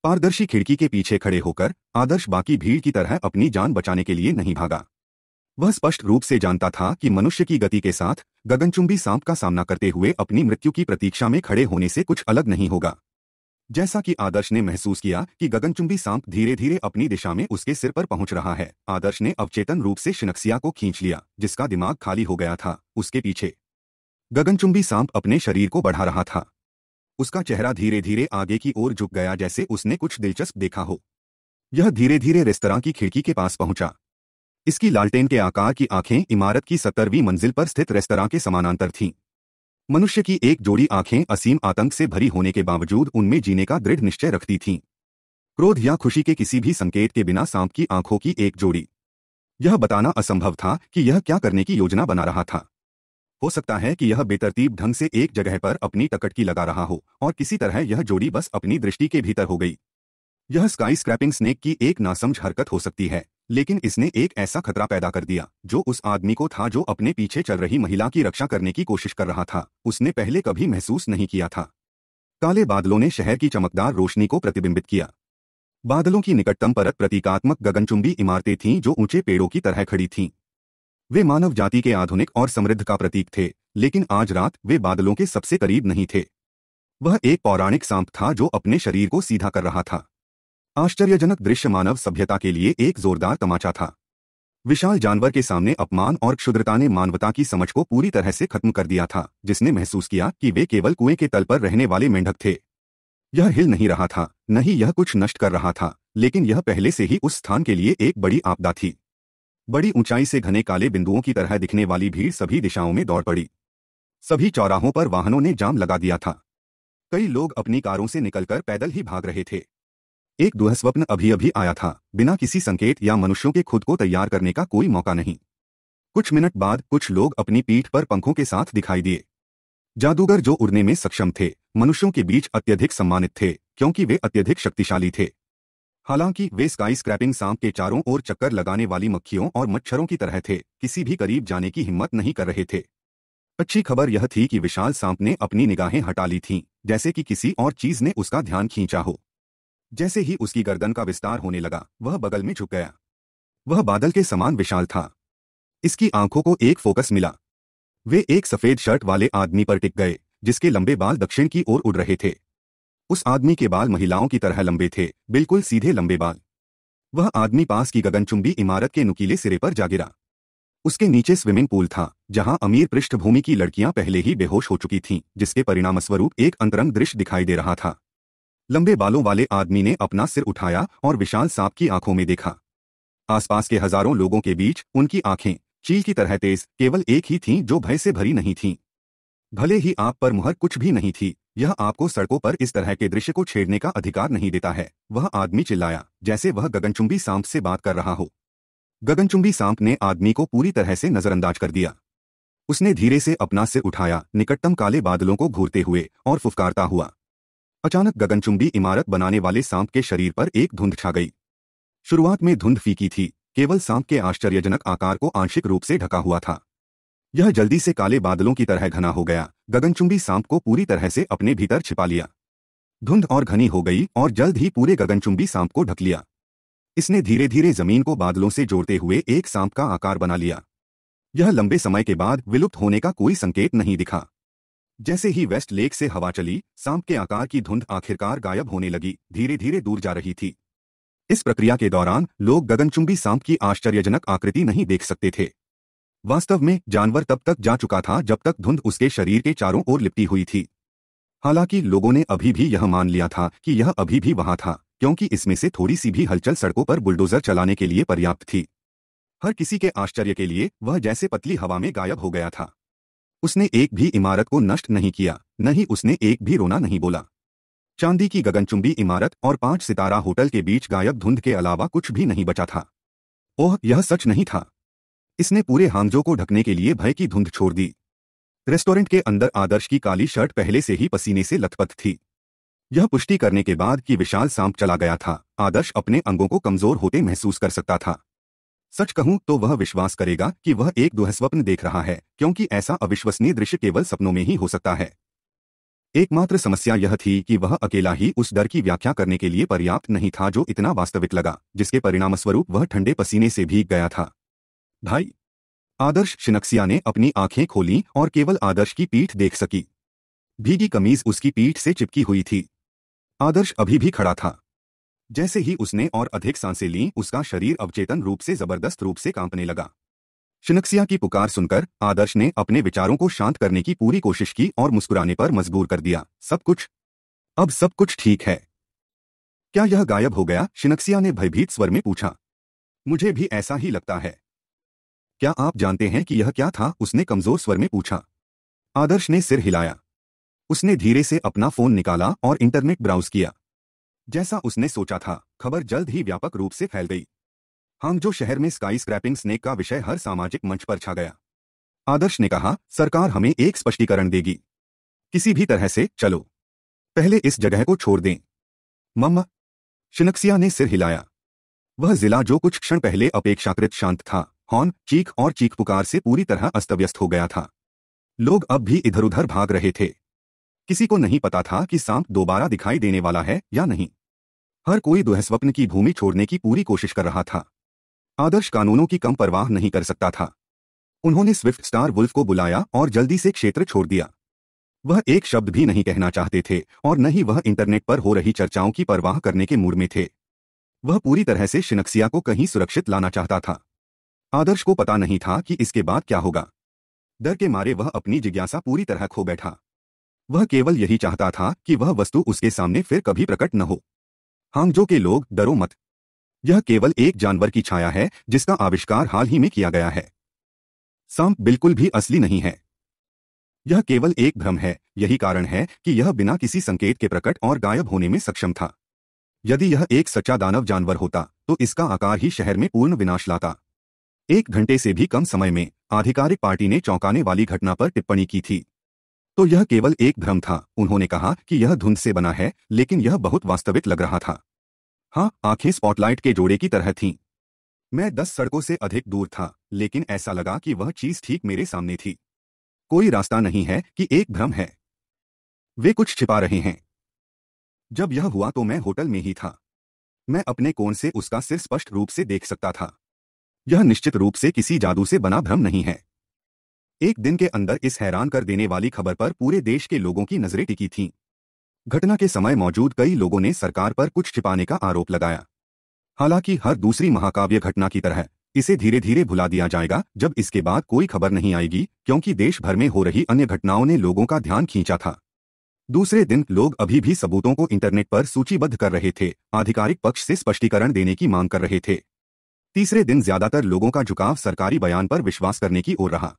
Speaker 1: पारदर्शी खिड़की के पीछे खड़े होकर आदर्श बाकी भीड़ की तरह अपनी जान बचाने के लिए नहीं भागा वह स्पष्ट रूप से जानता था कि मनुष्य की गति के साथ गगनचुंबी सांप का सामना करते हुए अपनी मृत्यु की प्रतीक्षा में खड़े होने से कुछ अलग नहीं होगा जैसा कि आदर्श ने महसूस किया कि गगनचुंबी सांप धीरे धीरे अपनी दिशा में उसके सिर पर पहुंच रहा है आदर्श ने अवचेतन रूप से शिनक्सिया को खींच लिया जिसका दिमाग खाली हो गया था उसके पीछे गगनचुंबी सांप अपने शरीर को बढ़ा रहा था उसका चेहरा धीरे धीरे आगे की ओर झुक गया जैसे उसने कुछ दिलचस्प देखा हो यह धीरे धीरे रेस्तरा की खिड़की के पास पहुंचा इसकी लालटेन के आकार की आंखें इमारत की सत्तरवीं मंजिल पर स्थित रेस्तरा के समानांतर थीं मनुष्य की एक जोड़ी आंखें असीम आतंक से भरी होने के बावजूद उनमें जीने का दृढ़ निश्चय रखती थीं क्रोध या खुशी के किसी भी संकेत के बिना सांप की आंखों की एक जोड़ी यह बताना असंभव था कि यह क्या करने की योजना बना रहा था हो सकता है कि यह बेतरतीब ढंग से एक जगह पर अपनी टकटकी लगा रहा हो और किसी तरह यह जोड़ी बस अपनी दृष्टि के भीतर हो गई यह स्काई स्क्रैपिंग स्नेक की एक नासमझ हरकत हो सकती है लेकिन इसने एक ऐसा खतरा पैदा कर दिया जो उस आदमी को था जो अपने पीछे चल रही महिला की रक्षा करने की कोशिश कर रहा था उसने पहले कभी महसूस नहीं किया था काले बादलों ने शहर की चमकदार रोशनी को प्रतिबिंबित किया बादलों की निकटतम परत प्रतीकात्मक गगनचुंबी इमारतें थीं जो ऊंचे पेड़ों की तरह खड़ी थीं वे मानव जाति के आधुनिक और समृद्ध का प्रतीक थे लेकिन आज रात वे बादलों के सबसे करीब नहीं थे वह एक पौराणिक सांप था जो अपने शरीर को सीधा कर रहा था आश्चर्यजनक दृश्य मानव सभ्यता के लिए एक जोरदार तमाचा था विशाल जानवर के सामने अपमान और क्षुद्रता ने मानवता की समझ को पूरी तरह से खत्म कर दिया था जिसने महसूस किया कि वे केवल कुएं के तल पर रहने वाले मेंढक थे यह हिल नहीं रहा था न ही यह कुछ नष्ट कर रहा था लेकिन यह पहले से ही उस स्थान के लिए एक बड़ी आपदा थी बड़ी ऊंचाई से घने काले बिंदुओं की तरह दिखने वाली भीड़ सभी दिशाओं में दौड़ पड़ी सभी चौराहों पर वाहनों ने जाम लगा दिया था कई लोग अपनी कारों से निकलकर पैदल ही भाग रहे थे एक दुह स्वप्न अभी अभी आया था बिना किसी संकेत या मनुष्यों के खुद को तैयार करने का कोई मौका नहीं कुछ मिनट बाद कुछ लोग अपनी पीठ पर पंखों के साथ दिखाई दिए जादूगर जो उड़ने में सक्षम थे मनुष्यों के बीच अत्यधिक सम्मानित थे क्योंकि वे अत्यधिक शक्तिशाली थे हालांकि वे स्काई स्क्रैपिंग सांप के चारों ओर चक्कर लगाने वाली मक्खियों और मच्छरों की तरह थे किसी भी करीब जाने की हिम्मत नहीं कर रहे थे अच्छी खबर यह थी कि विशाल सांप ने अपनी निगाहें हटा ली थीं, जैसे कि किसी और चीज ने उसका ध्यान खींचा हो जैसे ही उसकी गर्दन का विस्तार होने लगा वह बगल में झुक गया वह बादल के समान विशाल था इसकी आंखों को एक फोकस मिला वे एक सफेद शर्ट वाले आदमी पर टिक गए जिसके लंबे बाल दक्षिण की ओर उड़ रहे थे उस आदमी के बाल महिलाओं की तरह लंबे थे बिल्कुल सीधे लंबे बाल वह आदमी पास की गगनचुंबी इमारत के नुकीले सिरे पर जा गिरा उसके नीचे स्विमिंग पूल था जहां अमीर पृष्ठभूमि की लड़कियां पहले ही बेहोश हो चुकी थीं जिसके परिणामस्वरूप एक अंतरंग दृश्य दिखाई दे रहा था लंबे बालों वाले आदमी ने अपना सिर उठाया और विशाल सांप की आंखों में देखा आसपास के हजारों लोगों के बीच उनकी आंखें चील की तरह तेज केवल एक ही थीं जो भय से भरी नहीं थीं भले ही आप पर मुहर कुछ भी नहीं थी यह आपको सड़कों पर इस तरह के दृश्य को छेड़ने का अधिकार नहीं देता है वह आदमी चिल्लाया जैसे वह गगनचुंबी सांप से बात कर रहा हो गगनचुंबी सांप ने आदमी को पूरी तरह से नजरअंदाज कर दिया उसने धीरे से अपना सिर उठाया निकटतम काले बादलों को घूरते हुए और फुफकारता हुआ अचानक गगनचुंबी इमारत बनाने वाले सांप के शरीर पर एक धुंध छा गई शुरुआत में धुंध फीकी थी केवल सांप के आश्चर्यजनक आकार को आंशिक रूप से ढका हुआ था यह जल्दी से काले बादलों की तरह घना हो गया गगनचुंबी सांप को पूरी तरह से अपने भीतर छिपा लिया धुंध और घनी हो गई और जल्द ही पूरे गगनचुंबी सांप को ढक लिया इसने धीरे धीरे जमीन को बादलों से जोड़ते हुए एक सांप का आकार बना लिया यह लंबे समय के बाद विलुप्त होने का कोई संकेत नहीं दिखा जैसे ही वेस्ट लेक से हवा चली सांप के आकार की धुंध आखिरकार गायब होने लगी धीरे धीरे दूर जा रही थी इस प्रक्रिया के दौरान लोग गगनचुंबी सांप की आश्चर्यजनक आकृति नहीं देख सकते थे वास्तव में जानवर तब तक जा चुका था जब तक धुंध उसके शरीर के चारों ओर लिपटी हुई थी हालांकि लोगों ने अभी भी यह मान लिया था कि यह अभी भी वहां था क्योंकि इसमें से थोड़ी सी भी हलचल सड़कों पर बुलडोजर चलाने के लिए पर्याप्त थी हर किसी के आश्चर्य के लिए वह जैसे पतली हवा में गायब हो गया था उसने एक भी इमारत को नष्ट नहीं किया न ही उसने एक भी रोना नहीं बोला चांदी की गगनचुंबी इमारत और पांच सितारा होटल के बीच गायब धुंध के अलावा कुछ भी नहीं बचा था ओह यह सच नहीं था इसने पूरे हांगजो को ढकने के लिए भय की धुंध छोड़ दी रेस्टोरेंट के अंदर आदर्श की काली शर्ट पहले से ही पसीने से लथपथ थी यह पुष्टि करने के बाद कि विशाल सांप चला गया था आदर्श अपने अंगों को कमजोर होते महसूस कर सकता था सच कहूं तो वह विश्वास करेगा कि वह एक दुहस्वप्न देख रहा है क्योंकि ऐसा अविश्वसनीय दृश्य केवल सपनों में ही हो सकता है एकमात्र समस्या यह थी कि वह अकेला ही उस डर की व्याख्या करने के लिए पर्याप्त नहीं था जो इतना वास्तविक लगा जिसके परिणामस्वरूप वह ठंडे पसीने से भीग गया था भाई आदर्श शिनक्सिया ने अपनी आंखें खोली और केवल आदर्श की पीठ देख सकी भीगी कमीज उसकी पीठ से चिपकी हुई थी आदर्श अभी भी खड़ा था जैसे ही उसने और अधिक सांसें ली उसका शरीर अवचेतन रूप से जबरदस्त रूप से कांपने लगा शिनक्सिया की पुकार सुनकर आदर्श ने अपने विचारों को शांत करने की पूरी कोशिश की और मुस्कुराने पर मजबूर कर दिया सब कुछ अब सब कुछ ठीक है क्या यह गायब हो गया शिनक्सिया ने भयभीत स्वर में पूछा मुझे भी ऐसा ही लगता है क्या आप जानते हैं कि यह क्या था उसने कमजोर स्वर में पूछा आदर्श ने सिर हिलाया उसने धीरे से अपना फोन निकाला और इंटरनेट ब्राउज किया जैसा उसने सोचा था खबर जल्द ही व्यापक रूप से फैल गई हांगजो शहर में स्काई स्क्रैपिंग स्नेक का विषय हर सामाजिक मंच पर छा गया आदर्श ने कहा सरकार हमें एक स्पष्टीकरण देगी किसी भी तरह से चलो पहले इस जगह को छोड़ दें मम्मा शिनक्सिया ने सिर हिलाया वह जिला जो कुछ क्षण पहले अपेक्षाकृत शांत था हॉर्न चीख और चीख पुकार से पूरी तरह अस्त व्यस्त हो गया था लोग अब भी इधर उधर भाग रहे थे किसी को नहीं पता था कि सांप दोबारा दिखाई देने वाला है या नहीं हर कोई दुहस्वप्न की भूमि छोड़ने की पूरी कोशिश कर रहा था आदर्श कानूनों की कम परवाह नहीं कर सकता था उन्होंने स्विफ्ट स्टार वुल्फ को बुलाया और जल्दी से क्षेत्र छोड़ दिया वह एक शब्द भी नहीं कहना चाहते थे और न ही वह इंटरनेट पर हो रही चर्चाओं की परवाह करने के मूड में थे वह पूरी तरह से शिनक्सिया को कहीं सुरक्षित लाना चाहता था आदर्श को पता नहीं था कि इसके बाद क्या होगा डर के मारे वह अपनी जिज्ञासा पूरी तरह खो बैठा वह केवल यही चाहता था कि वह वस्तु उसके सामने फिर कभी प्रकट न हो हांगजो के लोग डरो मत यह केवल एक जानवर की छाया है जिसका आविष्कार हाल ही में किया गया है सांप बिल्कुल भी असली नहीं है यह केवल एक भ्रम है यही कारण है कि यह बिना किसी संकेत के प्रकट और गायब होने में सक्षम था यदि यह एक सच्चा दानव जानवर होता तो इसका आकार ही शहर में पूर्ण विनाश लाता एक घंटे से भी कम समय में आधिकारिक पार्टी ने चौंकाने वाली घटना पर टिप्पणी की थी तो यह केवल एक भ्रम था उन्होंने कहा कि यह धुंध से बना है लेकिन यह बहुत वास्तविक लग रहा था हाँ आंखें स्पॉटलाइट के जोड़े की तरह थीं मैं दस सड़कों से अधिक दूर था लेकिन ऐसा लगा कि वह चीज ठीक मेरे सामने थी कोई रास्ता नहीं है कि एक भ्रम है वे कुछ छिपा रहे हैं जब यह हुआ तो मैं होटल में ही था मैं अपने कोण से उसका सिर स्पष्ट रूप से देख सकता था यह निश्चित रूप से किसी जादू से बना भ्रम नहीं है एक दिन के अंदर इस हैरान कर देने वाली खबर पर पूरे देश के लोगों की नजरें टिकी थीं घटना के समय मौजूद कई लोगों ने सरकार पर कुछ छिपाने का आरोप लगाया हालांकि हर दूसरी महाकाव्य घटना की तरह इसे धीरे धीरे भुला दिया जाएगा जब इसके बाद कोई खबर नहीं आएगी क्योंकि देश भर में हो रही अन्य घटनाओं ने लोगों का ध्यान खींचा था दूसरे दिन लोग अभी भी सबूतों को इंटरनेट पर सूचीबद्ध कर रहे थे आधिकारिक पक्ष से स्पष्टीकरण देने की मांग कर रहे थे तीसरे दिन ज्यादातर लोगों का झुकाव सरकारी बयान पर विश्वास करने की ओर रहा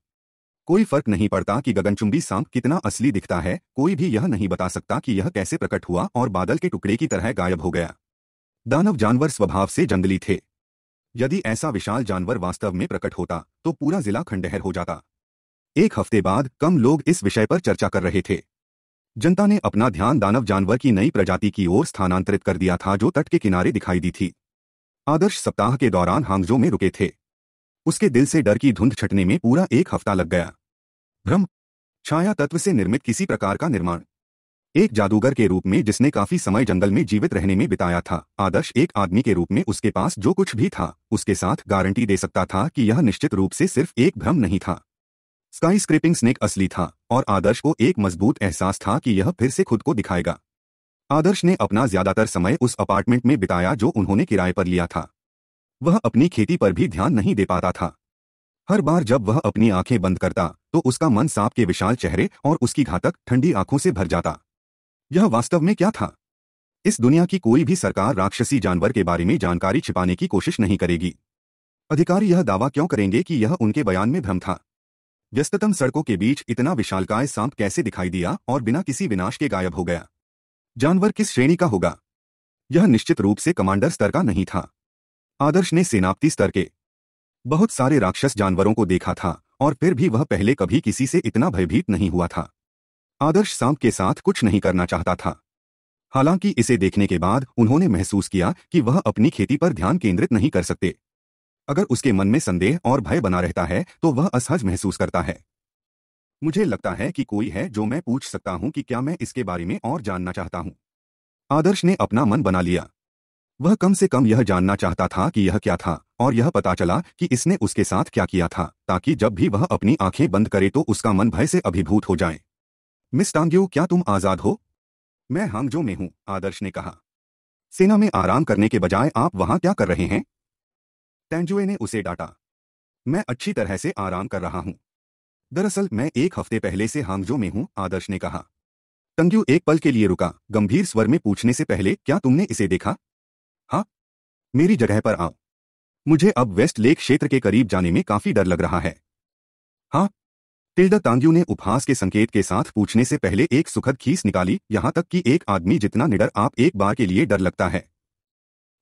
Speaker 1: कोई फर्क नहीं पड़ता कि गगनचुंबी सांप कितना असली दिखता है कोई भी यह नहीं बता सकता कि यह कैसे प्रकट हुआ और बादल के टुकड़े की तरह गायब हो गया दानव जानवर स्वभाव से जंगली थे यदि ऐसा विशाल जानवर वास्तव में प्रकट होता तो पूरा जिला खंडहर हो जाता एक हफ्ते बाद कम लोग इस विषय पर चर्चा कर रहे थे जनता ने अपना ध्यान दानव जानवर की नई प्रजाति की ओर स्थानांतरित कर दिया था जो तट के किनारे दिखाई दी थी आदर्श सप्ताह के दौरान हांगजो में रुके थे उसके दिल से डर की धुंध छटने में पूरा एक हफ्ता लग गया भ्रम छाया तत्व से निर्मित किसी प्रकार का निर्माण एक जादूगर के रूप में जिसने काफी समय जंगल में जीवित रहने में बिताया था आदर्श एक आदमी के रूप में उसके पास जो कुछ भी था उसके साथ गारंटी दे सकता था कि यह निश्चित रूप से सिर्फ एक भ्रम नहीं था स्काई स्क्रिपिंग स्नेक असली था और आदर्श को एक मजबूत एहसास था कि यह फिर से खुद को दिखाएगा आदर्श ने अपना ज्यादातर समय उस अपार्टमेंट में बिताया जो उन्होंने किराए पर लिया था वह अपनी खेती पर भी ध्यान नहीं दे पाता था हर बार जब वह अपनी आंखें बंद करता तो उसका मन सांप के विशाल चेहरे और उसकी घातक ठंडी आंखों से भर जाता यह वास्तव में क्या था इस दुनिया की कोई भी सरकार राक्षसी जानवर के बारे में जानकारी छिपाने की कोशिश नहीं करेगी अधिकारी यह दावा क्यों करेंगे कि यह उनके बयान में भ्रम था व्यस्ततम सड़कों के बीच इतना विशालकाय सांप कैसे दिखाई दिया और बिना किसी विनाश के गायब हो गया जानवर किस श्रेणी का होगा यह निश्चित रूप से कमांडर स्तर का नहीं था आदर्श ने सेनापति स्तर के बहुत सारे राक्षस जानवरों को देखा था और फिर भी वह पहले कभी किसी से इतना भयभीत नहीं हुआ था आदर्श सांप के साथ कुछ नहीं करना चाहता था हालांकि इसे देखने के बाद उन्होंने महसूस किया कि वह अपनी खेती पर ध्यान केंद्रित नहीं कर सकते अगर उसके मन में संदेह और भय बना रहता है तो वह असहज महसूस करता है मुझे लगता है कि कोई है जो मैं पूछ सकता हूं कि क्या मैं इसके बारे में और जानना चाहता हूं आदर्श ने अपना मन बना लिया वह कम से कम यह जानना चाहता था कि यह क्या था और यह पता चला कि इसने उसके साथ क्या किया था ताकि जब भी वह अपनी आंखें बंद करे तो उसका मन भय से अभिभूत हो जाए मिस टांग्यू क्या तुम आज़ाद हो मैं हांगजो में हूँ आदर्श ने कहा सेना में आराम करने के बजाय आप वहां क्या कर रहे हैं तेंजुए ने उसे डांटा मैं अच्छी तरह से आराम कर रहा हूं दरअसल मैं एक हफ्ते पहले से हांगजो में हूँ आदर्श ने कहा तंग्यू एक पल के लिए रुका गंभीर स्वर में पूछने से पहले क्या तुमने इसे देखा मेरी जगह पर आओ मुझे अब वेस्ट लेक क्षेत्र के करीब जाने में काफी डर लग रहा है हाँ टिल्डा तांग्यू ने उपहास के संकेत के साथ पूछने से पहले एक सुखद खीस निकाली यहां तक कि एक आदमी जितना निडर आप एक बार के लिए डर लगता है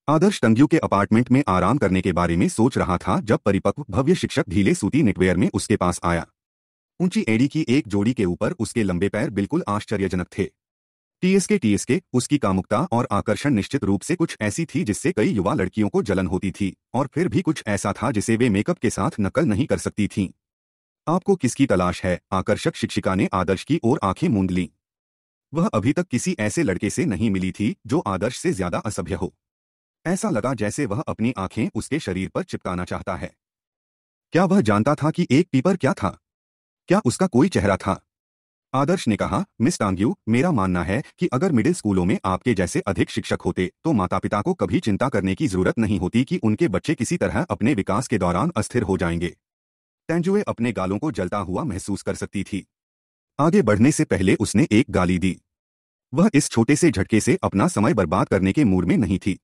Speaker 1: आदर्श टंग्यू के अपार्टमेंट में आराम करने के बारे में सोच रहा था जब परिपक्व भव्य शिक्षक ढीले सूती नेटवेयर में उसके पास आया ऊंची एड़ी की एक जोड़ी के ऊपर उसके लंबे पैर बिल्कुल आश्चर्यजनक थे टीएसके टीएसके उसकी कामुकता और आकर्षण निश्चित रूप से कुछ ऐसी थी जिससे कई युवा लड़कियों को जलन होती थी और फिर भी कुछ ऐसा था जिसे वे मेकअप के साथ नकल नहीं कर सकती थीं आपको किसकी तलाश है आकर्षक शिक्षिका ने आदर्श की ओर आंखें मूंद लीं वह अभी तक किसी ऐसे लड़के से नहीं मिली थी जो आदर्श से ज्यादा असभ्य हो ऐसा लगा जैसे वह अपनी आंखें उसके शरीर पर चिपकाना चाहता है क्या वह जानता था कि एक पीपर क्या था क्या उसका कोई चेहरा था आदर्श ने कहा मिस टांग्यू मेरा मानना है कि अगर मिडिल स्कूलों में आपके जैसे अधिक शिक्षक होते तो माता पिता को कभी चिंता करने की जरूरत नहीं होती कि उनके बच्चे किसी तरह अपने विकास के दौरान अस्थिर हो जाएंगे तेंजुए अपने गालों को जलता हुआ महसूस कर सकती थी आगे बढ़ने से पहले उसने एक गाली दी वह इस छोटे से झटके से अपना समय बर्बाद करने के मूड में नहीं थी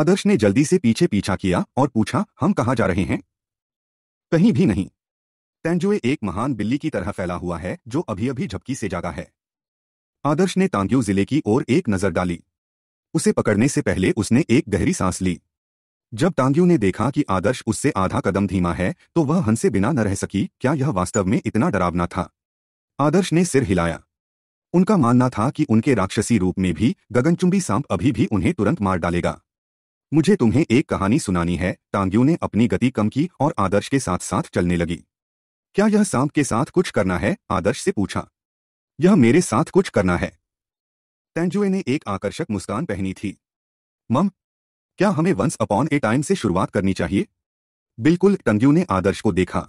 Speaker 1: आदर्श ने जल्दी से पीछे पीछा किया और पूछा हम कहाँ जा रहे हैं कहीं भी नहीं तेंजुए एक महान बिल्ली की तरह फैला हुआ है जो अभी अभी झपकी से जागा है आदर्श ने तांग्यू जिले की ओर एक नजर डाली उसे पकड़ने से पहले उसने एक गहरी सांस ली जब तांग्यू ने देखा कि आदर्श उससे आधा कदम धीमा है तो वह हंसे बिना न रह सकी क्या यह वास्तव में इतना डरावना था आदर्श ने सिर हिलाया उनका मानना था कि उनके राक्षसी रूप में भी गगनचुंबी सांप अभी भी उन्हें तुरंत मार डालेगा मुझे तुम्हें एक कहानी सुनानी है तांग्यू ने अपनी गति कम की और आदर्श के साथ साथ चलने लगी क्या यह सांप के साथ कुछ करना है आदर्श से पूछा यह मेरे साथ कुछ करना है तेंजुए ने एक आकर्षक मुस्कान पहनी थी मम क्या हमें वंस अपॉन ए टाइम से शुरुआत करनी चाहिए बिल्कुल टंग्यू ने आदर्श को देखा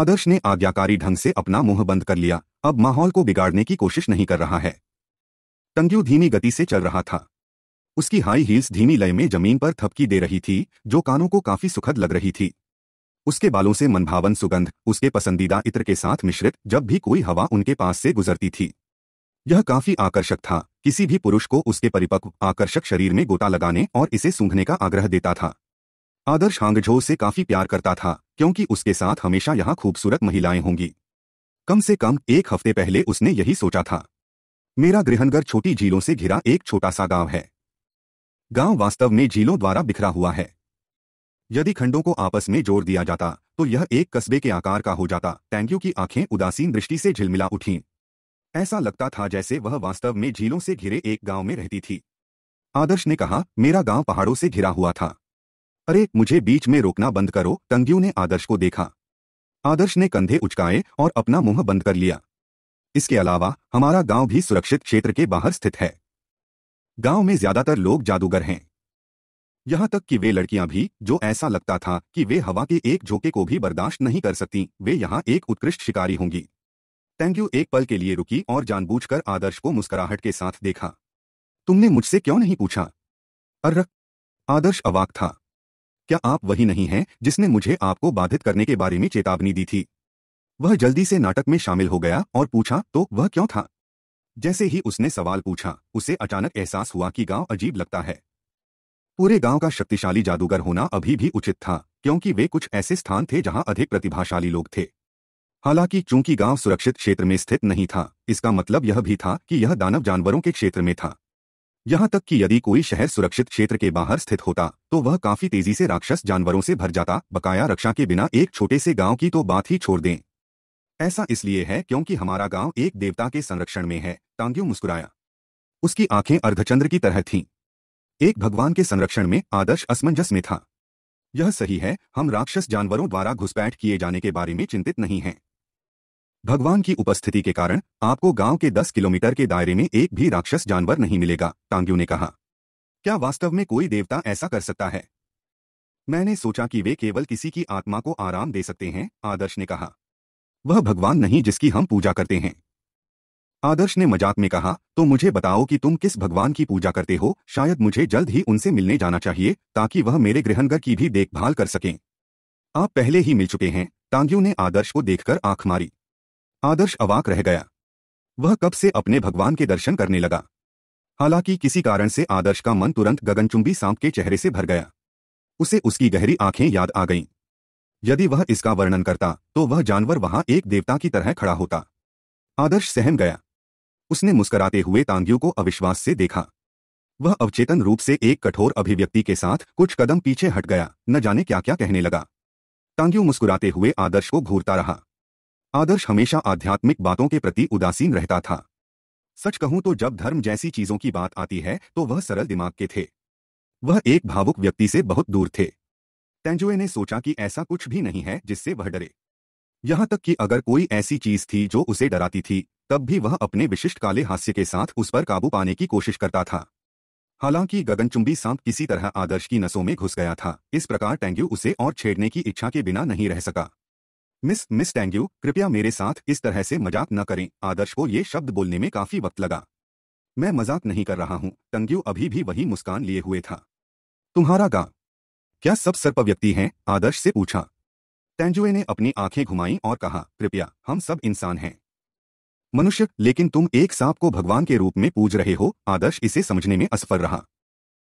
Speaker 1: आदर्श ने आज्ञाकारी ढंग से अपना मुंह बंद कर लिया अब माहौल को बिगाड़ने की कोशिश नहीं कर रहा है टंग्यू धीमी गति से चल रहा था उसकी हाई हील्स धीमी लय में जमीन पर थपकी दे रही थी जो कानों को काफी सुखद लग रही थी उसके बालों से मनभावन सुगंध उसके पसंदीदा इत्र के साथ मिश्रित जब भी कोई हवा उनके पास से गुजरती थी यह काफी आकर्षक था किसी भी पुरुष को उसके परिपक्व आकर्षक शरीर में गोता लगाने और इसे सूंघने का आग्रह देता था आदर्श हांगझो से काफी प्यार करता था क्योंकि उसके साथ हमेशा यहाँ खूबसूरत महिलाएं होंगी कम से कम एक हफ्ते पहले उसने यही सोचा था मेरा गृहनगर छोटी झीलों से घिरा एक छोटा सा गांव है गांव वास्तव में झीलों द्वारा बिखरा हुआ है यदि खंडों को आपस में जोड़ दिया जाता तो यह एक कस्बे के आकार का हो जाता टैंक्यू की आंखें उदासीन दृष्टि से झिलमिला उठी ऐसा लगता था जैसे वह वास्तव में झीलों से घिरे एक गांव में रहती थी आदर्श ने कहा मेरा गांव पहाड़ों से घिरा हुआ था अरे मुझे बीच में रोकना बंद करो टंग्यू ने आदर्श को देखा आदर्श ने कंधे उचकाए और अपना मुंह बंद कर लिया इसके अलावा हमारा गांव भी सुरक्षित क्षेत्र के बाहर स्थित है गांव में ज्यादातर लोग जादूगर हैं यहाँ तक कि वे लड़कियां भी जो ऐसा लगता था कि वे हवा के एक झोंके को भी बर्दाश्त नहीं कर सकती वे यहाँ एक उत्कृष्ट शिकारी होंगी थैंक यू एक पल के लिए रुकी और जानबूझकर आदर्श को मुस्कुराहट के साथ देखा तुमने मुझसे क्यों नहीं पूछा अर्र आदर्श अवाक था क्या आप वही नहीं हैं जिसने मुझे आपको बाधित करने के बारे में चेतावनी दी थी वह जल्दी से नाटक में शामिल हो गया और पूछा तो वह क्यों था जैसे ही उसने सवाल पूछा उसे अचानक एहसास हुआ कि गांव अजीब लगता है पूरे गांव का शक्तिशाली जादूगर होना अभी भी उचित था क्योंकि वे कुछ ऐसे स्थान थे जहां अधिक प्रतिभाशाली लोग थे हालांकि चूंकि गांव सुरक्षित क्षेत्र में स्थित नहीं था इसका मतलब यह भी था कि यह दानव जानवरों के क्षेत्र में था यहां तक कि यदि कोई शहर सुरक्षित क्षेत्र के बाहर स्थित होता तो वह काफी तेजी से राक्षस जानवरों से भर जाता बकाया रक्षा के बिना एक छोटे से गांव की तो बात ही छोड़ दें ऐसा इसलिए है क्योंकि हमारा गांव एक देवता के संरक्षण में है तांग्यू मुस्कुराया उसकी आंखें अर्धचंद्र की तरह थीं एक भगवान के संरक्षण में आदर्श असमंजस में था यह सही है हम राक्षस जानवरों द्वारा घुसपैठ किए जाने के बारे में चिंतित नहीं हैं भगवान की उपस्थिति के कारण आपको गांव के दस किलोमीटर के दायरे में एक भी राक्षस जानवर नहीं मिलेगा टांग्यू ने कहा क्या वास्तव में कोई देवता ऐसा कर सकता है मैंने सोचा कि वे केवल किसी की आत्मा को आराम दे सकते हैं आदर्श ने कहा वह भगवान नहीं जिसकी हम पूजा करते हैं आदर्श ने मजाक में कहा तो मुझे बताओ कि तुम किस भगवान की पूजा करते हो शायद मुझे जल्द ही उनसे मिलने जाना चाहिए ताकि वह मेरे गृहनगर की भी देखभाल कर सकें आप पहले ही मिल चुके हैं तांग्यू ने आदर्श को देखकर आंख मारी आदर्श अवाक रह गया वह कब से अपने भगवान के दर्शन करने लगा हालांकि किसी कारण से आदर्श का मन तुरंत गगनचुंबी सांप के चेहरे से भर गया उसे उसकी गहरी आंखें याद आ गईं यदि वह इसका वर्णन करता तो वह जानवर वहां एक देवता की तरह खड़ा होता आदर्श सहम गया उसने मुस्कुराते हुए तांग्यू को अविश्वास से देखा वह अवचेतन रूप से एक कठोर अभिव्यक्ति के साथ कुछ कदम पीछे हट गया न जाने क्या क्या कहने लगा तांग्यू मुस्कुराते हुए आदर्श को घूरता रहा आदर्श हमेशा आध्यात्मिक बातों के प्रति उदासीन रहता था सच कहूं तो जब धर्म जैसी चीजों की बात आती है तो वह सरल दिमाग के थे वह एक भावुक व्यक्ति से बहुत दूर थे तेंजुए ने सोचा कि ऐसा कुछ भी नहीं है जिससे वह डरे यहाँ तक कि अगर कोई ऐसी चीज थी जो उसे डराती थी तब भी वह अपने विशिष्ट काले हास्य के साथ उस पर काबू पाने की कोशिश करता था हालांकि गगनचुंबी सांप किसी तरह आदर्श की नसों में घुस गया था इस प्रकार टेंग्यू उसे और छेड़ने की इच्छा के बिना नहीं रह सका मिस मिस टेंग्यू कृपया मेरे साथ इस तरह से मजाक न करें आदर्श को ये शब्द बोलने में काफी वक्त लगा मैं मजाक नहीं कर रहा हूं टेंग्यू अभी भी वही मुस्कान लिए हुए था तुम्हारा गा क्या सब सर्प व्यक्ति हैं आदर्श से पूछा तेंजुए ने अपनी आंखें घुमाई और कहा कृपया हम सब इंसान हैं मनुष्य लेकिन तुम एक सांप को भगवान के रूप में पूज रहे हो आदर्श इसे समझने में असफल रहा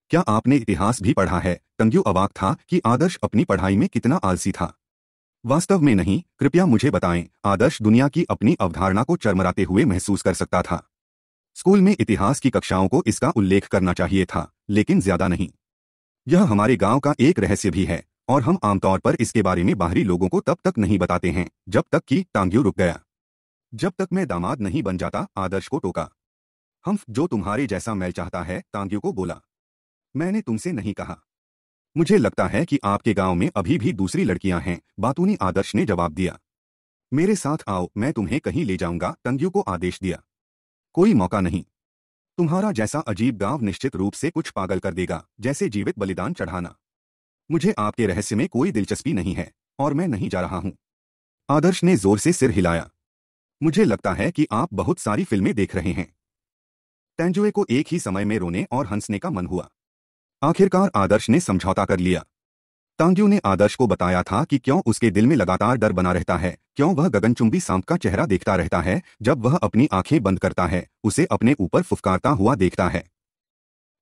Speaker 1: क्या आपने इतिहास भी पढ़ा है तंग्यू अवाक था कि आदर्श अपनी पढ़ाई में कितना आलसी था वास्तव में नहीं कृपया मुझे बताएं आदर्श दुनिया की अपनी अवधारणा को चरमराते हुए महसूस कर सकता था स्कूल में इतिहास की कक्षाओं को इसका उल्लेख करना चाहिए था लेकिन ज्यादा नहीं यह हमारे गांव का एक रहस्य भी है और हम आमतौर पर इसके बारे में बाहरी लोगों को तब तक नहीं बताते हैं जब तक कि टांग्यू रुक गया जब तक मैं दामाद नहीं बन जाता आदर्श को टोका हम जो तुम्हारे जैसा मैल चाहता है तांग्यू को बोला मैंने तुमसे नहीं कहा मुझे लगता है कि आपके गांव में अभी भी दूसरी लड़कियां हैं बातूनी आदर्श ने जवाब दिया मेरे साथ आओ मैं तुम्हें कहीं ले जाऊंगा तंग्यू को आदेश दिया कोई मौका नहीं तुम्हारा जैसा अजीब गांव निश्चित रूप से कुछ पागल कर देगा जैसे जीवित बलिदान चढ़ाना मुझे आपके रहस्य में कोई दिलचस्पी नहीं है और मैं नहीं जा रहा हूं आदर्श ने जोर से सिर हिलाया मुझे लगता है कि आप बहुत सारी फिल्में देख रहे हैं तेंजुए को एक ही समय में रोने और हंसने का मन हुआ आखिरकार आदर्श ने समझौता कर लिया तांग्यू ने आदर्श को बताया था कि क्यों उसके दिल में लगातार डर बना रहता है क्यों वह गगनचुंबी सांप का चेहरा देखता रहता है जब वह अपनी आंखें बंद करता है उसे अपने ऊपर फुफकारता हुआ देखता है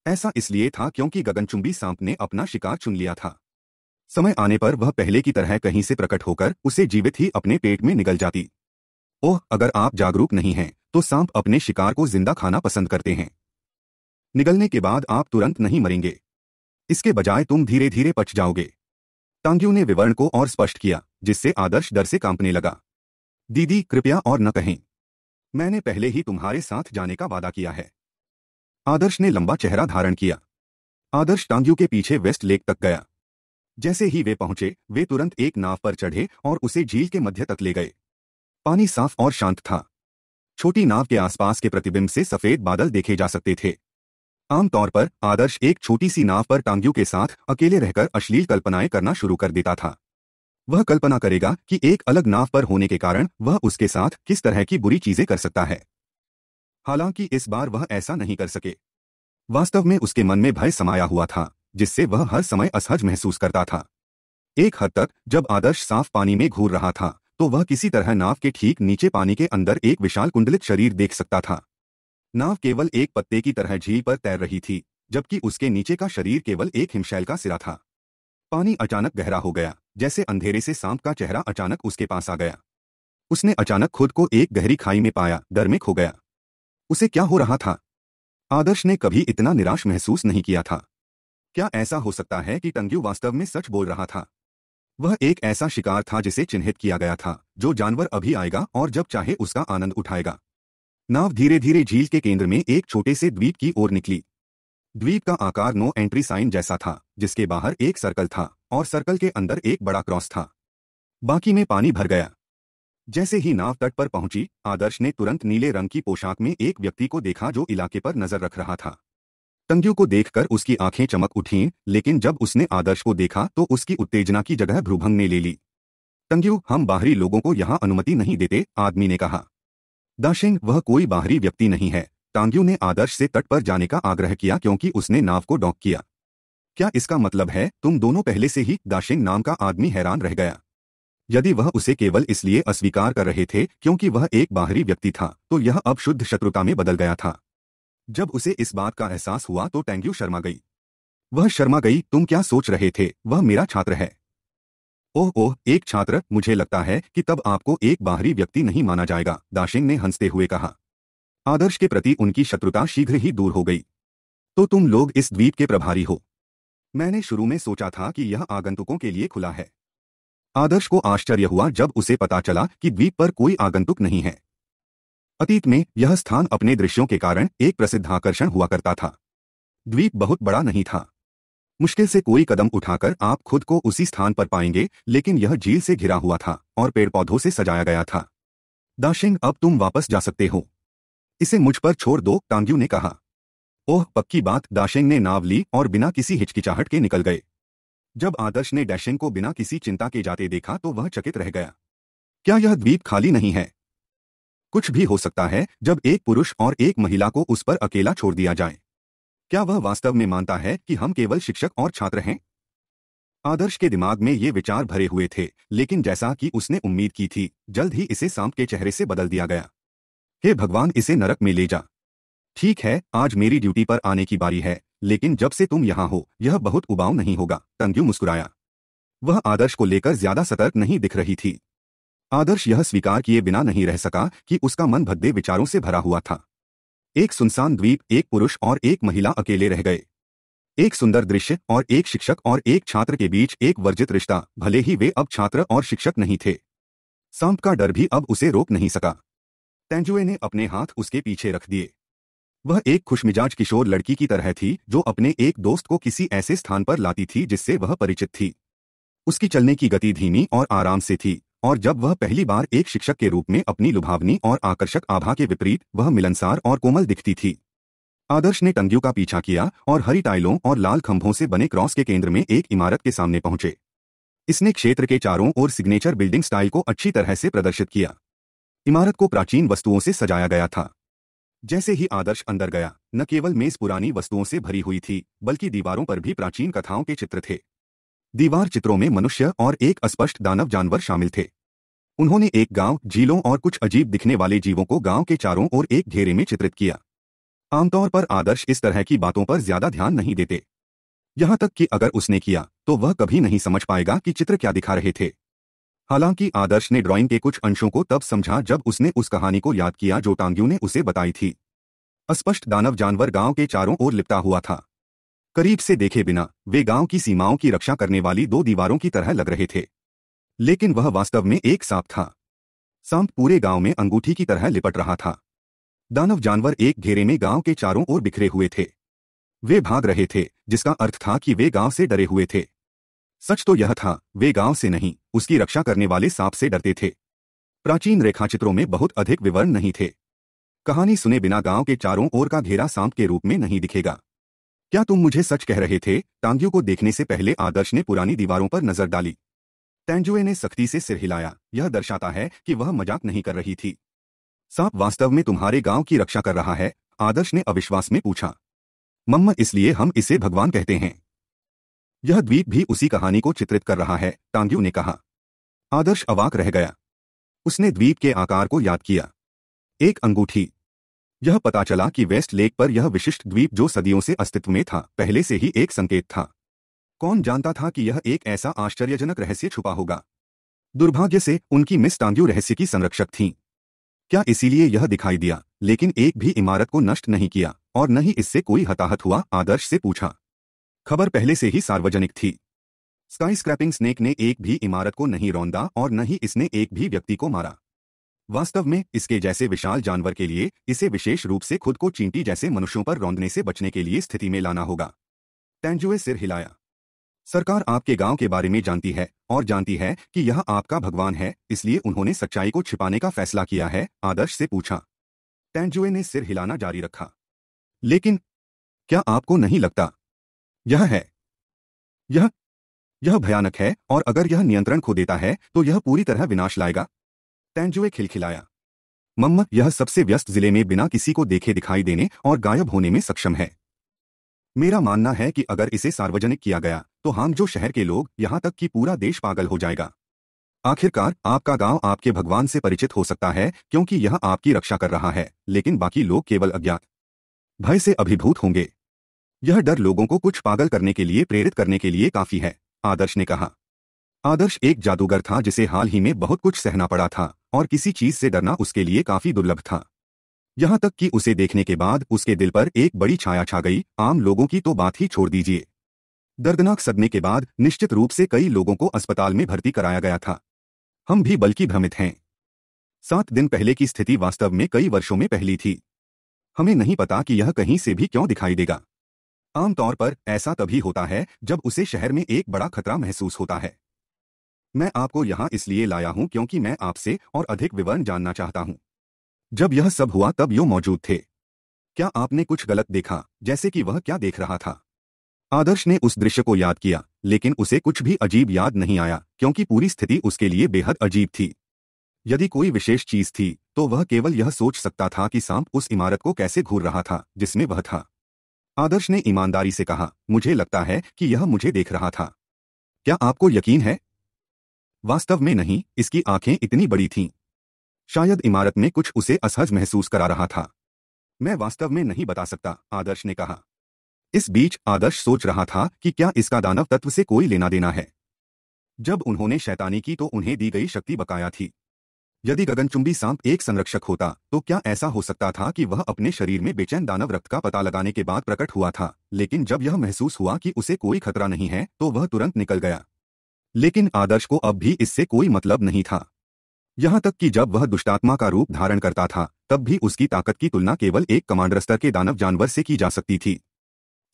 Speaker 1: ऐसा इसलिए था क्योंकि गगनचुंबी सांप ने अपना शिकार चुन लिया था समय आने पर वह पहले की तरह कहीं से प्रकट होकर उसे जीवित ही अपने पेट में निकल जाती ओह अगर आप जागरूक नहीं हैं तो सांप अपने शिकार को जिंदा खाना पसंद करते हैं निगलने के बाद आप तुरंत नहीं मरेंगे इसके बजाय तुम धीरे धीरे पच जाओगे टांग्यू ने विवरण को और स्पष्ट किया जिससे आदर्श डर से कांपने लगा दीदी कृपया और न कहें मैंने पहले ही तुम्हारे साथ जाने का वादा किया है आदर्श ने लंबा चेहरा धारण किया आदर्श टांगियों के पीछे वेस्ट लेक तक गया जैसे ही वे पहुंचे वे तुरंत एक नाव पर चढ़े और उसे झील के मध्य तक ले गए पानी साफ और शांत था छोटी नाव के आसपास के प्रतिबिंब से सफेद बादल देखे जा सकते थे आमतौर पर आदर्श एक छोटी सी नाव पर टांगियों के साथ अकेले रहकर अश्लील कल्पनाएं करना शुरू कर देता था वह कल्पना करेगा कि एक अलग नाव पर होने के कारण वह उसके साथ किस तरह की बुरी चीजें कर सकता है हालांकि इस बार वह ऐसा नहीं कर सके वास्तव में उसके मन में भय समाया हुआ था जिससे वह हर समय असहज महसूस करता था एक हद तक जब आदर्श साफ पानी में घूर रहा था तो वह किसी तरह नाव के ठीक नीचे पानी के अंदर एक विशाल कुंडलित शरीर देख सकता था नाव केवल एक पत्ते की तरह झील पर तैर रही थी जबकि उसके नीचे का शरीर केवल एक हिमशैल का सिरा था पानी अचानक गहरा हो गया जैसे अंधेरे से सांप का चेहरा अचानक उसके पास आ गया उसने अचानक खुद को एक गहरी खाई में पाया दर में खो गया उसे क्या हो रहा था आदर्श ने कभी इतना निराश महसूस नहीं किया था क्या ऐसा हो सकता है कि टंग्यू वास्तव में सच बोल रहा था वह एक ऐसा शिकार था जिसे चिन्हित किया गया था जो जानवर अभी आएगा और जब चाहे उसका आनंद उठाएगा नाव धीरे धीरे झील के केंद्र में एक छोटे से द्वीप की ओर निकली द्वीप का आकार नो एंट्री साइन जैसा था जिसके बाहर एक सर्कल था और सर्कल के अंदर एक बड़ा क्रॉस था बाकी में पानी भर गया जैसे ही नाव तट पर पहुंची आदर्श ने तुरंत नीले रंग की पोशाक में एक व्यक्ति को देखा जो इलाके पर नजर रख रहा था तंगियों को देखकर उसकी आंखें चमक उठीं लेकिन जब उसने आदर्श को देखा तो उसकी उत्तेजना की जगह भ्रूभंग ने ले ली तंगियू हम बाहरी लोगों को यहां अनुमति नहीं देते आदमी ने कहा दाशिंग वह कोई बाहरी व्यक्ति नहीं है तांग्यू ने आदर्श से तट पर जाने का आग्रह किया क्योंकि उसने नाव को डॉक किया क्या इसका मतलब है तुम दोनों पहले से ही दाशिंग नाम का आदमी हैरान रह गया यदि वह उसे केवल इसलिए अस्वीकार कर रहे थे क्योंकि वह एक बाहरी व्यक्ति था तो यह अब शुद्ध शत्रुता में बदल गया था जब उसे इस बात का एहसास हुआ तो टेंग्यू शर्मा गई वह शर्मा गई तुम क्या सोच रहे थे वह मेरा छात्र है ओह ओह एक छात्र मुझे लगता है कि तब आपको एक बाहरी व्यक्ति नहीं माना जाएगा दाशिंग ने हंसते हुए कहा आदर्श के प्रति उनकी शत्रुता शीघ्र ही दूर हो गई तो तुम लोग इस द्वीप के प्रभारी हो मैंने शुरू में सोचा था कि यह आगंतुकों के लिए खुला है आदर्श को आश्चर्य हुआ जब उसे पता चला कि द्वीप पर कोई आगंतुक नहीं है अतीत में यह स्थान अपने दृश्यों के कारण एक प्रसिद्ध आकर्षण हुआ करता था द्वीप बहुत बड़ा नहीं था मुश्किल से कोई कदम उठाकर आप खुद को उसी स्थान पर पाएंगे लेकिन यह झील से घिरा हुआ था और पेड़ पौधों से सजाया गया था दाशिंग अब तुम वापस जा सकते हो इसे मुझ पर छोड़ दो टांग्यू ने कहा ओह पक्की बात दाशिंग ने नाव ली और बिना किसी हिचकिचाहट के निकल गए जब आदर्श ने डैशिंग को बिना किसी चिंता के जाते देखा तो वह चकित रह गया क्या यह द्वीप खाली नहीं है कुछ भी हो सकता है जब एक पुरुष और एक महिला को उस पर अकेला छोड़ दिया जाए क्या वह वास्तव में मानता है कि हम केवल शिक्षक और छात्र हैं आदर्श के दिमाग में ये विचार भरे हुए थे लेकिन जैसा कि उसने उम्मीद की थी जल्द ही इसे सांप के चेहरे से बदल दिया गया हे भगवान इसे नरक में ले जा ठीक है आज मेरी ड्यूटी पर आने की बारी है लेकिन जब से तुम यहाँ हो यह बहुत उबाऊ नहीं होगा तंग्यू मुस्कुराया वह आदर्श को लेकर ज्यादा सतर्क नहीं दिख रही थी आदर्श यह स्वीकार किए बिना नहीं रह सका कि उसका मन भद्दे विचारों से भरा हुआ था एक सुनसान द्वीप एक पुरुष और एक महिला अकेले रह गए एक सुंदर दृश्य और एक शिक्षक और एक छात्र के बीच एक वर्जित रिश्ता भले ही वे अब छात्र और शिक्षक नहीं थे सांप का डर भी अब उसे रोक नहीं सका तेंजुए ने अपने हाथ उसके पीछे रख दिए वह एक खुशमिजाज किशोर लड़की की तरह थी जो अपने एक दोस्त को किसी ऐसे स्थान पर लाती थी जिससे वह परिचित थी उसकी चलने की गति धीमी और आराम से थी और जब वह पहली बार एक शिक्षक के रूप में अपनी लुभावनी और आकर्षक आभा के विपरीत वह मिलनसार और कोमल दिखती थी आदर्श ने टंगियों का पीछा किया और हरी टाइलों और लाल खंभों से बने क्रॉस के केंद्र में एक इमारत के सामने पहुंचे इसने क्षेत्र के चारों ओर सिग्नेचर बिल्डिंग स्टाइल को अच्छी तरह से प्रदर्शित किया इमारत को प्राचीन वस्तुओं से सजाया गया था जैसे ही आदर्श अंदर गया न केवल मेज पुरानी वस्तुओं से भरी हुई थी बल्कि दीवारों पर भी प्राचीन कथाओं के चित्र थे दीवार चित्रों में मनुष्य और एक अस्पष्ट दानव जानवर शामिल थे उन्होंने एक गांव झीलों और कुछ अजीब दिखने वाले जीवों को गांव के चारों ओर एक घेरे में चित्रित किया आमतौर पर आदर्श इस तरह की बातों पर ज्यादा ध्यान नहीं देते यहां तक कि अगर उसने किया तो वह कभी नहीं समझ पाएगा कि चित्र क्या दिखा रहे थे हालांकि आदर्श ने ड्राइंग के कुछ अंशों को तब समझा जब उसने उस कहानी को याद किया जो टांग्यू ने उसे बताई थी अस्पष्ट दानव जानवर गांव के चारों ओर लिपटा हुआ था करीब से देखे बिना वे गांव की सीमाओं की रक्षा करने वाली दो दीवारों की तरह लग रहे थे लेकिन वह वास्तव में एक सांप था सांप पूरे गांव में अंगूठी की तरह लिपट रहा था दानव जानवर एक घेरे में गांव के चारों ओर बिखरे हुए थे वे भाग रहे थे जिसका अर्थ था कि वे गांव से डरे हुए थे सच तो यह था वे गांव से नहीं उसकी रक्षा करने वाले सांप से डरते थे प्राचीन रेखाचित्रों में बहुत अधिक विवरण नहीं थे कहानी सुने बिना गांव के चारों ओर का घेरा सांप के रूप में नहीं दिखेगा क्या तुम मुझे सच कह रहे थे तांगियों को देखने से पहले आदर्श ने पुरानी दीवारों पर नजर डाली तैंजुए ने सख्ती से सिर हिलाया यह दर्शाता है कि वह मजाक नहीं कर रही थी सांप वास्तव में तुम्हारे गांव की रक्षा कर रहा है आदर्श ने अविश्वास में पूछा मम्म इसलिए हम इसे भगवान कहते हैं यह द्वीप भी उसी कहानी को चित्रित कर रहा है टांग्यू ने कहा आदर्श अवाक रह गया उसने द्वीप के आकार को याद किया एक अंगूठी यह पता चला कि वेस्ट लेक पर यह विशिष्ट द्वीप जो सदियों से अस्तित्व में था पहले से ही एक संकेत था कौन जानता था कि यह एक ऐसा आश्चर्यजनक रहस्य छुपा होगा दुर्भाग्य से उनकी मिस टांग्यू रहस्य की संरक्षक थीं क्या इसीलिए यह दिखाई दिया लेकिन एक भी इमारत को नष्ट नहीं किया और न ही इससे कोई हताहत हुआ आदर्श से पूछा खबर पहले से ही सार्वजनिक थी स्काई स्क्रैपिंग स्नेक ने एक भी इमारत को नहीं रौंदा और न ही इसने एक भी व्यक्ति को मारा वास्तव में इसके जैसे विशाल जानवर के लिए इसे विशेष रूप से खुद को चींटी जैसे मनुष्यों पर रौंदने से बचने के लिए स्थिति में लाना होगा तेंजुए सिर हिलाया सरकार आपके गांव के बारे में जानती है और जानती है कि यह आपका भगवान है इसलिए उन्होंने सच्चाई को छिपाने का फैसला किया है आदर्श से पूछा तेंजुए ने सिर हिलाना जारी रखा लेकिन क्या आपको नहीं लगता यह है यह यह भयानक है और अगर यह नियंत्रण खो देता है तो यह पूरी तरह विनाश लाएगा तैंजुए खिलखिलाया मम्म यह सबसे व्यस्त जिले में बिना किसी को देखे दिखाई देने और गायब होने में सक्षम है मेरा मानना है कि अगर इसे सार्वजनिक किया गया तो हम जो शहर के लोग यहां तक कि पूरा देश पागल हो जाएगा आखिरकार आपका गांव आपके भगवान से परिचित हो सकता है क्योंकि यह आपकी रक्षा कर रहा है लेकिन बाकी लोग केवल अज्ञात भय से अभिभूत होंगे यह डर लोगों को कुछ पागल करने के लिए प्रेरित करने के लिए काफी है आदर्श ने कहा आदर्श एक जादूगर था जिसे हाल ही में बहुत कुछ सहना पड़ा था और किसी चीज से डरना उसके लिए काफी दुर्लभ था यहां तक कि उसे देखने के बाद उसके दिल पर एक बड़ी छाया छा गई आम लोगों की तो बात ही छोड़ दीजिए दर्दनाक सदमे के बाद निश्चित रूप से कई लोगों को अस्पताल में भर्ती कराया गया था हम भी बल्कि भ्रमित हैं सात दिन पहले की स्थिति वास्तव में कई वर्षों में पहली थी हमें नहीं पता कि यह कहीं से भी क्यों दिखाई देगा आमतौर पर ऐसा तभी होता है जब उसे शहर में एक बड़ा खतरा महसूस होता है मैं आपको यहां इसलिए लाया हूं क्योंकि मैं आपसे और अधिक विवरण जानना चाहता हूं जब यह सब हुआ तब यो मौजूद थे क्या आपने कुछ गलत देखा जैसे कि वह क्या देख रहा था आदर्श ने उस दृश्य को याद किया लेकिन उसे कुछ भी अजीब याद नहीं आया क्योंकि पूरी स्थिति उसके लिए बेहद अजीब थी यदि कोई विशेष चीज थी तो वह केवल यह सोच सकता था कि सांप उस इमारत को कैसे घूर रहा था जिसमें वह था आदर्श ने ईमानदारी से कहा मुझे लगता है कि यह मुझे देख रहा था क्या आपको यकीन है वास्तव में नहीं इसकी आंखें इतनी बड़ी थीं शायद इमारत में कुछ उसे असहज महसूस करा रहा था मैं वास्तव में नहीं बता सकता आदर्श ने कहा इस बीच आदर्श सोच रहा था कि क्या इसका दानव तत्व से कोई लेना देना है जब उन्होंने शैतानी की तो उन्हें दी गई शक्ति बकाया थी यदि गगनचुंबी सांप एक संरक्षक होता तो क्या ऐसा हो सकता था कि वह अपने शरीर में बेचैन दानव रक्त का पता लगाने के बाद प्रकट हुआ था लेकिन जब यह महसूस हुआ कि उसे कोई खतरा नहीं है तो वह तुरंत निकल गया लेकिन आदर्श को अब भी इससे कोई मतलब नहीं था यहां तक कि जब वह दुष्टात्मा का रूप धारण करता था तब भी उसकी ताकत की तुलना केवल एक कमांडर स्तर के दानव जानवर से की जा सकती थी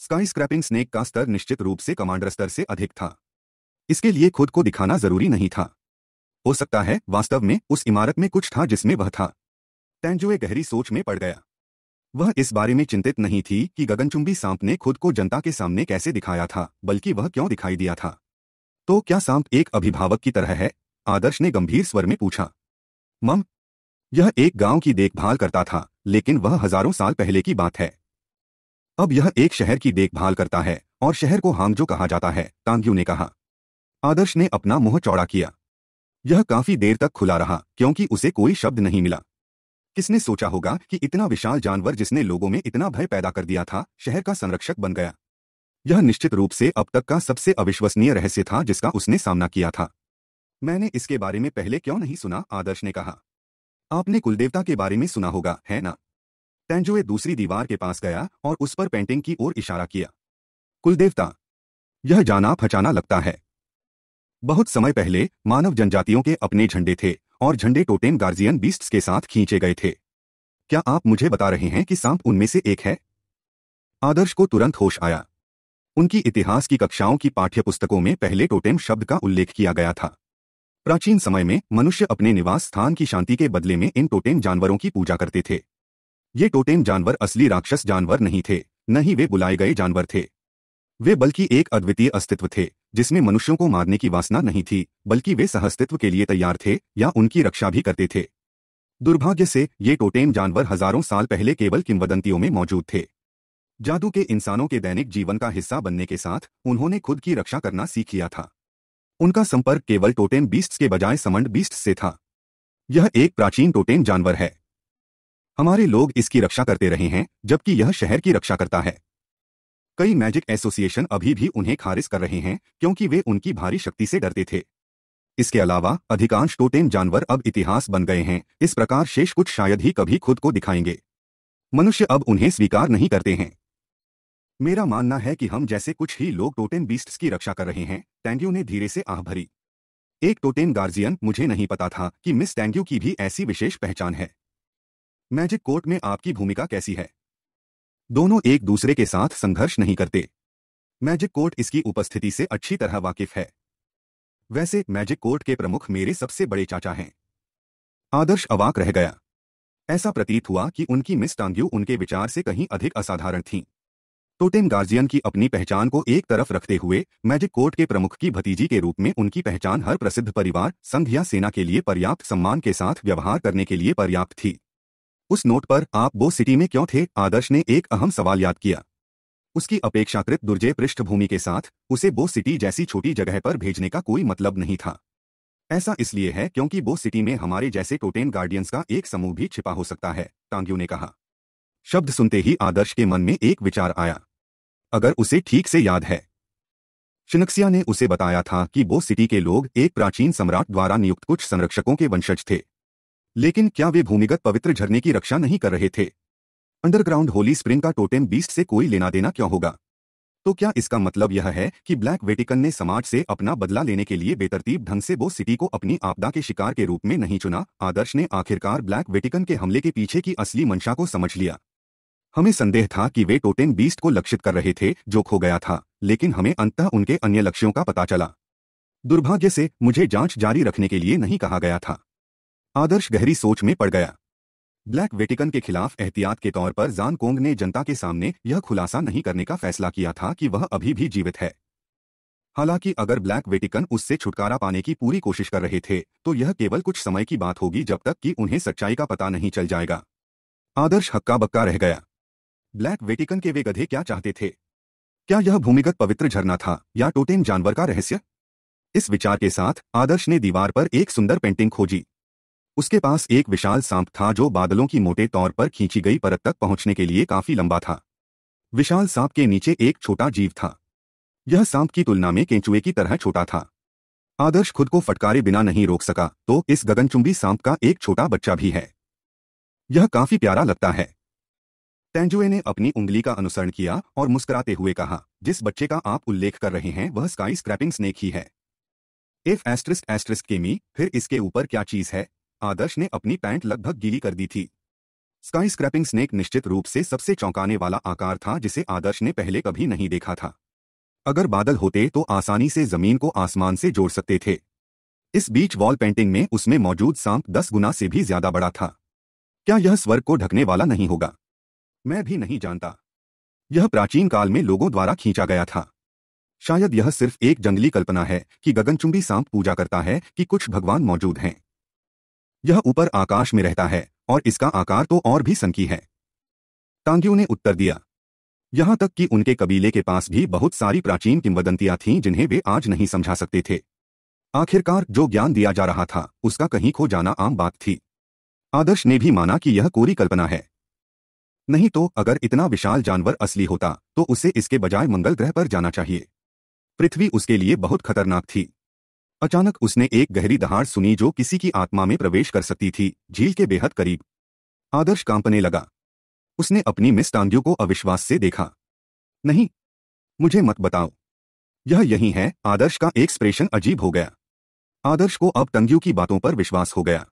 Speaker 1: स्काई स्क्रैपिंग स्नेक का स्तर निश्चित रूप से कमांडर स्तर से अधिक था इसके लिए खुद को दिखाना जरूरी नहीं था हो सकता है वास्तव में उस इमारत में कुछ था जिसमें वह था तैंजुए गहरी सोच में पड़ गया वह इस बारे में चिंतित नहीं थी कि गगनचुंबी सांप ने खुद को जनता के सामने कैसे दिखाया था बल्कि वह क्यों दिखाई दिया था तो क्या सांप एक अभिभावक की तरह है आदर्श ने गंभीर स्वर में पूछा मम यह एक गांव की देखभाल करता था लेकिन वह हजारों साल पहले की बात है अब यह एक शहर की देखभाल करता है और शहर को हांगजो कहा जाता है तांग्यू ने कहा आदर्श ने अपना मुंह चौड़ा किया यह काफी देर तक खुला रहा क्योंकि उसे कोई शब्द नहीं मिला किसने सोचा होगा कि इतना विशाल जानवर जिसने लोगों में इतना भय पैदा कर दिया था शहर का संरक्षक बन गया यह निश्चित रूप से अब तक का सबसे अविश्वसनीय रहस्य था जिसका उसने सामना किया था मैंने इसके बारे में पहले क्यों नहीं सुना आदर्श ने कहा आपने कुलदेवता के बारे में सुना होगा है ना तेंजुए दूसरी दीवार के पास गया और उस पर पेंटिंग की ओर इशारा किया कुलदेवता यह जाना फचाना लगता है बहुत समय पहले मानव जनजातियों के अपने झंडे थे और झंडे टोटेन गार्जियन बीस्ट्स के साथ खींचे गए थे क्या आप मुझे बता रहे हैं कि सांप उनमें से एक है आदर्श को तुरंत होश आया उनकी इतिहास की कक्षाओं की पाठ्यपुस्तकों में पहले टोटेम शब्द का उल्लेख किया गया था प्राचीन समय में मनुष्य अपने निवास स्थान की शांति के बदले में इन टोटेम जानवरों की पूजा करते थे ये टोटेम जानवर असली राक्षस जानवर नहीं थे न ही वे बुलाए गए जानवर थे वे बल्कि एक अद्वितीय अस्तित्व थे जिसमें मनुष्यों को मारने की वासना नहीं थी बल्कि वे सहस्तित्व के लिए तैयार थे या उनकी रक्षा भी करते थे दुर्भाग्य से ये टोटेम जानवर हजारों साल पहले केवल किंवदंतियों में मौजूद थे जादू के इंसानों के दैनिक जीवन का हिस्सा बनने के साथ उन्होंने खुद की रक्षा करना सीख लिया था उनका संपर्क केवल टोटेम बीस्ट्स के बजाय समंड बीस्ट्स से था यह एक प्राचीन टोटेम जानवर है हमारे लोग इसकी रक्षा करते रहे हैं जबकि यह शहर की रक्षा करता है कई मैजिक एसोसिएशन अभी भी उन्हें खारिज कर रहे हैं क्योंकि वे उनकी भारी शक्ति से डरते थे इसके अलावा अधिकांश टोटेम जानवर अब इतिहास बन गए हैं इस प्रकार शेष कुछ शायद ही कभी खुद को दिखाएंगे मनुष्य अब उन्हें स्वीकार नहीं करते हैं मेरा मानना है कि हम जैसे कुछ ही लोग टोटेन बीस्ट्स की रक्षा कर रहे हैं टैंग्यू ने धीरे से आह भरी एक टोटेन गार्जियन मुझे नहीं पता था कि मिस टैंग्यू की भी ऐसी विशेष पहचान है मैजिक कोर्ट में आपकी भूमिका कैसी है दोनों एक दूसरे के साथ संघर्ष नहीं करते मैजिक कोर्ट इसकी उपस्थिति से अच्छी तरह वाकिफ है वैसे मैजिक कोर्ट के प्रमुख मेरे सबसे बड़े चाचा हैं आदर्श अवाक रह गया ऐसा प्रतीत हुआ कि उनकी मिस टांग्यू उनके विचार से कहीं अधिक असाधारण थीं टोटेन गार्जियन की अपनी पहचान को एक तरफ रखते हुए मैजिक कोर्ट के प्रमुख की भतीजी के रूप में उनकी पहचान हर प्रसिद्ध परिवार संघ या सेना के लिए पर्याप्त सम्मान के साथ व्यवहार करने के लिए पर्याप्त थी उस नोट पर आप वो सिटी में क्यों थे आदर्श ने एक अहम सवाल याद किया उसकी अपेक्षाकृत दुर्जय पृष्ठभूमि के साथ उसे बो सिटी जैसी छोटी जगह पर भेजने का कोई मतलब नहीं था ऐसा इसलिए है क्योंकि बो सिटी में हमारे जैसे टोटेन गार्डियंस का एक समूह भी छिपा हो सकता है टांग्यू ने कहा शब्द सुनते ही आदर्श के मन में एक विचार आया अगर उसे ठीक से याद है शिनक्सिया ने उसे बताया था कि बो सिटी के लोग एक प्राचीन सम्राट द्वारा नियुक्त कुछ संरक्षकों के वंशज थे लेकिन क्या वे भूमिगत पवित्र झरने की रक्षा नहीं कर रहे थे अंडरग्राउंड होली स्प्रिंग का टोटेम बीस्ट से कोई लेना देना क्यों होगा तो क्या इसका मतलब यह है कि ब्लैक वेटिकन ने समाज से अपना बदला लेने के लिए बेतरतीब ढंग से वो सिटी को अपनी आपदा के शिकार के रूप में नहीं चुना आदर्श ने आखिरकार ब्लैक वेटिकन के हमले के पीछे की असली मंशा को समझ लिया हमें संदेह था कि वे टोटेन बीस्ट को लक्षित कर रहे थे जो खो गया था लेकिन हमें अंततः उनके अन्य लक्ष्यों का पता चला दुर्भाग्य से मुझे जांच जारी रखने के लिए नहीं कहा गया था आदर्श गहरी सोच में पड़ गया ब्लैक वेटिकन के खिलाफ एहतियात के तौर पर जान कोंग ने जनता के सामने यह खुलासा नहीं करने का फैसला किया था कि वह अभी भी जीवित है हालांकि अगर ब्लैक वेटिकन उससे छुटकारा पाने की पूरी कोशिश कर रहे थे तो यह केवल कुछ समय की बात होगी जब तक कि उन्हें सच्चाई का पता नहीं चल जाएगा आदर्श हक्का बक्का रह गया ब्लैक वेटिकन के वे गधे क्या चाहते थे क्या यह भूमिगत पवित्र झरना था या टोटेन जानवर का रहस्य इस विचार के साथ आदर्श ने दीवार पर एक सुंदर पेंटिंग खोजी उसके पास एक विशाल सांप था जो बादलों की मोटे तौर पर खींची गई परत तक पहुंचने के लिए काफी लंबा था विशाल सांप के नीचे एक छोटा जीव था यह सांप की तुलना में केंचुए की तरह छोटा था आदर्श खुद को फटकारे बिना नहीं रोक सका तो इस गगनचुंबी सांप का एक छोटा बच्चा भी है यह काफी प्यारा लगता है तेंजुए ने अपनी उंगली का अनुसरण किया और मुस्कुराते हुए कहा जिस बच्चे का आप उल्लेख कर रहे हैं वह स्काई स्क्रैपिंग स्नेक ही है इफ एस्ट्रिस्ट एस्ट्रिस्ट केमी फिर इसके ऊपर क्या चीज है आदर्श ने अपनी पैंट लगभग गीली कर दी थी स्काई स्क्रैपिंग स्नेक निश्चित रूप से सबसे चौंकाने वाला आकार था जिसे आदर्श ने पहले कभी नहीं देखा था अगर बादल होते तो आसानी से जमीन को आसमान से जोड़ सकते थे इस बीच वॉल पेंटिंग में उसमें मौजूद सांप दस गुना से भी ज्यादा बड़ा था क्या यह स्वर्ग को ढकने वाला नहीं होगा मैं भी नहीं जानता यह प्राचीन काल में लोगों द्वारा खींचा गया था शायद यह सिर्फ एक जंगली कल्पना है कि गगनचुंबी सांप पूजा करता है कि कुछ भगवान मौजूद हैं यह ऊपर आकाश में रहता है और इसका आकार तो और भी सनकी है तांग्यू ने उत्तर दिया यहां तक कि उनके कबीले के पास भी बहुत सारी प्राचीन किंवदंतियां थीं जिन्हें वे आज नहीं समझा सकते थे आखिरकार जो ज्ञान दिया जा रहा था उसका कहीं खो जाना आम बात थी आदर्श ने भी माना कि यह कोरी कल्पना है नहीं तो अगर इतना विशाल जानवर असली होता तो उसे इसके बजाय मंगल ग्रह पर जाना चाहिए पृथ्वी उसके लिए बहुत खतरनाक थी अचानक उसने एक गहरी दहाड़ सुनी जो किसी की आत्मा में प्रवेश कर सकती थी झील के बेहद करीब आदर्श कांपने लगा उसने अपनी मिस टांगियों को अविश्वास से देखा नहीं मुझे मत बताओ यह यही है आदर्श का एक्सप्रेशन अजीब हो गया आदर्श को अब टंगियों की बातों पर विश्वास हो गया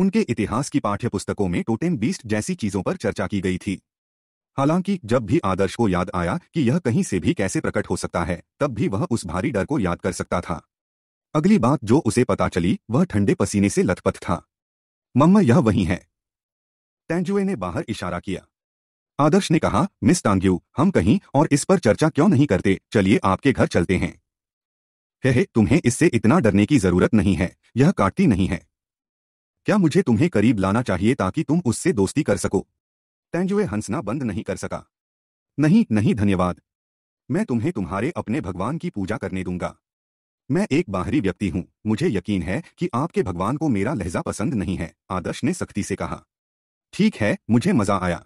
Speaker 1: उनके इतिहास की पाठ्यपुस्तकों में टोटेम बीस्ट जैसी चीजों पर चर्चा की गई थी हालांकि जब भी आदर्श को याद आया कि यह कहीं से भी कैसे प्रकट हो सकता है तब भी वह उस भारी डर को याद कर सकता था अगली बात जो उसे पता चली वह ठंडे पसीने से लथपथ था मम्मा यह वही है तेंजुए ने बाहर इशारा किया आदर्श ने कहा मिस तांग्यू हम कहीं और इस पर चर्चा क्यों नहीं करते चलिए आपके घर चलते हैं हे तुम्हें इससे इतना डरने की जरूरत नहीं है यह काटती नहीं है क्या मुझे तुम्हें करीब लाना चाहिए ताकि तुम उससे दोस्ती कर सको तेंजुए हंसना बंद नहीं कर सका नहीं नहीं धन्यवाद मैं तुम्हें तुम्हारे अपने भगवान की पूजा करने दूंगा मैं एक बाहरी व्यक्ति हूँ मुझे यकीन है कि आपके भगवान को मेरा लहजा पसंद नहीं है आदर्श ने सख्ती से कहा ठीक है मुझे मजा आया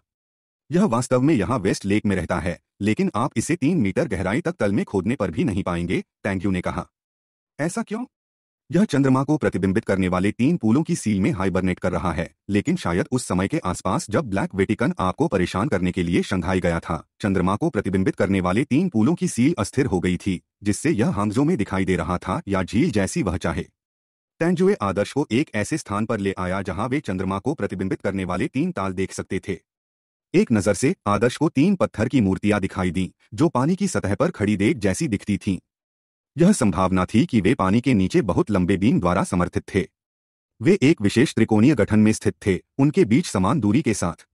Speaker 1: यह वास्तव में यहाँ वेस्ट लेक में रहता है लेकिन आप इसे तीन मीटर गहराई तक तल में खोदने पर भी नहीं पाएंगे टैंक्यू ने कहा ऐसा क्यों यह चंद्रमा को प्रतिबिंबित करने वाले तीन पुलों की सील में हाइबरनेट कर रहा है लेकिन शायद उस समय के आसपास जब ब्लैक वेटिकन आपको परेशान करने के लिए शंघाई गया था चंद्रमा को प्रतिबिंबित करने वाले तीन पुलों की सील अस्थिर हो गई थी जिससे यह हांगजो में दिखाई दे रहा था या झील जैसी वह चाहे तेंजुए आदर्श को एक ऐसे स्थान पर ले आया जहां वे चंद्रमा को प्रतिबिंबित करने वाले तीन ताल देख सकते थे एक नज़र से आदर्श को तीन पत्थर की मूर्तियां दिखाई दी जो पानी की सतह पर खड़ी देख जैसी दिखती थीं यह संभावना थी कि वे पानी के नीचे बहुत लंबे बीम द्वारा समर्थित थे वे एक विशेष त्रिकोणीय गठन में स्थित थे उनके बीच समान दूरी के साथ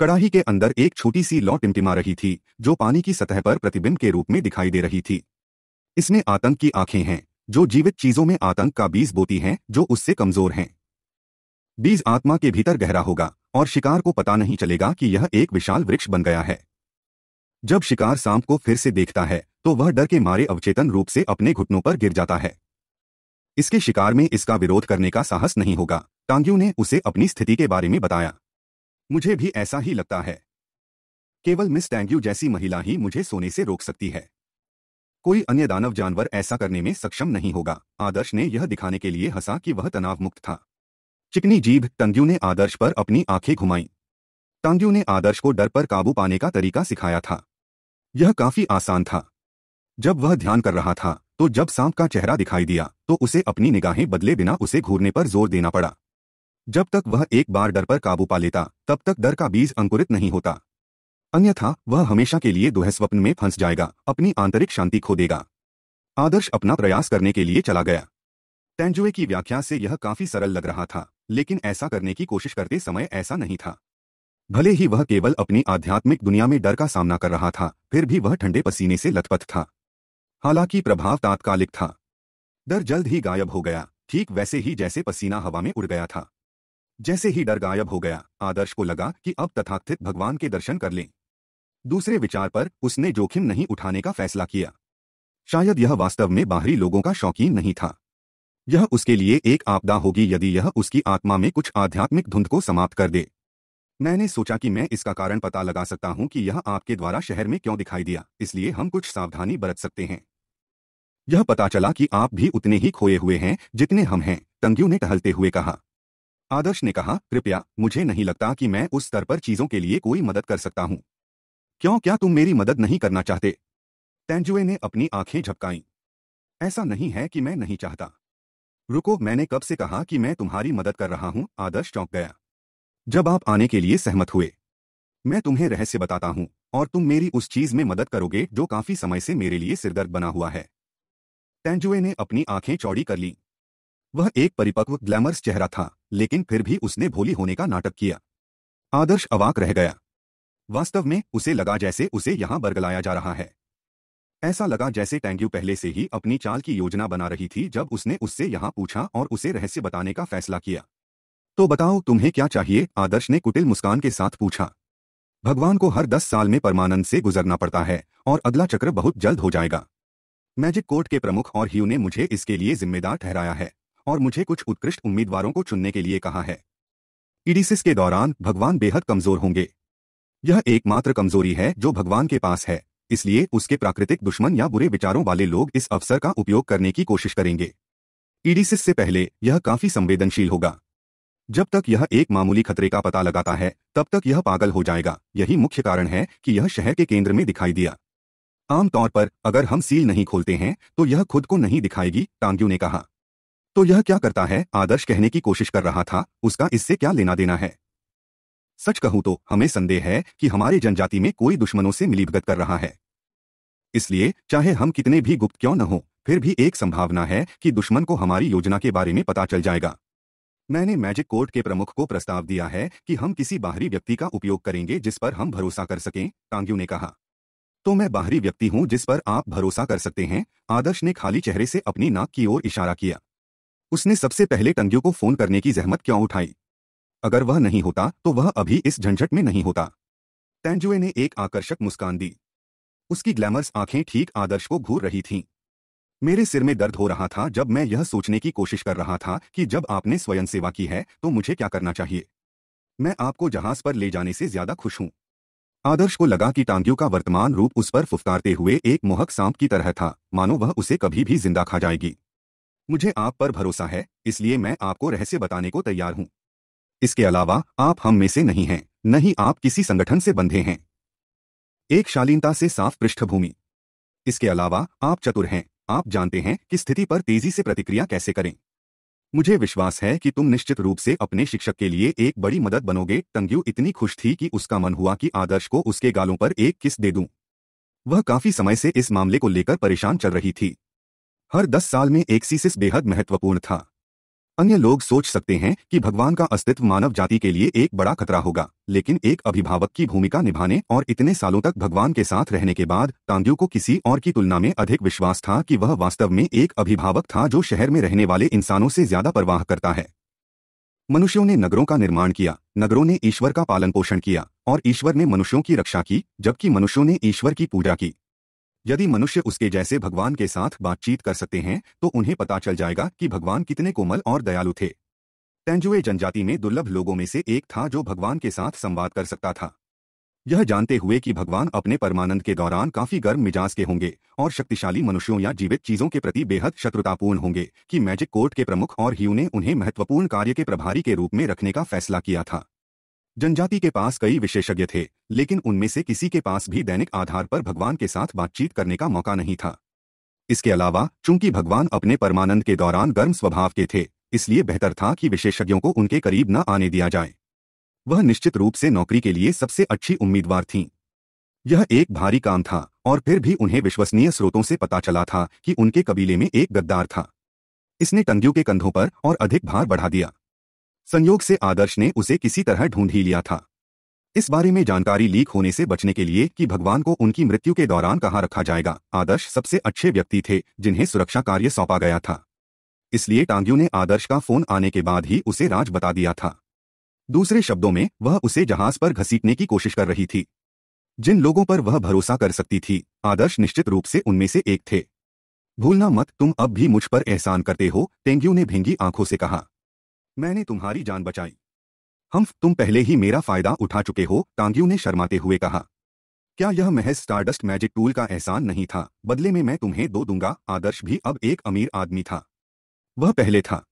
Speaker 1: कड़ाही के अंदर एक छोटी सी लौ टिमटिमा रही थी जो पानी की सतह पर प्रतिबिंब के रूप में दिखाई दे रही थी इसमें आतंक की आंखें हैं जो जीवित चीजों में आतंक का बीज बोती हैं जो उससे कमजोर हैं बीज आत्मा के भीतर गहरा होगा और शिकार को पता नहीं चलेगा कि यह एक विशाल वृक्ष बन गया है जब शिकार सांप को फिर से देखता है तो वह डर के मारे अवचेतन रूप से अपने घुटनों पर गिर जाता है इसके शिकार में इसका विरोध करने का साहस नहीं होगा टांग्यू ने उसे अपनी स्थिति के बारे में बताया मुझे भी ऐसा ही लगता है केवल मिस टैंग्यू जैसी महिला ही मुझे सोने से रोक सकती है कोई अन्य दानव जानवर ऐसा करने में सक्षम नहीं होगा आदर्श ने यह दिखाने के लिए हंसा कि वह तनाव मुक्त था चिकनी जीभ टंग्यू ने आदर्श पर अपनी आंखें घुमाई टांग्यू ने आदर्श को डर पर काबू पाने का तरीका सिखाया था यह काफी आसान था जब वह ध्यान कर रहा था तो जब सांप का चेहरा दिखाई दिया तो उसे अपनी निगाहें बदले बिना उसे घूरने पर जोर देना पड़ा जब तक वह एक बार डर पर काबू पा लेता तब तक डर का बीज अंकुरित नहीं होता अन्यथा वह हमेशा के लिए दोहे स्वप्न में फंस जाएगा अपनी आंतरिक शांति खो देगा आदर्श अपना प्रयास करने के लिए चला गया तेंजुए की व्याख्या से यह काफी सरल लग रहा था लेकिन ऐसा करने की कोशिश करते समय ऐसा नहीं था भले ही वह केवल अपनी आध्यात्मिक दुनिया में डर का सामना कर रहा था फिर भी वह ठंडे पसीने से लथपथ था हालांकि प्रभाव तात्कालिक था डर जल्द ही गायब हो गया ठीक वैसे ही जैसे पसीना हवा में उड़ गया था जैसे ही डर गायब हो गया आदर्श को लगा कि अब तथाकथित भगवान के दर्शन कर लें दूसरे विचार पर उसने जोखिम नहीं उठाने का फैसला किया शायद यह वास्तव में बाहरी लोगों का शौकीन नहीं था यह उसके लिए एक आपदा होगी यदि यह उसकी आत्मा में कुछ आध्यात्मिक धुंध को समाप्त कर दे मैंने सोचा कि मैं इसका कारण पता लगा सकता हूं कि यह आपके द्वारा शहर में क्यों दिखाई दिया इसलिए हम कुछ सावधानी बरत सकते हैं यह पता चला कि आप भी उतने ही खोए हुए हैं जितने हम हैं तंगियों ने टहलते हुए कहा आदर्श ने कहा कृपया मुझे नहीं लगता कि मैं उस स्तर पर चीजों के लिए कोई मदद कर सकता हूं क्यों क्या तुम मेरी मदद नहीं करना चाहते तेंजुए ने अपनी आंखें झपकाई ऐसा नहीं है कि मैं नहीं चाहता रुको मैंने कब से कहा कि मैं तुम्हारी मदद कर रहा हूं आदर्श चौंक गया जब आप आने के लिए सहमत हुए मैं तुम्हें रहस्य बताता हूं और तुम मेरी उस चीज में मदद करोगे जो काफी समय से मेरे लिए सिरदर्द बना हुआ है तेंजुए ने अपनी आंखें चौड़ी कर ली वह एक परिपक्व ग्लैमरस चेहरा था लेकिन फिर भी उसने भोली होने का नाटक किया आदर्श अवाक रह गया वास्तव में उसे लगा जैसे उसे यहां बरगलाया जा रहा है ऐसा लगा जैसे टेंग्यू पहले से ही अपनी चाल की योजना बना रही थी जब उसने उससे यहां पूछा और उसे रहस्य बताने का फैसला किया तो बताओ तुम्हें क्या चाहिए आदर्श ने कुटिल मुस्कान के साथ पूछा भगवान को हर दस साल में परमानंद से गुजरना पड़ता है और अगला चक्र बहुत जल्द हो जाएगा मैजिक कोर्ट के प्रमुख और ह्यू ने मुझे इसके लिए जिम्मेदार ठहराया है और मुझे कुछ उत्कृष्ट उम्मीदवारों को चुनने के लिए कहा है इडिसिस के दौरान भगवान बेहद कमजोर होंगे यह एकमात्र कमजोरी है जो भगवान के पास है इसलिए उसके प्राकृतिक दुश्मन या बुरे विचारों वाले लोग इस अवसर का उपयोग करने की कोशिश करेंगे ईडीसिस से पहले यह काफी संवेदनशील होगा जब तक यह एक मामूली खतरे का पता लगाता है तब तक यह पागल हो जाएगा यही मुख्य कारण है कि यह शहर के केंद्र में दिखाई दिया आमतौर पर अगर हम सील नहीं खोलते हैं तो यह खुद को नहीं दिखाएगी टांग्यू ने कहा तो यह क्या करता है आदर्श कहने की कोशिश कर रहा था उसका इससे क्या लेना देना है सच कहूं तो हमें संदेह है कि हमारे जनजाति में कोई दुश्मनों से मिलीभगत कर रहा है इसलिए चाहे हम कितने भी गुप्त क्यों न हो फिर भी एक संभावना है कि दुश्मन को हमारी योजना के बारे में पता चल जाएगा मैंने मैजिक कोर्ट के प्रमुख को प्रस्ताव दिया है कि हम किसी बाहरी व्यक्ति का उपयोग करेंगे जिस पर हम भरोसा कर सकें टांग्यू ने कहा तो मैं बाहरी व्यक्ति हूं जिस पर आप भरोसा कर सकते हैं आदर्श ने खाली चेहरे से अपनी नाक की ओर इशारा किया उसने सबसे पहले टंग्यू को फोन करने की जहमत क्यों उठाई अगर वह नहीं होता तो वह अभी इस झंझट में नहीं होता तेंजुए ने एक आकर्षक मुस्कान दी उसकी ग्लैमर्स आंखें ठीक आदर्श को घूर रही थीं मेरे सिर में दर्द हो रहा था जब मैं यह सोचने की कोशिश कर रहा था कि जब आपने स्वयं सेवा की है तो मुझे क्या करना चाहिए मैं आपको जहाज पर ले जाने से ज्यादा खुश हूं आदर्श को लगा कि टांगियों का वर्तमान रूप उस पर फुफकारते हुए एक मोहक सांप की तरह था मानो वह उसे कभी भी जिंदा खा जाएगी मुझे आप पर भरोसा है इसलिए मैं आपको रहस्य बताने को तैयार हूं इसके अलावा आप हम में से नहीं हैं न ही आप किसी संगठन से बंधे हैं एक शालीनता से साफ पृष्ठभूमि इसके अलावा आप चतुर हैं आप जानते हैं कि स्थिति पर तेजी से प्रतिक्रिया कैसे करें मुझे विश्वास है कि तुम निश्चित रूप से अपने शिक्षक के लिए एक बड़ी मदद बनोगे तंग्यू इतनी खुश थी कि उसका मन हुआ कि आदर्श को उसके गालों पर एक किस दे दूं वह काफी समय से इस मामले को लेकर परेशान चल रही थी हर दस साल में एक सीसिस बेहद महत्वपूर्ण था अन्य लोग सोच सकते हैं कि भगवान का अस्तित्व मानव जाति के लिए एक बड़ा खतरा होगा लेकिन एक अभिभावक की भूमिका निभाने और इतने सालों तक भगवान के साथ रहने के बाद तांदियों को किसी और की तुलना में अधिक विश्वास था कि वह वास्तव में एक अभिभावक था जो शहर में रहने वाले इंसानों से ज्यादा परवाह करता है मनुष्यों ने नगरों का निर्माण किया नगरों ने ईश्वर का पालन पोषण किया और ईश्वर ने मनुष्यों की रक्षा की जबकि मनुष्यों ने ईश्वर की पूजा की यदि मनुष्य उसके जैसे भगवान के साथ बातचीत कर सकते हैं तो उन्हें पता चल जाएगा कि भगवान कितने कोमल और दयालु थे तेंजुए जनजाति में दुर्लभ लोगों में से एक था जो भगवान के साथ संवाद कर सकता था यह जानते हुए कि भगवान अपने परमानंद के दौरान काफी गर्म मिजाज के होंगे और शक्तिशाली मनुष्यों या जीवित चीजों के प्रति बेहद शत्रुतापूर्ण होंगे कि मैजिक कोर्ट के प्रमुख और ह्यू ने उन्हें महत्वपूर्ण कार्य के प्रभारी के रूप में रखने का फैसला किया था जनजाति के पास कई विशेषज्ञ थे लेकिन उनमें से किसी के पास भी दैनिक आधार पर भगवान के साथ बातचीत करने का मौका नहीं था इसके अलावा चूंकि भगवान अपने परमानंद के दौरान गर्म स्वभाव के थे इसलिए बेहतर था कि विशेषज्ञों को उनके करीब न आने दिया जाए वह निश्चित रूप से नौकरी के लिए सबसे अच्छी उम्मीदवार थीं यह एक भारी काम था और फिर भी उन्हें विश्वसनीय स्रोतों से पता चला था कि उनके कबीले में एक गद्दार था इसने टंगियों के कंधों पर और अधिक भार बढ़ा दिया संयोग से आदर्श ने उसे किसी तरह ढूंढ ही लिया था इस बारे में जानकारी लीक होने से बचने के लिए कि भगवान को उनकी मृत्यु के दौरान कहाँ रखा जाएगा आदर्श सबसे अच्छे व्यक्ति थे जिन्हें सुरक्षा कार्य सौंपा गया था इसलिए टांग्यू ने आदर्श का फोन आने के बाद ही उसे राज बता दिया था दूसरे शब्दों में वह उसे जहाज पर घसीटने की कोशिश कर रही थी जिन लोगों पर वह भरोसा कर सकती थी आदर्श निश्चित रूप से उनमें से एक थे भूलना मत तुम अब भी मुझ पर एहसान करते हो टेंग्यू ने भिंगी आंखों से कहा मैंने तुम्हारी जान बचाई हम तुम पहले ही मेरा फायदा उठा चुके हो कांग्यू ने शर्माते हुए कहा क्या यह महज स्टारडस्ट मैजिक टूल का एहसान नहीं था बदले में मैं तुम्हें दो दूंगा आदर्श भी अब एक अमीर आदमी था वह पहले था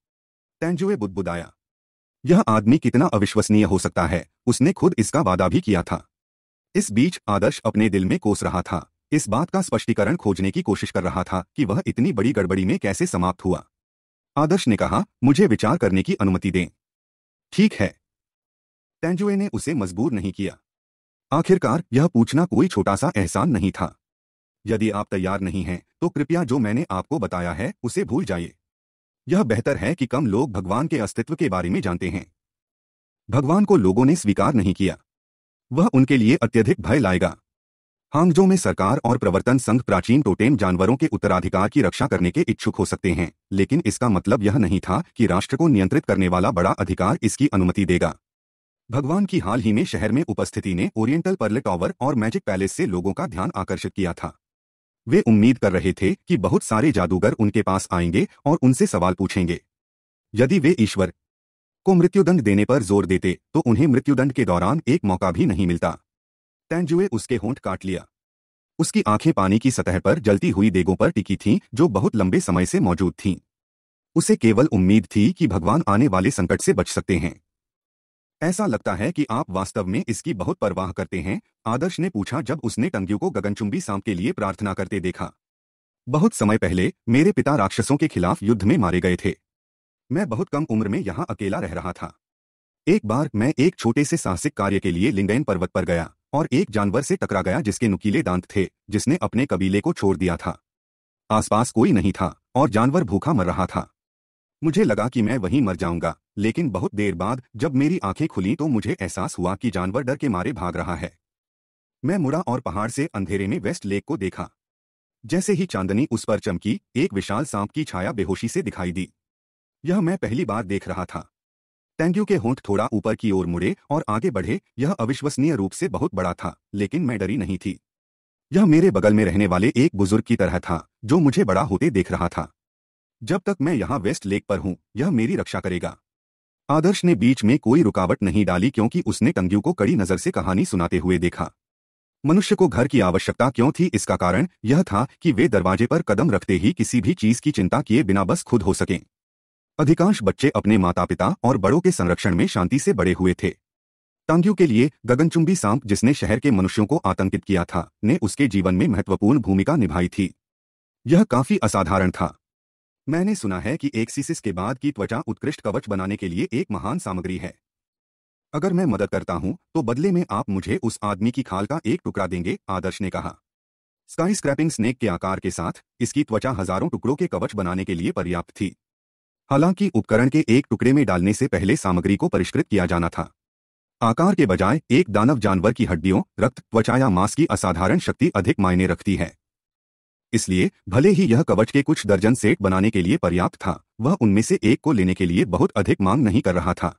Speaker 1: तेंजुए बुदबुदाया यह आदमी कितना अविश्वसनीय हो सकता है उसने खुद इसका वादा भी किया था इस बीच आदर्श अपने दिल में कोस रहा था इस बात का स्पष्टीकरण खोजने की कोशिश कर रहा था कि वह इतनी बड़ी गड़बड़ी में कैसे समाप्त हुआ आदर्श ने कहा मुझे विचार करने की अनुमति दें ठीक है तेंजुए ने उसे मजबूर नहीं किया आखिरकार यह पूछना कोई छोटा सा एहसान नहीं था यदि आप तैयार नहीं हैं तो कृपया जो मैंने आपको बताया है उसे भूल जाइए यह बेहतर है कि कम लोग भगवान के अस्तित्व के बारे में जानते हैं भगवान को लोगों ने स्वीकार नहीं किया वह उनके लिए अत्यधिक भय लाएगा हांगजो में सरकार और प्रवर्तन संघ प्राचीन टोटेम जानवरों के उत्तराधिकार की रक्षा करने के इच्छुक हो सकते हैं लेकिन इसका मतलब यह नहीं था कि राष्ट्र को नियंत्रित करने वाला बड़ा अधिकार इसकी अनुमति देगा भगवान की हाल ही में शहर में उपस्थिति ने ओरिएंटल पर्ल टॉवर और मैजिक पैलेस से लोगों का ध्यान आकर्षित किया था वे उम्मीद कर रहे थे कि बहुत सारे जादूगर उनके पास आएंगे और उनसे सवाल पूछेंगे यदि वे ईश्वर को मृत्युदंड देने पर जोर देते तो उन्हें मृत्युदंड के दौरान एक मौका भी नहीं मिलता तैंजुए उसके होंठ काट लिया उसकी आंखें पानी की सतह पर जलती हुई देगों पर टिकी थीं जो बहुत लंबे समय से मौजूद थीं उसे केवल उम्मीद थी कि भगवान आने वाले संकट से बच सकते हैं ऐसा लगता है कि आप वास्तव में इसकी बहुत परवाह करते हैं आदर्श ने पूछा जब उसने टंगियों को गगनचुंबी सांप के लिए प्रार्थना करते देखा बहुत समय पहले मेरे पिता राक्षसों के खिलाफ युद्ध में मारे गए थे मैं बहुत कम उम्र में यहां अकेला रह रहा था एक बार मैं एक छोटे से साहसिक कार्य के लिए लिंगैन पर्वत पर गया और एक जानवर से टकरा गया जिसके नुकीले दांत थे जिसने अपने कबीले को छोड़ दिया था आसपास कोई नहीं था और जानवर भूखा मर रहा था मुझे लगा कि मैं वहीं मर जाऊंगा लेकिन बहुत देर बाद जब मेरी आंखें खुली तो मुझे एहसास हुआ कि जानवर डर के मारे भाग रहा है मैं मुड़ा और पहाड़ से अंधेरे में वेस्ट लेक को देखा जैसे ही चांदनी उस पर चमकी एक विशाल सांप की छाया बेहोशी से दिखाई दी यह मैं पहली बार देख रहा था टेंग्यू के होंठ थोड़ा ऊपर की ओर मुड़े और आगे बढ़े यह अविश्वसनीय रूप से बहुत बड़ा था लेकिन मैं डरी नहीं थी यह मेरे बगल में रहने वाले एक बुजुर्ग की तरह था जो मुझे बड़ा होते देख रहा था जब तक मैं यहाँ वेस्ट लेक पर हूँ यह मेरी रक्षा करेगा आदर्श ने बीच में कोई रुकावट नहीं डाली क्योंकि उसने टंग्यू को कड़ी नजर से कहानी सुनाते हुए देखा मनुष्य को घर की आवश्यकता क्यों थी इसका कारण यह था कि वे दरवाजे पर कदम रखते ही किसी भी चीज की चिंता किए बिना बस खुद हो सकें अधिकांश बच्चे अपने माता पिता और बड़ों के संरक्षण में शांति से बड़े हुए थे तांग्यू के लिए गगनचुंबी सांप जिसने शहर के मनुष्यों को आतंकित किया था ने उसके जीवन में महत्वपूर्ण भूमिका निभाई थी यह काफी असाधारण था मैंने सुना है कि एक सीसिस के बाद की त्वचा उत्कृष्ट कवच बनाने के लिए एक महान सामग्री है अगर मैं मदद करता हूं तो बदले में आप मुझे उस आदमी की खाल का एक टुकड़ा देंगे आदर्श ने कहा स्काई स्क्रैपिंग स्नेक के आकार के साथ इसकी त्वचा हजारों टुकड़ों के कवच बनाने के लिए पर्याप्त थी हालांकि उपकरण के एक टुकड़े में डालने से पहले सामग्री को परिष्कृत किया जाना था आकार के बजाय एक दानव जानवर की हड्डियों रक्त त्वचा या मांस की असाधारण शक्ति अधिक मायने रखती है इसलिए भले ही यह कवच के कुछ दर्जन सेट बनाने के लिए पर्याप्त था वह उनमें से एक को लेने के लिए बहुत अधिक मांग नहीं कर रहा था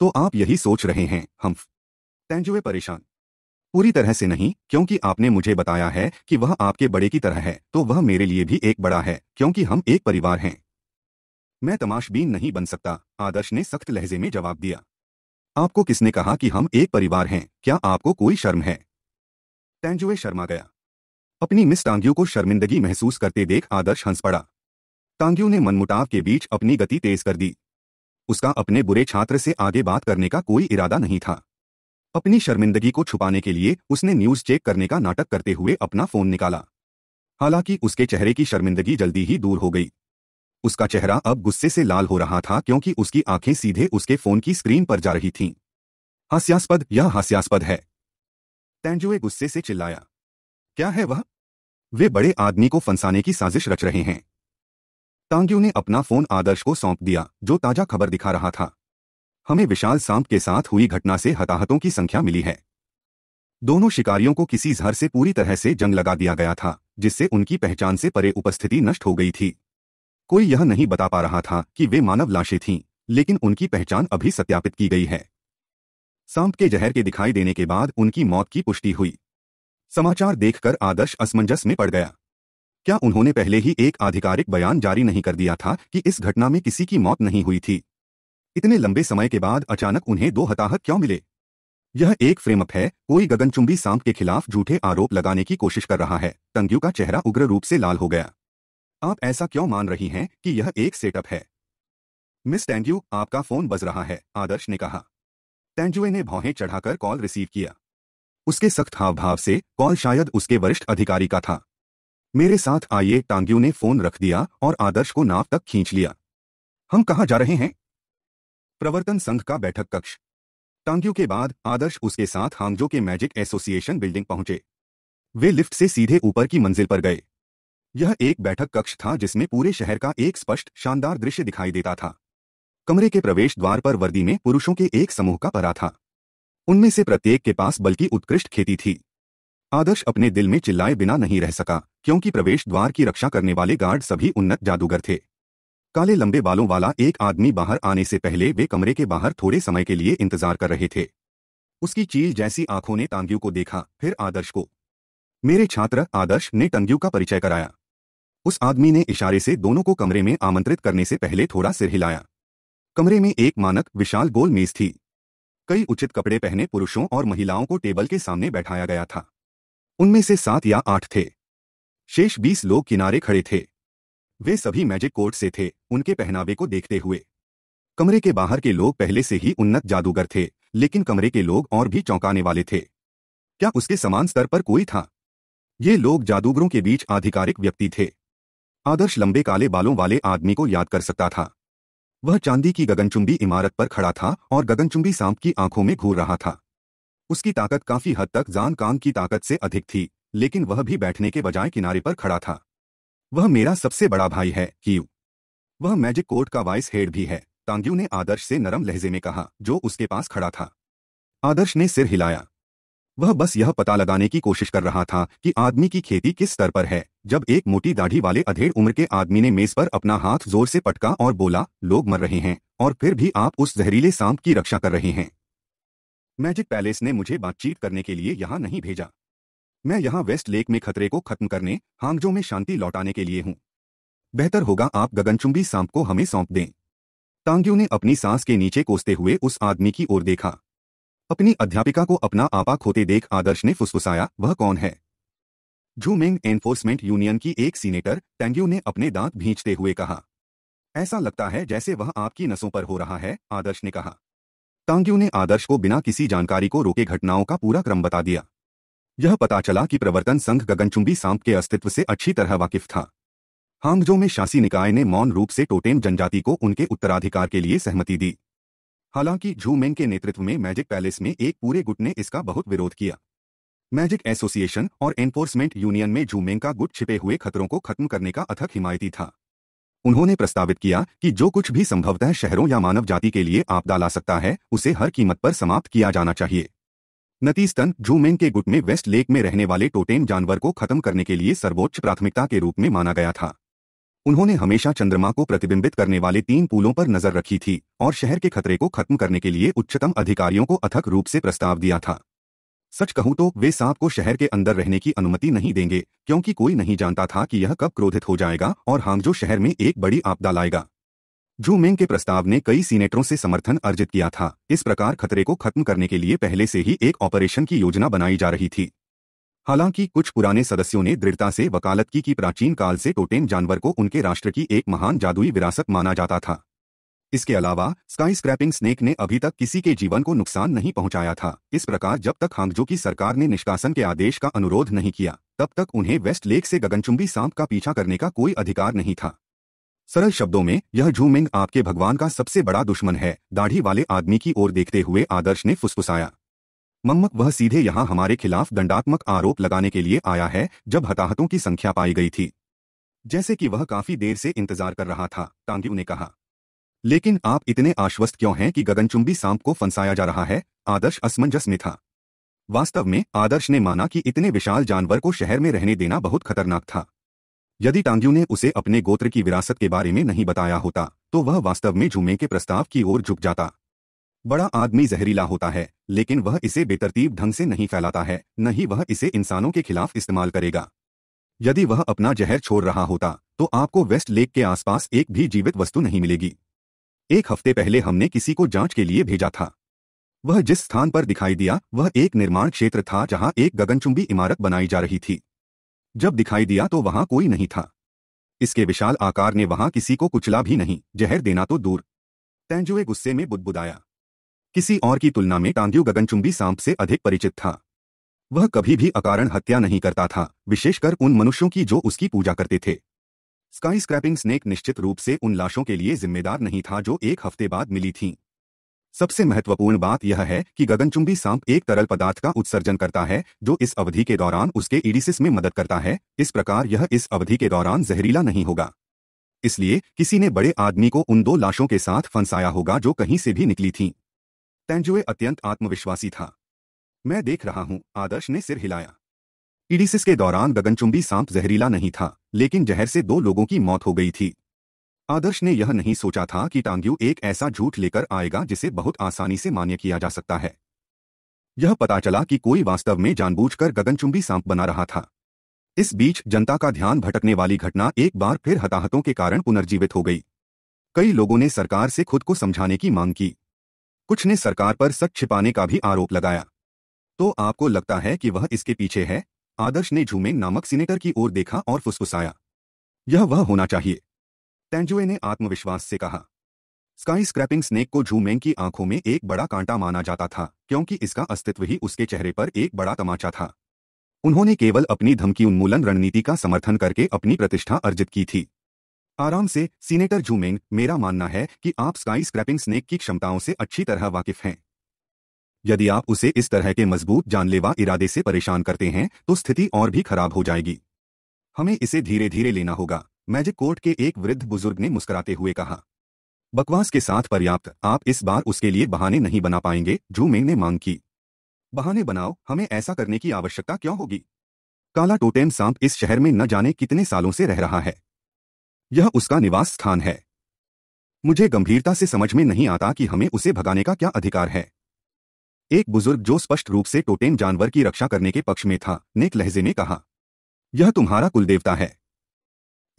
Speaker 1: तो आप यही सोच रहे हैं हम तैंजुए परेशान पूरी तरह से नहीं क्योंकि आपने मुझे बताया है कि वह आपके बड़े की तरह है तो वह मेरे लिए भी एक बड़ा है क्योंकि हम एक परिवार हैं मैं तमाशबीन नहीं बन सकता आदर्श ने सख्त लहजे में जवाब दिया आपको किसने कहा कि हम एक परिवार हैं क्या आपको कोई शर्म है तेंजुए शर्मा गया अपनी मिस टांग्यू को शर्मिंदगी महसूस करते देख आदर्श हंस पड़ा टांग्यू ने मनमुटाव के बीच अपनी गति तेज कर दी उसका अपने बुरे छात्र से आगे बात करने का कोई इरादा नहीं था अपनी शर्मिंदगी को छुपाने के लिए उसने न्यूज चेक करने का नाटक करते हुए अपना फोन निकाला हालांकि उसके चेहरे की शर्मिंदगी जल्दी ही दूर हो गई उसका चेहरा अब गुस्से से लाल हो रहा था क्योंकि उसकी आंखें सीधे उसके फोन की स्क्रीन पर जा रही थीं। हास्यास्पद यह हास्यास्पद है तेंजुए गुस्से से चिल्लाया क्या है वह वे बड़े आदमी को फंसाने की साजिश रच रहे हैं तांग्यू ने अपना फोन आदर्श को सौंप दिया जो ताजा खबर दिखा रहा था हमें विशाल सांप के साथ हुई घटना से हताहतों की संख्या मिली है दोनों शिकारियों को किसी जहर से पूरी तरह से जंग लगा दिया गया था जिससे उनकी पहचान से परे उपस्थिति नष्ट हो गई थी कोई यह नहीं बता पा रहा था कि वे मानव लाशें थीं लेकिन उनकी पहचान अभी सत्यापित की गई है सांप के जहर के दिखाई देने के बाद उनकी मौत की पुष्टि हुई समाचार देखकर आदर्श असमंजस में पड़ गया क्या उन्होंने पहले ही एक आधिकारिक बयान जारी नहीं कर दिया था कि इस घटना में किसी की मौत नहीं हुई थी इतने लंबे समय के बाद अचानक उन्हें दो हताहत क्यों मिले यह एक फ्रेमअप है कोई गगनचुंबी सांप के खिलाफ झूठे आरोप लगाने की कोशिश कर रहा है तंग्यू का चेहरा उग्र रूप से लाल हो गया आप ऐसा क्यों मान रही हैं कि यह एक सेटअप है मिस टैंड्यू आपका फोन बज रहा है आदर्श ने कहा टैंजुए ने भौहें चढ़ाकर कॉल रिसीव किया उसके सख्त हावभाव से कॉल शायद उसके वरिष्ठ अधिकारी का था मेरे साथ आइए टांग्यू ने फोन रख दिया और आदर्श को नाव तक खींच लिया हम कहाँ जा रहे हैं प्रवर्तन संघ का बैठक कक्ष टांग्यू के बाद आदर्श उसके साथ हांगजो के मैजिक एसोसिएशन बिल्डिंग पहुंचे वे लिफ्ट से सीधे ऊपर की मंजिल पर गए यह एक बैठक कक्ष था जिसमें पूरे शहर का एक स्पष्ट शानदार दृश्य दिखाई देता था कमरे के प्रवेश द्वार पर वर्दी में पुरुषों के एक समूह का परा था उनमें से प्रत्येक के पास बल्कि उत्कृष्ट खेती थी आदर्श अपने दिल में चिल्लाए बिना नहीं रह सका क्योंकि प्रवेश द्वार की रक्षा करने वाले गार्ड सभी उन्नत जादूगर थे काले लंबे बालों वाला एक आदमी बाहर आने से पहले वे कमरे के बाहर थोड़े समय के लिए इंतजार कर रहे थे उसकी चील जैसी आंखों ने तांग्यू को देखा फिर आदर्श को मेरे छात्र आदर्श ने टंग्यू का परिचय कराया उस आदमी ने इशारे से दोनों को कमरे में आमंत्रित करने से पहले थोड़ा सिर हिलाया कमरे में एक मानक विशाल गोल मेज थी कई उचित कपड़े पहने पुरुषों और महिलाओं को टेबल के सामने बैठाया गया था उनमें से सात या आठ थे शेष बीस लोग किनारे खड़े थे वे सभी मैजिक कोर्ट से थे उनके पहनावे को देखते हुए कमरे के बाहर के लोग पहले से ही उन्नत जादूगर थे लेकिन कमरे के लोग और भी चौंकाने वाले थे क्या उसके समान स्तर पर कोई था ये लोग जादूगरों के बीच आधिकारिक व्यक्ति थे आदर्श लंबे काले बालों वाले आदमी को याद कर सकता था वह चांदी की गगनचुंबी इमारत पर खड़ा था और गगनचुंबी सांप की आंखों में घूर रहा था उसकी ताकत काफी हद तक जान कांग की ताकत से अधिक थी लेकिन वह भी बैठने के बजाय किनारे पर खड़ा था वह मेरा सबसे बड़ा भाई है हीव वह मैजिक कोर्ट का वाइस हेड भी है तांग्यू ने आदर्श से नरम लहजे में कहा जो उसके पास खड़ा था आदर्श ने सिर हिलाया वह बस यह पता लगाने की कोशिश कर रहा था कि आदमी की खेती किस स्तर पर है जब एक मोटी दाढ़ी वाले अधेड़ उम्र के आदमी ने मेज पर अपना हाथ जोर से पटका और बोला लोग मर रहे हैं और फिर भी आप उस जहरीले सांप की रक्षा कर रहे हैं मैजिक पैलेस ने मुझे बातचीत करने के लिए यहाँ नहीं भेजा मैं यहाँ वेस्ट लेक में खतरे को खत्म करने हांगजो में शांति लौटाने के लिए हूँ बेहतर होगा आप गगनचुंबी सांप को हमें सौंप दें तांग्यू ने अपनी सांस के नीचे कोसते हुए उस आदमी की ओर देखा अपनी अध्यापिका को अपना आपा खोते देख आदर्श ने फुसफुसाया वह कौन है झूमेंग एनफोर्समेंट यूनियन की एक सीनेटर टेंग्यू ने अपने दांत भींचते हुए कहा ऐसा लगता है जैसे वह आपकी नसों पर हो रहा है आदर्श ने कहा टांग्यू ने आदर्श को बिना किसी जानकारी को रोके घटनाओं का पूरा क्रम बता दिया यह पता चला कि प्रवर्तन संघ गगनचुंबी सांप के अस्तित्व से अच्छी तरह वाकिफ था हांगजो में शासी निकाय ने मौन रूप से टोटेम जनजाति को उनके उत्तराधिकार के लिए सहमति दी हालांकि झू के नेतृत्व में मैजिक पैलेस में एक पूरे गुट ने इसका बहुत विरोध किया मैजिक एसोसिएशन और एनफोर्समेंट यूनियन में जूमेंग का गुट छिपे हुए खतरों को खत्म करने का अथक हिमायती था उन्होंने प्रस्तावित किया कि जो कुछ भी संभवतः शहरों या मानव जाति के लिए आपदा ला सकता है उसे हर कीमत पर समाप्त किया जाना चाहिए नतीजतन जूमेंग के गुट में वेस्ट लेक में रहने वाले टोटेन जानवर को खत्म करने के लिए सर्वोच्च प्राथमिकता के रूप में माना गया था उन्होंने हमेशा चंद्रमा को प्रतिबिंबित करने वाले तीन पुलों पर नजर रखी थी और शहर के खतरे को खत्म करने के लिए उच्चतम अधिकारियों को अथक रूप से प्रस्ताव दिया था सच कहूं तो वे सांप को शहर के अंदर रहने की अनुमति नहीं देंगे क्योंकि कोई नहीं जानता था कि यह कब क्रोधित हो जाएगा और हांगजो शहर में एक बड़ी आपदा लाएगा जू मिंग के प्रस्ताव ने कई सीनेटरों से समर्थन अर्जित किया था इस प्रकार खतरे को खत्म करने के लिए पहले से ही एक ऑपरेशन की योजना बनाई जा रही थी हालांकि कुछ पुराने सदस्यों ने दृढ़ता से वकालत की कि प्राचीन काल से टोटेन जानवर को उनके राष्ट्र की एक महान जादुई विरासत माना जाता था इसके अलावा स्काई स्क्रैपिंग स्नेक ने अभी तक किसी के जीवन को नुकसान नहीं पहुंचाया था इस प्रकार जब तक हांगजो की सरकार ने निष्कासन के आदेश का अनुरोध नहीं किया तब तक उन्हें वेस्ट लेक से गगनचुंबी सांप का पीछा करने का कोई अधिकार नहीं था सरल शब्दों में यह झूमिंग आपके भगवान का सबसे बड़ा दुश्मन है दाढ़ी वाले आदमी की ओर देखते हुए आदर्श ने फुसफुसाया मम्मक वह सीधे यहां हमारे खिलाफ दंडात्मक आरोप लगाने के लिए आया है जब हताहतों की संख्या पाई गई थी जैसे कि वह काफी देर से इंतजार कर रहा था टांग्यू ने कहा लेकिन आप इतने आश्वस्त क्यों हैं कि गगनचुंबी सांप को फंसाया जा रहा है आदर्श असमंजस में था वास्तव में आदर्श ने माना कि इतने विशाल जानवर को शहर में रहने देना बहुत खतरनाक था यदि टांग्यू ने उसे अपने गोत्र की विरासत के बारे में नहीं बताया होता तो वह वास्तव में झूमे के प्रस्ताव की ओर झुक जाता बड़ा आदमी जहरीला होता है लेकिन वह इसे बेतरतीब ढंग से नहीं फैलाता है न ही वह इसे इंसानों के खिलाफ इस्तेमाल करेगा यदि वह अपना जहर छोड़ रहा होता तो आपको वेस्ट लेक के आसपास एक भी जीवित वस्तु नहीं मिलेगी एक हफ्ते पहले हमने किसी को जांच के लिए भेजा था वह जिस स्थान पर दिखाई दिया वह एक निर्माण क्षेत्र था जहां एक गगनचुंबी इमारत बनाई जा रही थी जब दिखाई दिया तो वहां कोई नहीं था इसके विशाल आकार ने वहां किसी को कुचला भी नहीं जहर देना तो दूर तेंजुए गुस्से में बुदबुदाया किसी और की तुलना में टांग्यू गगनचुंबी सांप से अधिक परिचित था वह कभी भी अकारण हत्या नहीं करता था विशेषकर उन मनुष्यों की जो उसकी पूजा करते थे स्काई स्क्रैपिंग स्नेक निश्चित रूप से उन लाशों के लिए जिम्मेदार नहीं था जो एक हफ्ते बाद मिली थीं सबसे महत्वपूर्ण बात यह है कि गगनचुंबी सांप एक तरल पदार्थ का उत्सर्जन करता है जो इस अवधि के दौरान उसके इडिसिस में मदद करता है इस प्रकार यह इस अवधि के दौरान जहरीला नहीं होगा इसलिए किसी ने बड़े आदमी को उन दो लाशों के साथ फंसाया होगा जो कहीं से भी निकली थीं तेंजुए अत्यंत आत्मविश्वासी था मैं देख रहा हूं आदर्श ने सिर हिलाया इडिसिस के दौरान गगनचुंबी सांप जहरीला नहीं था लेकिन जहर से दो लोगों की मौत हो गई थी आदर्श ने यह नहीं सोचा था कि टांग्यू एक ऐसा झूठ लेकर आएगा जिसे बहुत आसानी से मान्य किया जा सकता है यह पता चला कि कोई वास्तव में जानबूझकर गगनचुंबी सांप बना रहा था इस बीच जनता का ध्यान भटकने वाली घटना एक बार फिर हताहतों के कारण पुनर्जीवित हो गई कई लोगों ने सरकार से खुद को समझाने की मांग की कुछ ने सरकार पर सच छिपाने का भी आरोप लगाया तो आपको लगता है कि वह इसके पीछे है आदर्श ने झूमे नामक सीनेटर की ओर देखा और फुसफुसाया यह वह होना चाहिए तेंजुए ने आत्मविश्वास से कहा स्काई स्क्रैपिंग स्नेक को झूमेंग की आंखों में एक बड़ा कांटा माना जाता था क्योंकि इसका अस्तित्व ही उसके चेहरे पर एक बड़ा तमाचा था उन्होंने केवल अपनी धमकी उन्मूलन रणनीति का समर्थन करके अपनी प्रतिष्ठा अर्जित की थी आराम से सीनेटर जूमेंग मेरा मानना है कि आप स्काई स्क्रैपिंग स्नेक की क्षमताओं से अच्छी तरह वाकिफ हैं यदि आप उसे इस तरह के मजबूत जानलेवा इरादे से परेशान करते हैं तो स्थिति और भी खराब हो जाएगी हमें इसे धीरे धीरे लेना होगा मैजिक कोर्ट के एक वृद्ध बुजुर्ग ने मुस्कुराते हुए कहा बकवास के साथ पर्याप्त आप इस बार उसके लिए बहाने नहीं बना पाएंगे जू ने मांग की बहाने बनाओ हमें ऐसा करने की आवश्यकता क्यों होगी काला टोटेम सांप इस शहर में न जाने कितने सालों से रह रहा है यह उसका निवास स्थान है मुझे गंभीरता से समझ में नहीं आता कि हमें उसे भगाने का क्या अधिकार है एक बुजुर्ग जो स्पष्ट रूप से टोटेम जानवर की रक्षा करने के पक्ष में था नेक लहजे में कहा यह तुम्हारा कुलदेवता है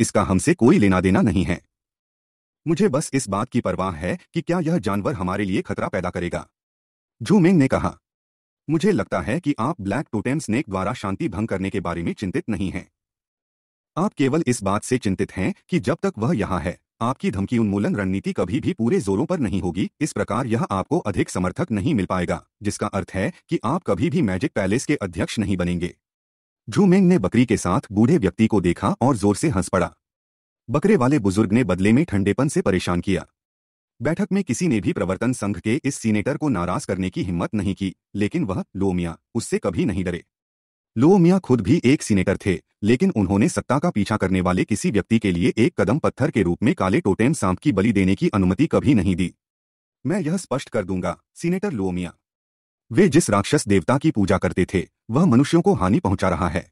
Speaker 1: इसका हमसे कोई लेना देना नहीं है मुझे बस इस बात की परवाह है कि क्या यह जानवर हमारे लिए खतरा पैदा करेगा जो मेंग ने कहा मुझे लगता है कि आप ब्लैक टोटेन स्नेक द्वारा शांति भंग करने के बारे में चिंतित नहीं हैं आप केवल इस बात से चिंतित हैं कि जब तक वह यहाँ है आपकी धमकी उन्मूलन रणनीति कभी भी पूरे जोरों पर नहीं होगी इस प्रकार यह आपको अधिक समर्थक नहीं मिल पाएगा जिसका अर्थ है कि आप कभी भी मैजिक पैलेस के अध्यक्ष नहीं बनेंगे झूमेंग ने बकरी के साथ बूढ़े व्यक्ति को देखा और जोर से हंस पड़ा बकरे वाले बुजुर्ग ने बदले में ठंडेपन से परेशान किया बैठक में किसी ने भी प्रवर्तन संघ के इस सीनेटर को नाराज करने की हिम्मत नहीं की लेकिन वह लोमिया उससे कभी नहीं डरे लोअमिया खुद भी एक सीनेटर थे लेकिन उन्होंने सत्ता का पीछा करने वाले किसी व्यक्ति के लिए एक कदम पत्थर के रूप में काले टोटेम सांप की बलि देने की अनुमति कभी नहीं दी मैं यह स्पष्ट कर दूंगा सीनेटर लोअमिया वे जिस राक्षस देवता की पूजा करते थे वह मनुष्यों को हानि पहुंचा रहा है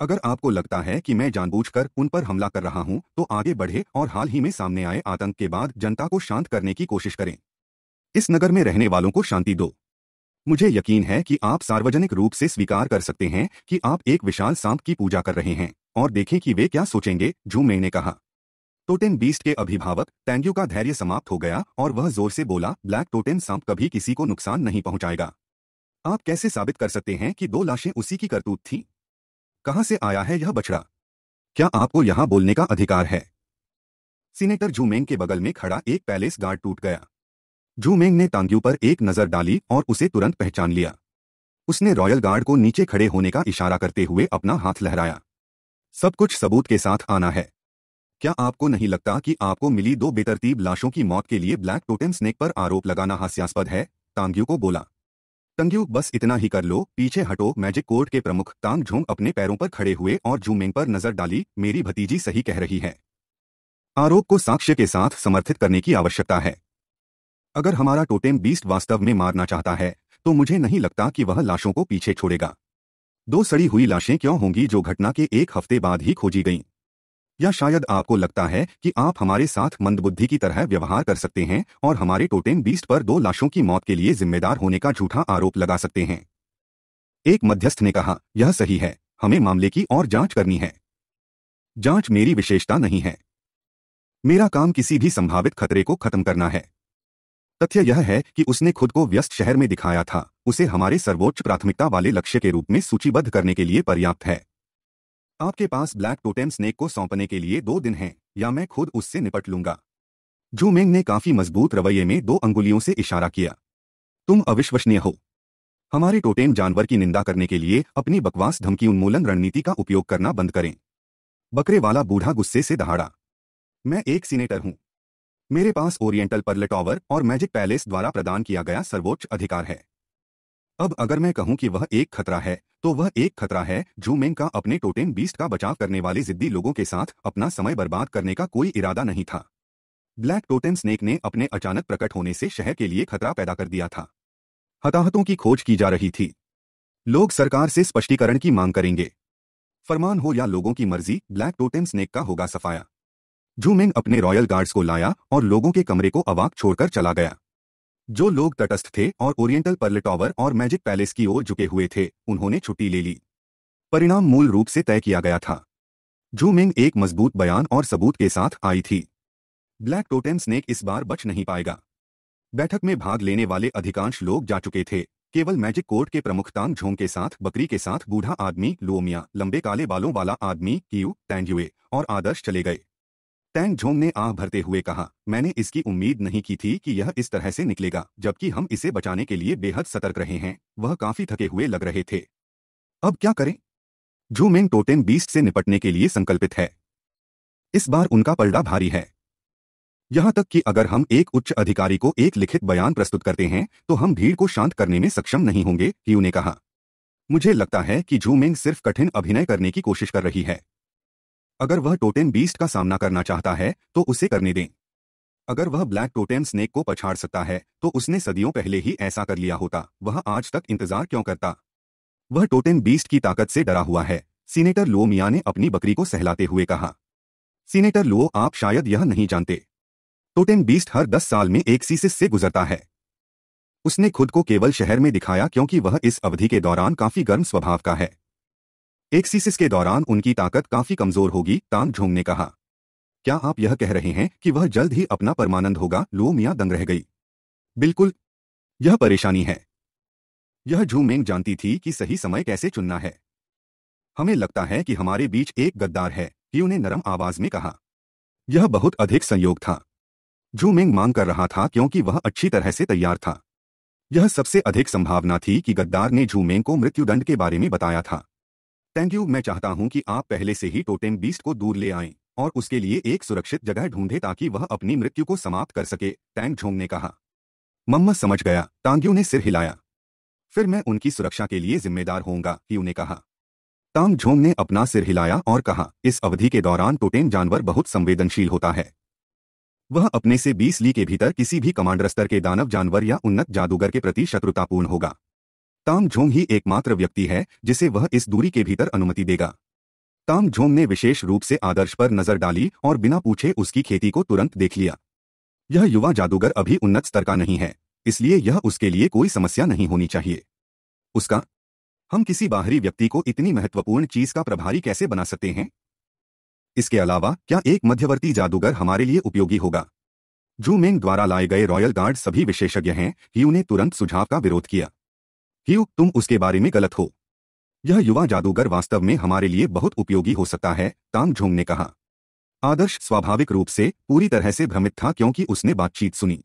Speaker 1: अगर आपको लगता है कि मैं जानबूझकर उन पर हमला कर रहा हूं तो आगे बढ़े और हाल ही में सामने आए आतंक के बाद जनता को शांत करने की कोशिश करें इस नगर में रहने वालों को शांति दो मुझे यकीन है कि आप सार्वजनिक रूप से स्वीकार कर सकते हैं कि आप एक विशाल सांप की पूजा कर रहे हैं और देखें कि वे क्या सोचेंगे झूमे ने कहा टोटेन बीस्ट के अभिभावक टैंग्यू का धैर्य समाप्त हो गया और वह जोर से बोला ब्लैक टोटेन सांप कभी किसी को नुकसान नहीं पहुंचाएगा आप कैसे साबित कर सकते हैं कि दो लाशें उसी की करतूत थी कहां से आया है यह बछड़ा क्या आपको यहां बोलने का अधिकार है सीनेटर जूमेंग के बगल में खड़ा एक पैलेस गार्ड टूट गया झूमेंग ने तांग्यू पर एक नजर डाली और उसे तुरंत पहचान लिया उसने रॉयल गार्ड को नीचे खड़े होने का इशारा करते हुए अपना हाथ लहराया सब कुछ सबूत के साथ आना है क्या आपको नहीं लगता कि आपको मिली दो बेतरतीब लाशों की मौत के लिए ब्लैक टोटेम स्नेक पर आरोप लगाना हास्यास्पद है तांग्यू को बोला तंग्यू बस इतना ही कर लो पीछे हटो मैजिक कोर्ट के प्रमुख तांग झोंग अपने पैरों पर खड़े हुए और जूमेंग पर नजर डाली मेरी भतीजी सही कह रही है आरोप को साक्ष्य के साथ समर्थित करने की आवश्यकता है अगर हमारा टोटेम बीस्ट वास्तव में मारना चाहता है तो मुझे नहीं लगता कि वह लाशों को पीछे छोड़ेगा दो सड़ी हुई लाशें क्यों होंगी जो घटना के एक हफ्ते बाद ही खोजी गईं या शायद आपको लगता है कि आप हमारे साथ मंदबुद्धि की तरह व्यवहार कर सकते हैं और हमारे टोटेम बीस्ट पर दो लाशों की मौत के लिए जिम्मेदार होने का झूठा आरोप लगा सकते हैं एक मध्यस्थ ने कहा यह सही है हमें मामले की और जांच करनी है जांच मेरी विशेषता नहीं है मेरा काम किसी भी संभावित खतरे को खत्म करना है तथ्य यह है कि उसने खुद को व्यस्त शहर में दिखाया था उसे हमारे सर्वोच्च प्राथमिकता वाले लक्ष्य के रूप में सूचीबद्ध करने के लिए पर्याप्त है आपके पास ब्लैक टोटेम स्नेक को सौंपने के लिए दो दिन हैं या मैं खुद उससे निपट लूंगा जूमेंग ने काफी मजबूत रवैये में दो अंगुलियों से इशारा किया तुम अविश्वसनीय हो हमारे टोटेम जानवर की निंदा करने के लिए अपनी बकवास धमकी उन्मूलन रणनीति का उपयोग करना बंद करें बकरे वाला बूढ़ा गुस्से से दहाड़ा मैं एक सीनेटर हूं मेरे पास ओरिएंटल पर्ल टॉवर और मैजिक पैलेस द्वारा प्रदान किया गया सर्वोच्च अधिकार है अब अगर मैं कहूं कि वह एक खतरा है तो वह एक खतरा है जो मेंग का अपने टोटेन बीस्ट का बचाव करने वाले जिद्दी लोगों के साथ अपना समय बर्बाद करने का कोई इरादा नहीं था ब्लैक टोटेन स्नेक ने अपने अचानक प्रकट होने से शहर के लिए खतरा पैदा कर दिया था हताहतों की खोज की जा रही थी लोग सरकार से स्पष्टीकरण की मांग करेंगे फरमान हो या लोगों की मर्जी ब्लैक टोटेम स्नेक का होगा सफाया झूमिंग अपने रॉयल गार्ड्स को लाया और लोगों के कमरे को अवाक छोड़कर चला गया जो लोग तटस्थ थे और ओरिएंटल पर्ल टॉवर और मैजिक पैलेस की ओर झुके हुए थे उन्होंने छुट्टी ले ली परिणाम मूल रूप से तय किया गया था झूमिंग एक मजबूत बयान और सबूत के साथ आई थी ब्लैक टोटेम स्नेक इस बार बच नहीं पाएगा बैठक में भाग लेने वाले अधिकांश लोग जा चुके थे केवल मैजिक कोर्ट के प्रमुख तांग झोंग के साथ बकरी के साथ बूढ़ा आदमी लोमिया लंबे काले बालों वाला आदमी क्यू तैंजुए और आदर्श चले गए टैंग झोंग ने आह भरते हुए कहा मैंने इसकी उम्मीद नहीं की थी कि यह इस तरह से निकलेगा जबकि हम इसे बचाने के लिए बेहद सतर्क रहे हैं वह काफी थके हुए लग रहे थे अब क्या करें झू टोटेन बीस्ट से निपटने के लिए संकल्पित है इस बार उनका पलड़ा भारी है यहां तक कि अगर हम एक उच्च अधिकारी को एक लिखित बयान प्रस्तुत करते हैं तो हम भीड़ को शांत करने में सक्षम नहीं होंगे ह्यू उन्हें कहा मुझे लगता है कि झू सिर्फ कठिन अभिनय करने की कोशिश कर रही है अगर वह टोटेन बीस्ट का सामना करना चाहता है तो उसे करने दें अगर वह ब्लैक टोटेन स्नेक को पछाड़ सकता है तो उसने सदियों पहले ही ऐसा कर लिया होता वह आज तक इंतजार क्यों करता वह टोटेन बीस्ट की ताकत से डरा हुआ है सीनेटर लो मिया ने अपनी बकरी को सहलाते हुए कहा सीनेटर लो आप शायद यह नहीं जानते टोटेन बीस्ट हर दस साल में एक सीसिस से गुजरता है उसने खुद को केवल शहर में दिखाया क्योंकि वह इस अवधि के दौरान काफी गर्म स्वभाव का है एक्सीसिस के दौरान उनकी ताकत काफी कमजोर होगी तांग झोंग ने कहा क्या आप यह कह रहे हैं कि वह जल्द ही अपना परमानंद होगा लुओ मिया दंग रह गई बिल्कुल यह परेशानी है यह झूमेंग जानती थी कि सही समय कैसे चुनना है हमें लगता है कि हमारे बीच एक गद्दार है कि ने नरम आवाज में कहा यह बहुत अधिक संयोग था झूमेंग मांग कर रहा था क्योंकि वह अच्छी तरह से तैयार था यह सबसे अधिक संभावना थी कि गद्दार ने झूमेंग को मृत्युदंड के बारे में बताया था थैंक यू मैं चाहता हूं कि आप पहले से ही टोटेम बीस्ट को दूर ले आएं और उसके लिए एक सुरक्षित जगह ढूंढे ताकि वह अपनी मृत्यु को समाप्त कर सके टैंग झोंग ने कहा मम्मा समझ गया तांग्यू ने सिर हिलाया फिर मैं उनकी सुरक्षा के लिए जिम्मेदार होऊंगा ही ने कहा तांग झोंग ने अपना सिर हिलाया और कहा इस अवधि के दौरान टोटेम जानवर बहुत संवेदनशील होता है वह अपने से बीस ली के भीतर किसी भी कमांडर स्तर के दानव जानवर या उन्नत जादूगर के प्रति शत्रुतापूर्ण होगा ताम झोंग ही एकमात्र व्यक्ति है जिसे वह इस दूरी के भीतर अनुमति देगा ताम झोंग ने विशेष रूप से आदर्श पर नजर डाली और बिना पूछे उसकी खेती को तुरंत देख लिया यह युवा जादूगर अभी उन्नत स्तर का नहीं है इसलिए यह उसके लिए कोई समस्या नहीं होनी चाहिए उसका हम किसी बाहरी व्यक्ति को इतनी महत्वपूर्ण चीज का प्रभारी कैसे बना सकते हैं इसके अलावा क्या एक मध्यवर्ती जादूगर हमारे लिए उपयोगी होगा जू मेंग द्वारा लाए गए रॉयल गार्ड सभी विशेषज्ञ हैं ही उन्हें तुरंत सुझाव का विरोध किया ह्यू तुम उसके बारे में गलत हो यह युवा जादूगर वास्तव में हमारे लिए बहुत उपयोगी हो सकता है तांग झोंग ने कहा आदर्श स्वाभाविक रूप से पूरी तरह से भ्रमित था क्योंकि उसने बातचीत सुनी